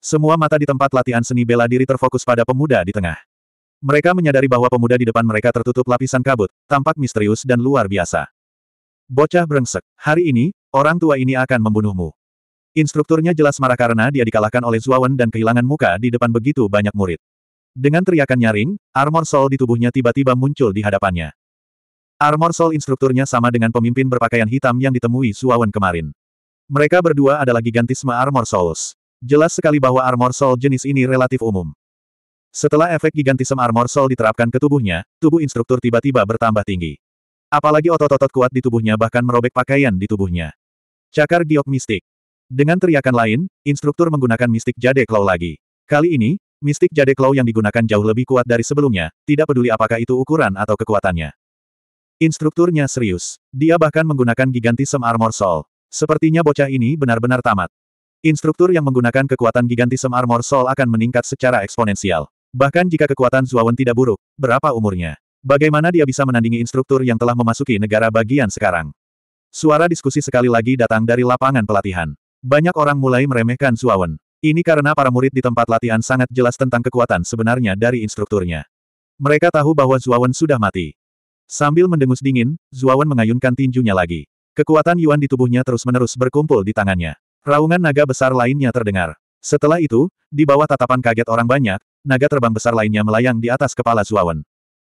Semua mata di tempat latihan seni bela diri terfokus pada pemuda di tengah. Mereka menyadari bahwa pemuda di depan mereka tertutup lapisan kabut, tampak misterius dan luar biasa. Bocah brengsek, hari ini, orang tua ini akan membunuhmu. Instrukturnya jelas marah karena dia dikalahkan oleh Zuawan dan kehilangan muka di depan begitu banyak murid. Dengan teriakan nyaring, armor soul di tubuhnya tiba-tiba muncul di hadapannya. Armor soul instrukturnya sama dengan pemimpin berpakaian hitam yang ditemui Zuawan kemarin. Mereka berdua adalah gigantisme armor souls. Jelas sekali bahwa armor soul jenis ini relatif umum. Setelah efek gigantism armor soul diterapkan ke tubuhnya, tubuh instruktur tiba-tiba bertambah tinggi. Apalagi otot-otot kuat di tubuhnya bahkan merobek pakaian di tubuhnya. Cakar giok mistik. Dengan teriakan lain, instruktur menggunakan mistik jade claw lagi. Kali ini, mistik jade claw yang digunakan jauh lebih kuat dari sebelumnya, tidak peduli apakah itu ukuran atau kekuatannya. Instrukturnya serius. Dia bahkan menggunakan gigantism armor soul. Sepertinya bocah ini benar-benar tamat. Instruktur yang menggunakan kekuatan gigantism armor soul akan meningkat secara eksponensial. Bahkan jika kekuatan Zuawan tidak buruk, berapa umurnya? Bagaimana dia bisa menandingi instruktur yang telah memasuki negara bagian sekarang? Suara diskusi sekali lagi datang dari lapangan pelatihan. Banyak orang mulai meremehkan Zuawan. Ini karena para murid di tempat latihan sangat jelas tentang kekuatan sebenarnya dari instrukturnya. Mereka tahu bahwa Zuawan sudah mati. Sambil mendengus dingin, Zuawan mengayunkan tinjunya lagi. Kekuatan Yuan di tubuhnya terus-menerus berkumpul di tangannya. Raungan naga besar lainnya terdengar. Setelah itu, di bawah tatapan kaget orang banyak, naga terbang besar lainnya melayang di atas kepala Zuawan.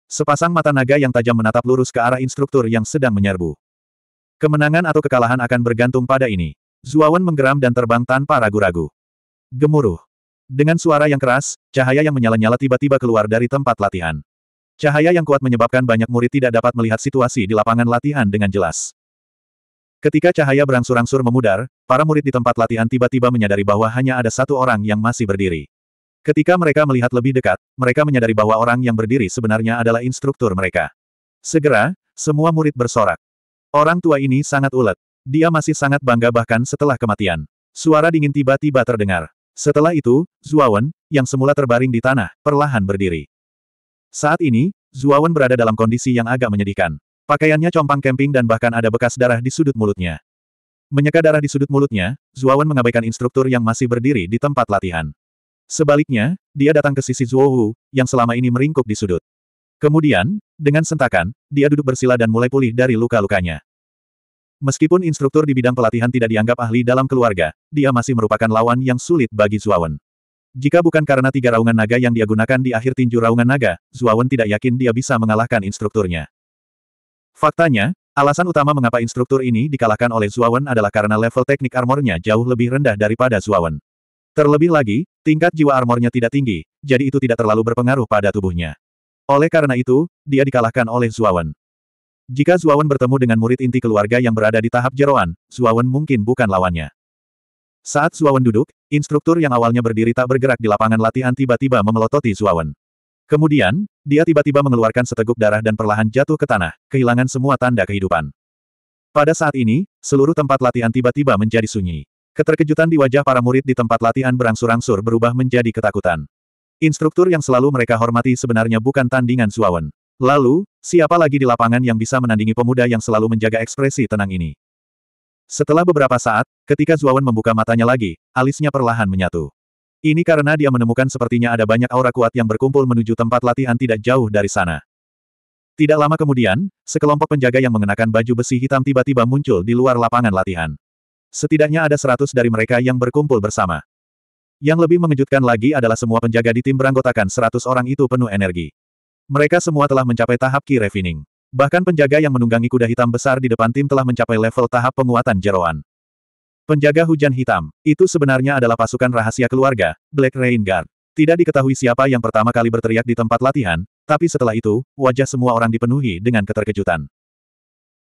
Sepasang mata naga yang tajam menatap lurus ke arah instruktur yang sedang menyerbu. Kemenangan atau kekalahan akan bergantung pada ini. Zuawan menggeram dan terbang tanpa ragu-ragu. Gemuruh. Dengan suara yang keras, cahaya yang menyala-nyala tiba-tiba keluar dari tempat latihan. Cahaya yang kuat menyebabkan banyak murid tidak dapat melihat situasi di lapangan latihan dengan jelas. Ketika cahaya berangsur-angsur memudar, para murid di tempat latihan tiba-tiba menyadari bahwa hanya ada satu orang yang masih berdiri. Ketika mereka melihat lebih dekat, mereka menyadari bahwa orang yang berdiri sebenarnya adalah instruktur mereka. Segera, semua murid bersorak. Orang tua ini sangat ulet. Dia masih sangat bangga bahkan setelah kematian. Suara dingin tiba-tiba terdengar. Setelah itu, Zuawan, yang semula terbaring di tanah, perlahan berdiri. Saat ini, Zuawan berada dalam kondisi yang agak menyedihkan. Pakaiannya compang kemping dan bahkan ada bekas darah di sudut mulutnya. Menyeka darah di sudut mulutnya, Zuawan mengabaikan instruktur yang masih berdiri di tempat latihan. Sebaliknya, dia datang ke sisi Zuo Wu, yang selama ini meringkuk di sudut. Kemudian, dengan sentakan, dia duduk bersila dan mulai pulih dari luka-lukanya. Meskipun instruktur di bidang pelatihan tidak dianggap ahli dalam keluarga, dia masih merupakan lawan yang sulit bagi Zuawan. Jika bukan karena tiga raungan naga yang dia gunakan di akhir tinju raungan naga, Zuawan tidak yakin dia bisa mengalahkan instrukturnya. Faktanya, alasan utama mengapa instruktur ini dikalahkan oleh Zuawan adalah karena level teknik armornya jauh lebih rendah daripada Zuawan. Terlebih lagi, tingkat jiwa armornya tidak tinggi, jadi itu tidak terlalu berpengaruh pada tubuhnya. Oleh karena itu, dia dikalahkan oleh Zuawan. Jika Zuawan bertemu dengan murid inti keluarga yang berada di tahap jeroan, Zuawan mungkin bukan lawannya. Saat Zuawan duduk, instruktur yang awalnya berdiri tak bergerak di lapangan latihan tiba-tiba memelototi Zuawan. Kemudian, dia tiba-tiba mengeluarkan seteguk darah dan perlahan jatuh ke tanah, kehilangan semua tanda kehidupan. Pada saat ini, seluruh tempat latihan tiba-tiba menjadi sunyi. Keterkejutan di wajah para murid di tempat latihan berangsur-angsur berubah menjadi ketakutan. Instruktur yang selalu mereka hormati sebenarnya bukan tandingan Suawen. Lalu, siapa lagi di lapangan yang bisa menandingi pemuda yang selalu menjaga ekspresi tenang ini? Setelah beberapa saat, ketika Zuawan membuka matanya lagi, alisnya perlahan menyatu. Ini karena dia menemukan sepertinya ada banyak aura kuat yang berkumpul menuju tempat latihan tidak jauh dari sana. Tidak lama kemudian, sekelompok penjaga yang mengenakan baju besi hitam tiba-tiba muncul di luar lapangan latihan. Setidaknya ada seratus dari mereka yang berkumpul bersama. Yang lebih mengejutkan lagi adalah semua penjaga di tim beranggotakan seratus orang itu penuh energi. Mereka semua telah mencapai tahap ki refining. Bahkan penjaga yang menunggangi kuda hitam besar di depan tim telah mencapai level tahap penguatan jeroan. Penjaga hujan hitam, itu sebenarnya adalah pasukan rahasia keluarga, Black Rain Guard. Tidak diketahui siapa yang pertama kali berteriak di tempat latihan, tapi setelah itu, wajah semua orang dipenuhi dengan keterkejutan.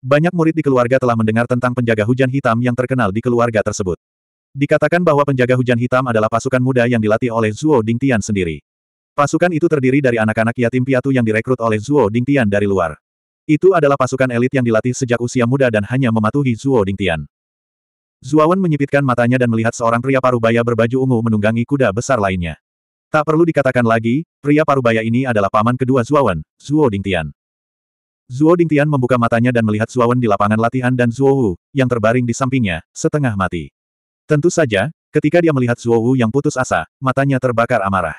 Banyak murid di keluarga telah mendengar tentang penjaga hujan hitam yang terkenal di keluarga tersebut. Dikatakan bahwa penjaga hujan hitam adalah pasukan muda yang dilatih oleh Zuo Dingtian sendiri. Pasukan itu terdiri dari anak-anak yatim piatu yang direkrut oleh Zuo Dingtian dari luar. Itu adalah pasukan elit yang dilatih sejak usia muda dan hanya mematuhi Zuo Dingtian. Zuawan menyipitkan matanya dan melihat seorang pria parubaya berbaju ungu menunggangi kuda besar lainnya. Tak perlu dikatakan lagi, pria parubaya ini adalah paman kedua Zuawan, Zuo Dingtian. Zuo Dingtian membuka matanya dan melihat Wen di lapangan latihan dan Zuo Wu, yang terbaring di sampingnya, setengah mati. Tentu saja, ketika dia melihat Zuo Wu yang putus asa, matanya terbakar amarah.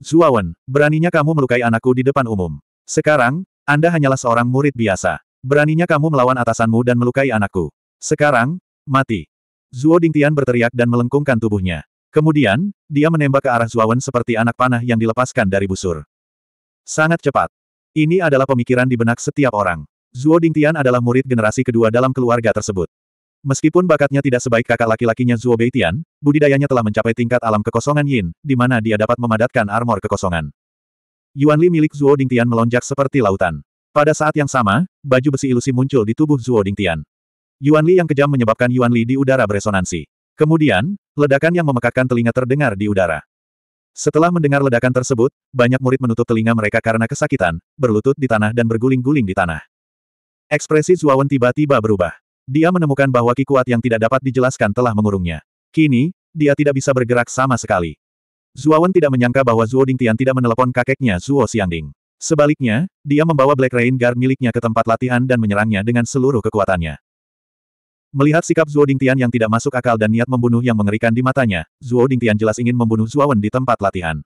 Wen, beraninya kamu melukai anakku di depan umum. Sekarang, Anda hanyalah seorang murid biasa. Beraninya kamu melawan atasanmu dan melukai anakku. Sekarang, mati. Zuo Dingtian berteriak dan melengkungkan tubuhnya. Kemudian, dia menembak ke arah Wen seperti anak panah yang dilepaskan dari busur. Sangat cepat. Ini adalah pemikiran di benak setiap orang. Zuo Dingtian adalah murid generasi kedua dalam keluarga tersebut. Meskipun bakatnya tidak sebaik kakak laki-lakinya Zuo Beitian, budidayanya telah mencapai tingkat alam kekosongan Yin, di mana dia dapat memadatkan armor kekosongan. Yuan Li milik Zuo Dingtian melonjak seperti lautan. Pada saat yang sama, baju besi ilusi muncul di tubuh Zuo Dingtian. Yuan Li yang kejam menyebabkan Yuan Li di udara beresonansi. Kemudian, ledakan yang memekakkan telinga terdengar di udara. Setelah mendengar ledakan tersebut, banyak murid menutup telinga mereka karena kesakitan, berlutut di tanah dan berguling-guling di tanah. Ekspresi Zuawan tiba-tiba berubah. Dia menemukan bahwa ki yang tidak dapat dijelaskan telah mengurungnya. Kini, dia tidak bisa bergerak sama sekali. Zuawan tidak menyangka bahwa Zuo Dingtian tidak menelepon kakeknya Zuo Xiangding. Sebaliknya, dia membawa Black Rain Guard miliknya ke tempat latihan dan menyerangnya dengan seluruh kekuatannya. Melihat sikap Zuo Dingtian yang tidak masuk akal dan niat membunuh yang mengerikan di matanya, Zuo Dingtian jelas ingin membunuh Wen di tempat latihan.